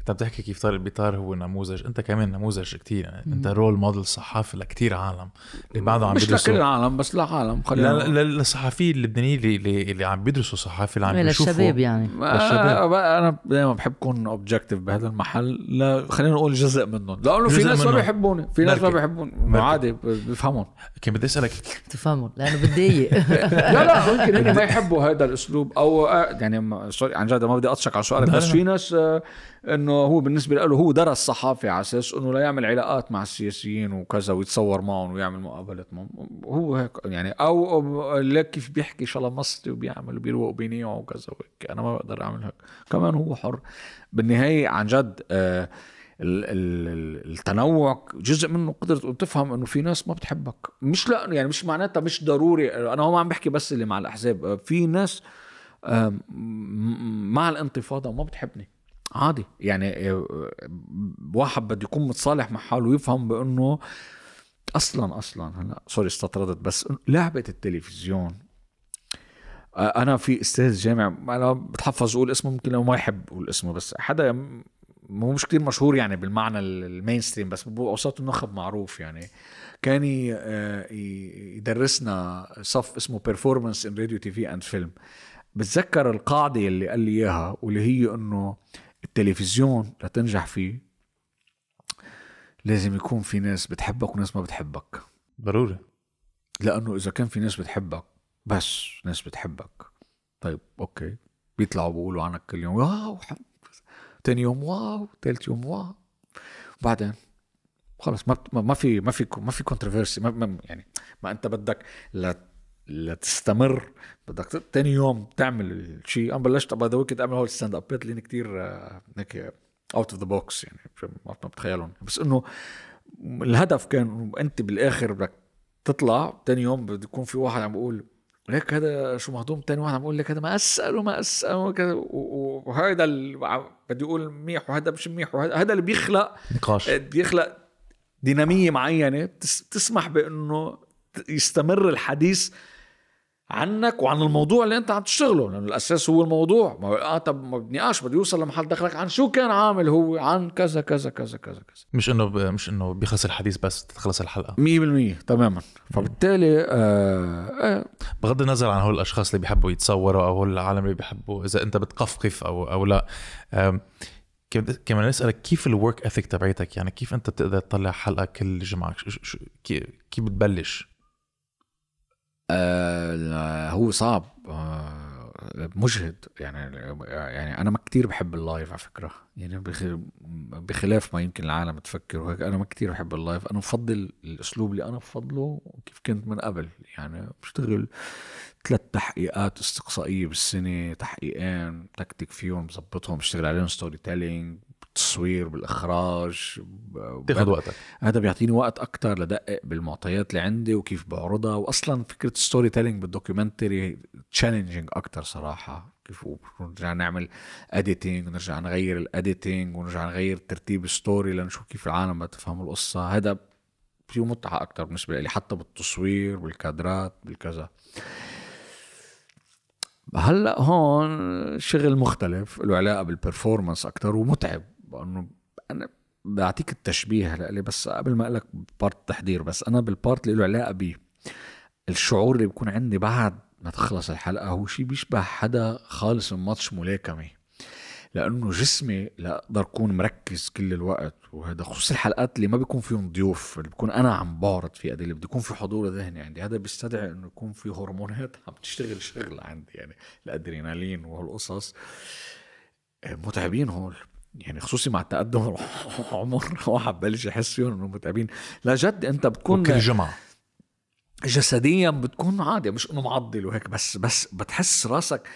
كنت عم تحكي كيف طارق بيطار هو نموذج انت كمان نموذج كتير يعني انت رول موديل صحافي لكتير عالم اللي بعده عم بيدرسوا مش لكل العالم بس لعالم خلينا للصحفيين اللبنانيين اللي, اللي عم بيدرسوا صحافه اللي عم بيشوفوا يعني. آه، للشباب يعني للشباب انا دائما بحب كون اوبجيكتيف بهذا المحل لا خلينا نقول جزء منهم لانه في ناس ما بيحبوني في ناس ما بيحبوني عادي بفهمهم كان بدي اسالك بتفهمهم لانه بتضايق لا لا ممكن هن ما يحبوا هذا الاسلوب او آه، يعني سوري عن جد ما بدي اطشك على سؤالك بس في ناس آه، انه انه هو بالنسبه له هو درس صحافه على اساس انه لا يعمل علاقات مع السياسيين وكذا ويتصور معهم ويعمل مقابلات معهم هو هيك يعني او لك كيف بيحكي شلمصتي وبيعمل وبيروق وبينيع وكذا وهيك انا ما بقدر اعمل هيك كمان هو حر بالنهايه عن جد آه التنوع جزء منه قدرة تفهم انه في ناس ما بتحبك مش لا يعني مش معناتها مش ضروري انا هو ما عم بحكي بس اللي مع الاحزاب في ناس آه، مع الانتفاضه ما بتحبني عادي يعني آه، واحد بده يكون متصالح مع حاله ويفهم بانه اصلا اصلا هلا سوري استطردت بس لعبه التلفزيون آه، انا في استاذ جامع انا بتحفظ اقول اسمه ممكن لو ما يحب اقول اسمه بس حدا مو مش كتير مشهور يعني بالمعنى المين ستريم بس باوساط النخب معروف يعني كان آه، يدرسنا صف اسمه بيرفورمانس ان راديو تي في اند فيلم بتذكر القاعده اللي قال لي اياها واللي هي انه التلفزيون لتنجح فيه لازم يكون في ناس بتحبك وناس ما بتحبك ضروري لانه اذا كان في ناس بتحبك بس ناس بتحبك طيب اوكي بيطلعوا بيقولوا عنك كل يوم واو تاني يوم واو تالت يوم واو وبعدين خلص ما ما في ما في ما في كونتروفيرسي ما يعني ما انت بدك لت لتستمر بدك تاني يوم تعمل الشيء انا بلشت باي ذا ويكند اعمل هول ستاند اب اللي كثير هيك اوت اوف ذا بوكس يعني ما بتخيلهم بس انه الهدف كان انت بالاخر بدك تطلع تاني يوم بده يكون في واحد عم بيقول ليك هذا شو مهضوم تاني واحد عم بيقول لك هذا ما اسال وما اسال وهذا بدي يقول منيح وهذا مش منيح وهذا هذا اللي بيخلق نقاش آه، بيخلق ديناميه معينه بتسمح بانه يستمر الحديث عنك وعن الموضوع اللي انت عم تشتغله لانه الاساس هو الموضوع ما هو اه طب ما بنقاش بده يوصل لمحل دخلك عن شو كان عامل هو عن كذا كذا كذا كذا كذا مش انه ب... مش انه بيخلص الحديث بس تخلص الحلقه 100% تماما فبالتالي آه... آه... بغض النظر عن هول الاشخاص اللي بيحبوا يتصوروا او هول العالم اللي بيحبوا اذا انت بتقفقف او او لا آه... كمان اسالك كيف الورك اثيك تبعيتك يعني كيف انت بتقدر تطلع حلقه كل جمعه كيف بتبلش آه هو صعب آه مجهد يعني يعني انا ما كتير بحب اللايف على فكره يعني بخلاف ما يمكن العالم تفكر وهيك انا ما كتير بحب اللايف انا بفضل الاسلوب اللي انا بفضله كيف كنت من قبل يعني بشتغل ثلاث تحقيقات استقصائيه بالسنه تحقيقين تكتك فيهم بظبطهم بشتغل عليهم ستوري تيلينج بالتصوير بالاخراج بتاخذ وقتك هذا بيعطيني وقت اكثر لدقق بالمعطيات اللي عندي وكيف بعرضها واصلا فكره ستوري تيلينج بالدوكيومنتري تشالنجينج اكثر صراحه كيف نرجع نعمل اديتنج ونرجع نغير الاديتنج ونرجع نغير ترتيب الستوري لنشوف كيف العالم بتفهم القصه هذا في متعه اكثر بالنسبه لي حتى بالتصوير بالكادرات بالكذا هلا هون شغل مختلف له علاقه بالبرفورمانس اكثر ومتعب انه انا بعطيك التشبيه لإلي بس قبل ما اقول لك بارت تحضير بس انا بالبارت اللي له علاقه ب الشعور اللي بيكون عندي بعد ما تخلص الحلقه هو شيء بيشبه حدا خالص من ماتش ملاكمه لانه جسمي لا اقدر اكون مركز كل الوقت وهذا خصوص الحلقات اللي ما بيكون فيهم ضيوف اللي بكون انا عم بارد فيها اللي بده يكون في حضور ذهني عندي هذا بيستدعي انه يكون في هرمونات عم تشتغل شغله عندي يعني الادرينالين وهالقصص متعبين هول يعني خصوصي مع التقدم عمر واحد بلش يحس فيهم انه متعبين لا جد انت بتكون كل جمعه جسديا بتكون عادي مش انه معضل وهيك بس بس بتحس راسك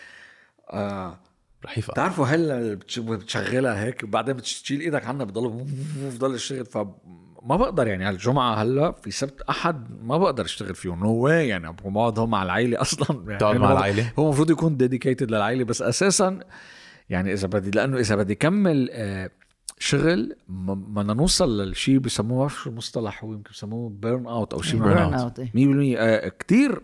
آه رحيفة بتعرفوا هلا بتشغلها هيك وبعدين بتشيل ايدك عنها بضل بضل الشغل فما بقدر يعني هالجمعة الجمعه هلا في سبت احد ما بقدر اشتغل فيهم نو واي يعني بقعد يعني هون مع العائله اصلا يعني مع العائله هو المفروض يكون ديديكيتد للعائله بس اساسا يعني اذا بدي لانه اذا بدي كمل آه، شغل ما نوصل للشيء بسموه شو المصطلح هو يمكن بسموه بيرن اوت او شيء بيرن اوت 100% كثير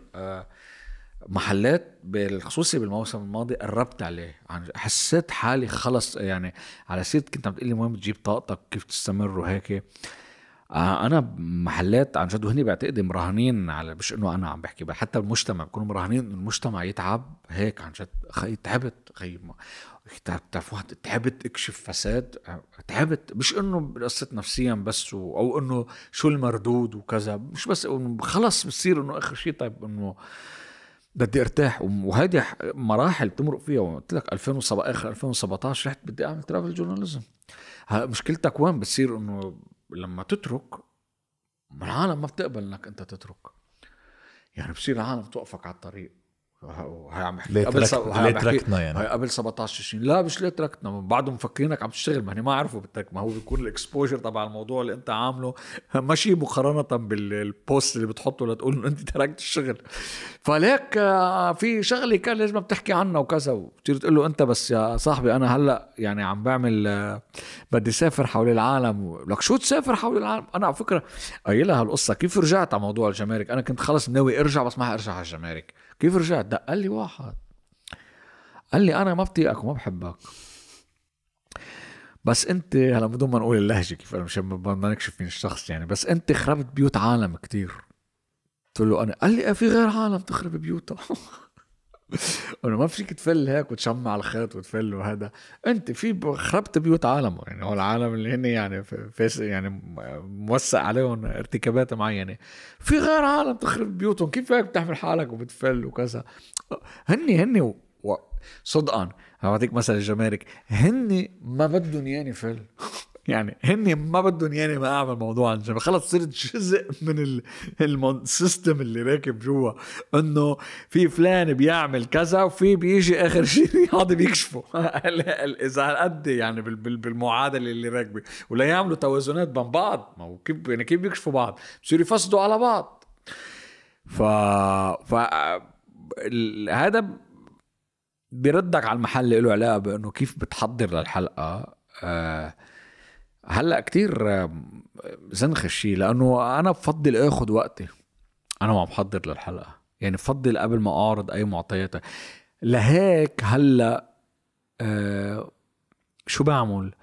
محلات بالخصوصي بالموسم الماضي قربت عليه يعني حسيت حالي خلص يعني على سيرة كنت عم تقول لي مهم تجيب طاقتك كيف تستمر وهيك آه، انا محلات عن جد وهني بعتقد مراهنين على مش انه انا عم بحكي حتى المجتمع بكونوا مراهنين انه المجتمع يتعب هيك عن جد خي تعبت خي تعبت اكشف فساد تعبت مش انه قصة نفسيا بس و... او انه شو المردود وكذا مش بس خلص بصير انه اخر شيء طيب انه بدي ارتاح وهيدي مراحل بتمرق فيها قلت لك 2007 اخر 2017 رحت بدي اعمل ترافل جورناليزم مشكلتك وين بتصير انه لما تترك العالم ما بتقبل انك انت تترك يعني بصير العالم توقفك على الطريق ليه تركتنا يعني هي قبل 17 تشرين لا مش ليه تركتنا بعدهم مفكرينك عم تشتغل ما هني ما عرفوا بدك ما هو بيكون الاكسبوجر تبع الموضوع اللي انت عامله ماشي مقارنه بالبوست اللي بتحطه لتقول انه انت تركت الشغل فليك آه، في شغله كان لازم بتحكي عنها وكذا وبتصير تقول له انت بس يا صاحبي انا هلا يعني عم بعمل آه، بدي سافر حول العالم لك شو تسافر حول العالم انا على فكره قايلها هالقصه كيف رجعت على موضوع الجمارك انا كنت خلص ناوي ارجع بس ما ارجع على الجمارك كيف رجعت دق لي واحد قال لي انا ما بطيقك وما بحبك بس انت هلا بدون ما نقول اللهجه كيف انا مش بدنا نكشف مين الشخص يعني بس انت خربت بيوت عالم كتير قلت له انا قال لي إيه، في غير عالم تخرب بيوتها انه ما فيك تفل هيك وتشمع الخيط وتفل وهذا انت في خربت بيوت عالمه يعني هو العالم اللي هن يعني فيس يعني موسع عليهم ارتكابات معينه في غير عالم تخرب بيوتهم كيف هيك بتحمل حالك وبتفل وكذا هن هن و... و... صدقا بعطيك مثل الجمارك هن ما بدهم ياني فل يعني هن ما بدهم ياني ما اعمل موضوع عن جنب خلص صرت جزء من السيستم اللي راكب جوا انه في فلان بيعمل كذا وفي بيجي اخر شيء يقعد بيكشفوا اذا هالقد يعني بالمعادله اللي راكبه ولا يعملوا توازنات بين بعض ما هو كيف يعني كيف بيكشفوا بعض بصيروا يفسدوا على بعض ف ف هذا بردك على المحل اللي له علاقه بانه كيف بتحضر للحلقه آه هلا كتير زنخ الشيء لانه انا بفضل اخد وقتي انا ما بحضر للحلقه يعني بفضل قبل ما اعرض اي معطيات لهيك هلا أه شو بعمل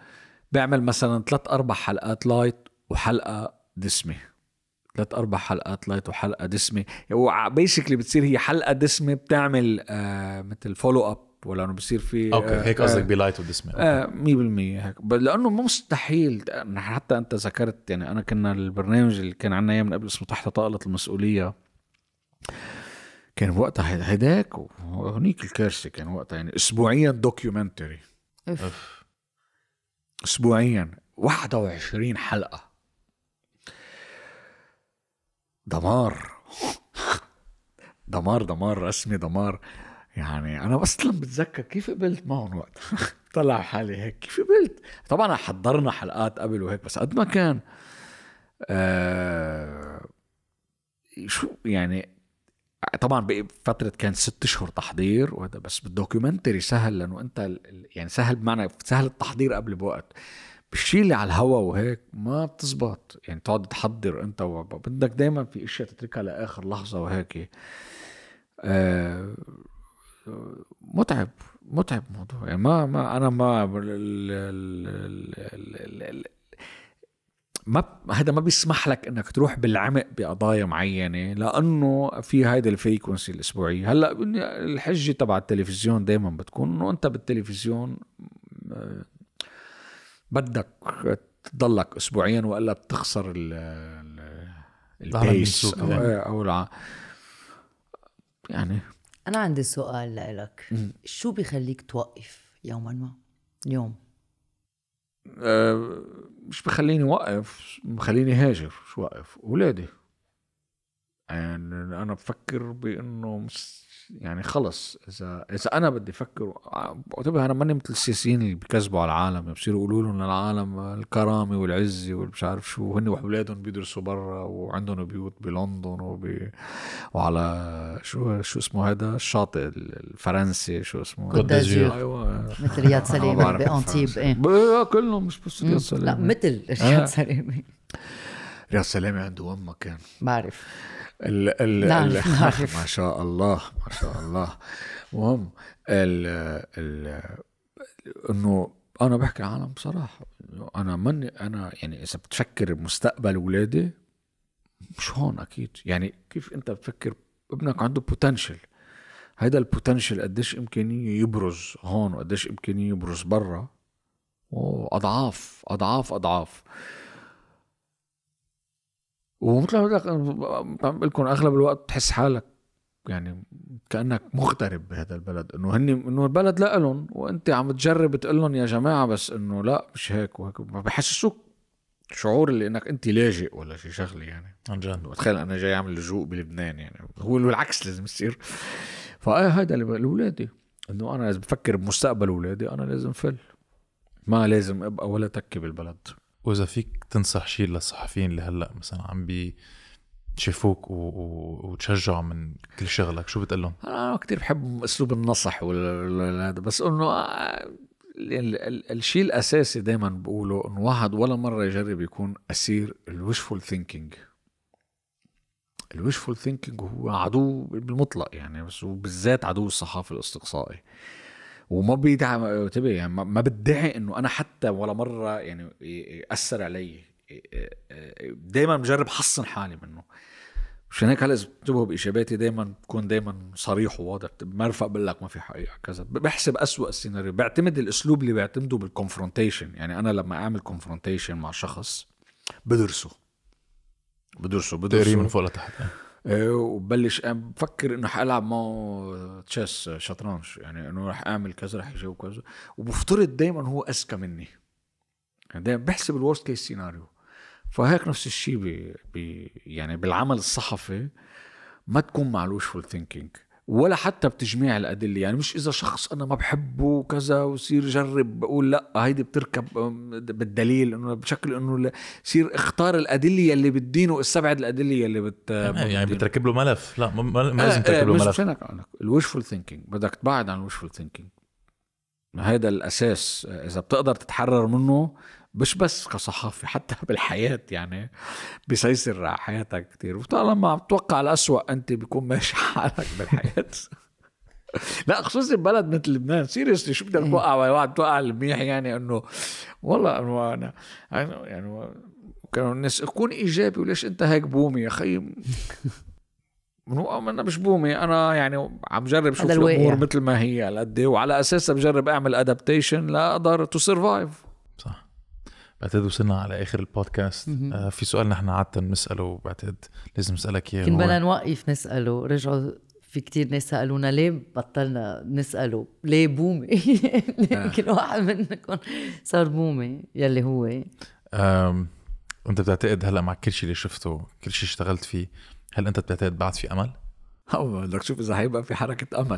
بعمل مثلا ثلاث اربع حلقات لايت وحلقه دسمه ثلاث اربع حلقات لايت وحلقه دسمه وبيسكلي بتصير هي حلقه دسمه بتعمل أه مثل فولو اب ولا انه بصير في اوكي آه، هيك قصدك آه، بلايت ودسمل اه 100% هيك لانه مستحيل حتى انت ذكرت يعني انا كنا البرنامج اللي كان عندنا اياه من قبل اسمه تحت طاوله المسؤوليه كان وقتها هداك وهنيك الكارثه كان وقتها يعني اسبوعيا دوكيومنتري اف اسبوعيا 21 حلقه دمار دمار دمار رسمي دمار يعني انا اصلا بتذكر كيف قبلت معهم وقت طلع حالي هيك كيف قبلت طبعا حضرنا حلقات قبل وهيك بس قد ما كان آه شو يعني طبعا بفترة كان ست اشهر تحضير وهذا بس بالدوكيومنتري سهل لانه انت يعني سهل بمعنى سهل التحضير قبل بوقت بالشيء اللي على الهوا وهيك ما بتزبط يعني تقعد تحضر انت بدك دايما في اشياء تتركها لاخر لحظة وهيك آه متعب متعب موضوع يعني ما ما انا ما ال ال ال ما هذا ما بيسمح لك انك تروح بالعمق بقضايا معينه لانه في هيدا الفريكونسي الاسبوعيه هلا الحجه تبع التلفزيون دائما بتكون انه انت بالتلفزيون آه، بدك تضلك اسبوعيا والا بتخسر ال البيس او, آه، أو يعني أنا عندي سؤال لإلك شو بخليك توقف يوما ما؟ اليوم أه مش بخليني وقف بخليني هاجر مش وقف ولادي يعني أنا بفكر بأنه مش يعني خلص اذا اذا انا بدي افكر وانتبه انا ماني مثل السياسيين اللي بكذبوا على العالم بصيروا يقولوا لهم للعالم الكرامه والعزه والمش عارف شو هن واولادهم بيدرسوا برا وعندهم بيوت بلندن وب... وعلى شو شو اسمه هذا الشاطئ الفرنسي شو اسمه كوت ايوه مثل رياض سليمي بانتيب ايه آه، كلهم مش بس رياض سليمي لا مثل رياض سليمي يا سلامة عنده وين يعني. كان بعرف ال ال ال ما شاء الله ما شاء الله المهم ال ال انه انا بحكي العالم بصراحه انا من انا يعني اذا بتفكر بمستقبل اولادي مش هون اكيد يعني كيف انت بتفكر ابنك عنده بوتنشل هيدا البوتنشل قديش امكانيه يبرز هون وقديش امكانيه يبرز برا اضعاف اضعاف اضعاف ومثل ما لكم اغلب الوقت بتحس حالك يعني كانك مغترب بهذا البلد انه هن انه البلد لا لهم وانت عم تجرب تقول لهم يا جماعه بس انه لا مش هيك وهيك بحسسوك شعور اللي انك انت لاجئ ولا شيء شغله يعني عن جد تخيل انا جاي اعمل لجوء بلبنان يعني هو العكس لازم يصير فاي هذا لاولادي انه انا اذا بفكر بمستقبل اولادي انا لازم فل ما لازم ابقى ولا تكي بالبلد واذا فيك تنصح شيء للصحفيين اللي هلا مثلا عم بي شافوك و... و... وتشجعوا من كل شغلك شو بتقول لهم؟ انا كثير بحب اسلوب النصح وال... بس انه آه، الشيء الاساسي دائما بقوله انه واحد ولا مره يجرب يكون اسير الوشفول ثينكينج الوشفول ثينكينج هو عدو بالمطلق يعني بس وبالذات عدو الصحافه الاستقصائي وما بيدعم يعني ما بدعي انه انا حتى ولا مره يعني اثر علي إيه، إيه، دائما بجرب حصن حالي منه مشان هيك هلا اذا بتنتبهوا باجاباتي دائما بكون دائما صريح وواضح ما رفق بقول لك ما في حقيقه كذا بحسب اسوء السيناريو بعتمد الاسلوب اللي بعتمده بالكونفرونتيشن يعني انا لما اعمل كونفرونتيشن مع شخص بدرسه بدرسه بدرسه من فوق لتحت آه، وبلش بفكر انه حالعب معه تشيس آه، شطرنج يعني انه رح اعمل كذا رح يجاوب كذا وبفترض دائما هو اذكى مني يعني دائما بحسب الورست كيس سيناريو فهيك نفس الشيء يعني بالعمل الصحفي ما تكون مع فول ثينكينج ولا حتى بتجميع الادله يعني مش اذا شخص انا ما بحبه وكذا وصير جرب بقول لا هيدي بتركب بالدليل انه بشكل انه صير اختار الادله اللي بتدينه استبعد الادله اللي بت آه، يعني بتركب له ملف لا ما آه، لازم تركب آه، له ملف مش عنك الوشفول ثينكينج بدك تبعد عن الوشفول ثينكينج هذا الاساس اذا بتقدر تتحرر منه مش بس كصحفي حتى بالحياة يعني بيسيسر على حياتك كتير وطالما عم تتوقع الأسوأ أنت بيكون ماشي حالك بالحياة لا خصوصي بلد مثل لبنان سيريسلي شو بدك توقع واحد توقع المنيح يعني انه والله انه انا يعني كانوا الناس كون ايجابي وليش انت هيك بومي يا اخي انا مش بومي انا يعني عم جرب شوف الامور مثل ما هي على قد إيه. وعلى اساسها بجرب اعمل ادابتيشن لاقدر تو سرفايف بعتقد وصلنا على اخر البودكاست آه في سؤال نحن عاده بنساله بعتقد لازم اسالك اياه كنا بدنا نوقف نساله رجعوا في كتير ناس سالونا ليه بطلنا نساله ليه بومي آه. كل واحد منكم صار بومي يلي هو انت بتعتقد هلا مع كل شيء اللي شفته كل شيء اشتغلت فيه هل انت بتعتقد بعد في امل؟ بدك تشوف اذا هيبقى في حركه امل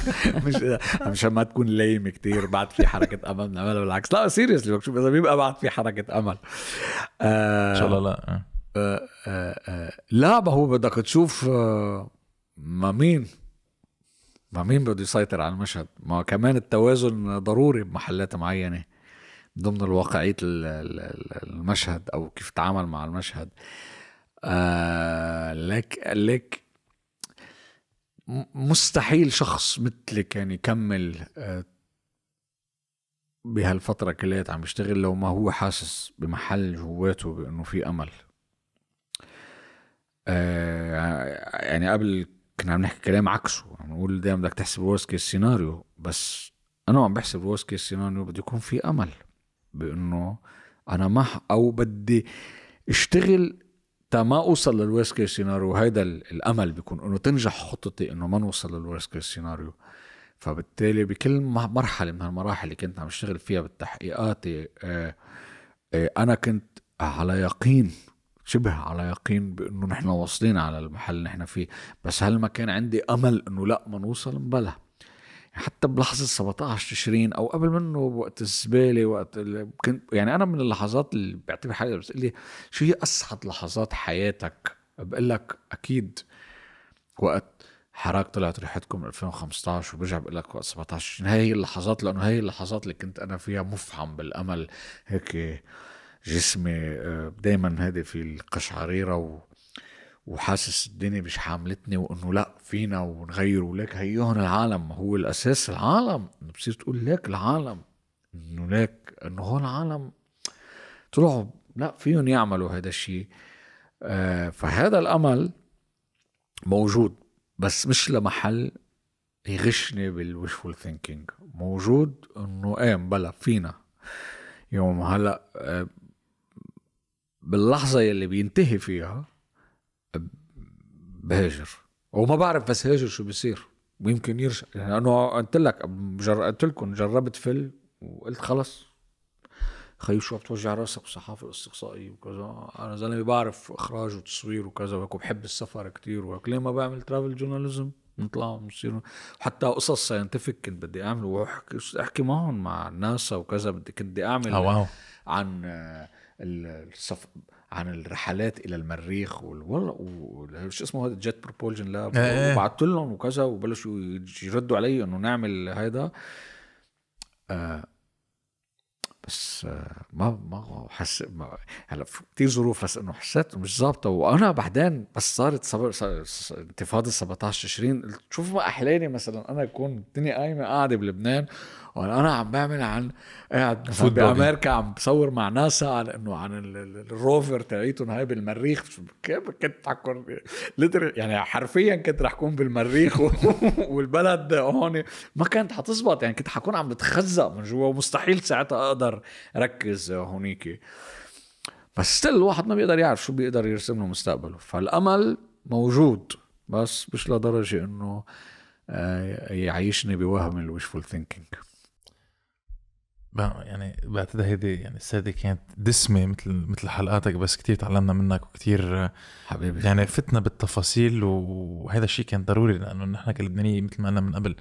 مش مش ما تكون لايم كتير بعد في حركه امل نعملها بالعكس لا سيريسلي بدك تشوف اذا بيبقى بعد في حركه امل آه، ان شاء الله لا آه. آه آه آه لا ما هو بدك تشوف آه، ما مين ما مين بده يسيطر على المشهد ما كمان التوازن ضروري بمحلات معينه ضمن الواقعية المشهد أو كيف تعامل مع المشهد آه لك لك مستحيل شخص مثلي يعني كان يكمل آه، بهالفترة كليات عم يشتغل لو ما هو حاسس بمحل جواته بأنه في أمل آه، يعني قبل كنا عم نحكي كلام عكسه عم نقول دايما بدك تحسب ورست كيس سيناريو بس أنا عم بحسب ورست كيس سيناريو بده يكون في أمل بأنه أنا ما أو بدي اشتغل تا ما اوصل للورست كيس سيناريو هيدا الامل بيكون انه تنجح خطتي انه ما نوصل للورست كيس سيناريو فبالتالي بكل مرحله من المراحل اللي كنت عم اشتغل فيها بالتحقيقات آه، آه، انا كنت على يقين شبه على يقين بانه نحن واصلين على المحل اللي نحن فيه بس هل ما كان عندي امل انه لا ما نوصل مبلا حتى بلحظة 17 تشرين أو قبل منه وقت الزبالة وقت ال... كنت يعني أنا من اللحظات اللي بعتبر حالي بس لي شو هي أسعد لحظات حياتك بقول لك أكيد وقت حراك طلعت ريحتكم 2015 وبرجع بقول لك وقت 17 هاي هي اللحظات لأنه هاي اللحظات اللي كنت أنا فيها مفعم بالأمل هيك جسمي آه، دايما هادي في القشعريرة و... وحاسس الدنيا مش حاملتني وانه لا فينا ونغير ولك هيهن العالم ما هو الاساس العالم انه بصير تقول لك العالم انه لك انه هون العالم طلعوا لا فيهم يعملوا هذا الشيء آه، فهذا الامل موجود بس مش لمحل يغشني بالوشفول ثينكينج موجود انه ايه بلا فينا يوم هلا آه، باللحظه يلي بينتهي فيها بهاجر وما بعرف بس هاجر شو بيصير ويمكن يرجع يعني لانه قلت لك جر... قلت لكم جربت فل وقلت خلص خيو شو بتوجع راسك بالصحافه الاستقصائيه وكذا انا زلمه بعرف اخراج وتصوير وكذا وهيك وبحب السفر كتير وهيك ليه ما بعمل ترافل جورناليزم نطلع ونصير حتى قصص ساينتفك كنت بدي اعمل واحكي احكي معهم مع ناسا وكذا بدي كنت بدي اعمل آه، أو أو. عن الصف عن الرحلات الى المريخ والله وش اسمه هذا الجيت بروبولجن لاب وبعثت لهم وكذا وبلشوا يردوا علي انه نعمل هيدا آه بس آه، ما ما حس ما هلا كثير ظروف بس انه حسيت مش ظابطه وانا بعدين بس صارت انتفاضه 17 تشرين قلت شوف ما احلاني مثلا انا اكون الدنيا قايمه قاعده بلبنان وانا انا عم بعمل عن قاعد بامريكا عم بصور مع ناسا على انه عن الروفر تاعيتهم هاي بالمريخ كيف كنت حكون يعني حرفيا كنت رح كون بالمريخ والبلد هون ما كانت حتزبط يعني كنت حكون عم بتخزق من جوا ومستحيل ساعتها اقدر ركز هونيك بس ستيل الواحد ما بيقدر يعرف شو بيقدر يرسم له مستقبله فالامل موجود بس مش لدرجه انه آه، يعيشني بوهم الوشفول ثينكينج يعني بعتقد هيدي يعني السادة كانت دسمة مثل مثل حلقاتك بس كتير تعلمنا منك وكتير حبيبي يعني فتنا بالتفاصيل وهذا الشيء كان ضروري لأنه نحن كلبنانيين مثل ما قلنا من قبل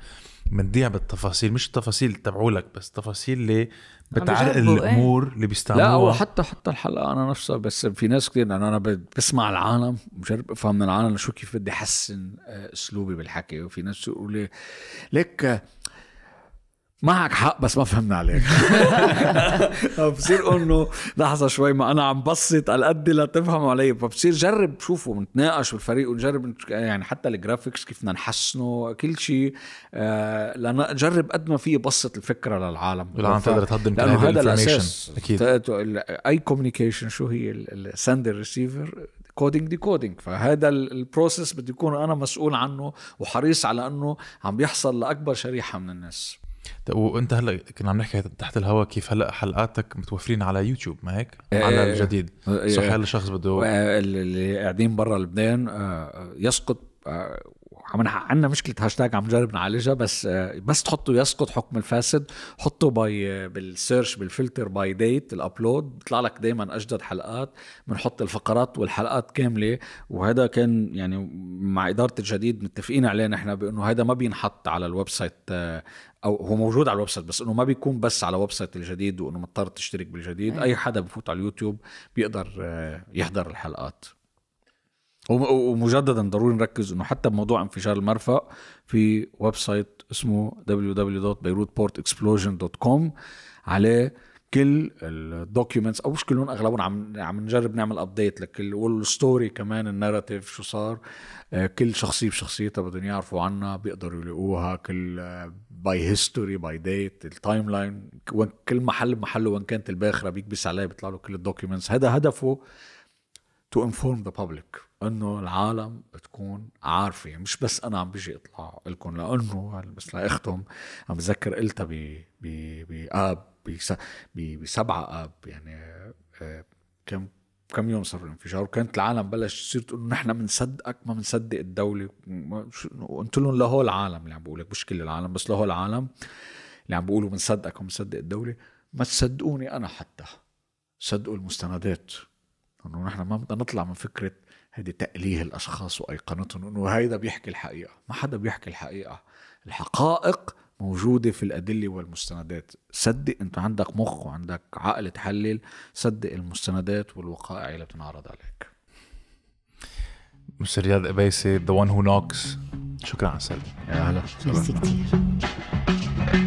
بنضيع بالتفاصيل مش التفاصيل تبعولك بس التفاصيل اللي بتعرقل إيه. الامور اللي بيستعملوها لا وحتى حتى الحلقه انا نفسها بس في ناس كثير لانه انا بسمع العالم بجرب افهم من العالم شو كيف بدي احسن آه، اسلوبي بالحكي وفي ناس يقولوا لي ليك آه، معك حق بس ما فهمنا عليك فبصير انه لحظه شوي ما انا عم بسط على قد لا تفهموا علي فبصير جرب شوفوا نتناقش بالفريق ونجرب يعني حتى الجرافيكس كيف بدنا نحسنه كل شيء آه، لنجرب قد ما في بسط الفكره للعالم العالم تقدر تهضم لانه هذا الاساس اكيد اي كوميونيكيشن شو هي السند ريسيفر كودينج ديكودينج فهذا البروسيس بده يكون انا مسؤول عنه وحريص على انه عم بيحصل لاكبر شريحه من الناس وانت هلا كنا عم نحكي تحت الهواء كيف هلا حلقاتك متوفرين على يوتيوب ما هيك؟ إيه على إيه، الجديد إيه, إيه،, إيه. صحيح الشخص بده اللي قاعدين برا لبنان آه، يسقط آه، عم عندنا مشكله هاشتاج عم نجرب نعالجها بس آه، بس تحطوا يسقط حكم الفاسد حطوا باي بالسيرش بالفلتر باي ديت الابلود بيطلع لك دائما اجدد حلقات بنحط الفقرات والحلقات كامله وهذا كان يعني مع اداره الجديد متفقين عليه نحن بانه هذا ما بينحط على الويب سايت او هو موجود على الويب سايت بس انه ما بيكون بس على ويب سايت الجديد وانه مضطر تشترك بالجديد أيه. اي حدا بفوت على اليوتيوب بيقدر آه، يحضر الحلقات ومجددا ضروري نركز انه حتى بموضوع انفجار المرفأ في ويب سايت اسمه www.beirutportexplosion.com عليه كل الدوكيومنتس او مش كلهم اغلبهم عم عم نجرب نعمل ابديت لكل والستوري كمان الناراتيف شو صار آه، كل شخصيه بشخصيتها بدهم يعرفوا عنها بيقدروا يلاقوها كل باي هيستوري باي ديت التايم لاين كل محل بمحله وين كانت الباخره بيكبس عليها بيطلع له كل الدوكيومنتس هذا هدفه تو انفورم ذا بابليك انه العالم تكون عارفه يعني مش بس انا عم بيجي اطلع لكم لانه بس لاختم عم بتذكر قلتها ب ب بسبعة اب آه، يعني آه، كم كم يوم صار الانفجار وكانت العالم بلش تصير تقول نحن بنصدقك ما بنصدق الدوله قلت لهم لهول العالم اللي عم بقول لك مش كل العالم بس لهول العالم اللي عم بيقولوا بنصدقك بنصدق الدوله ما تصدقوني انا حتى صدقوا المستندات انه نحن ما بدنا نطلع من فكره هيدي تأليه الاشخاص وايقنتهم انه هيدا بيحكي الحقيقه ما حدا بيحكي الحقيقه الحقائق موجودة في الأدلة والمستندات صدق أنت عندك مخ وعندك عقل تحلل صدق المستندات والوقائع اللي بتنعرض عليك مستر رياض قبيسي The One Who Knocks شكرا على السلامة يا أهلا ميرسي كتير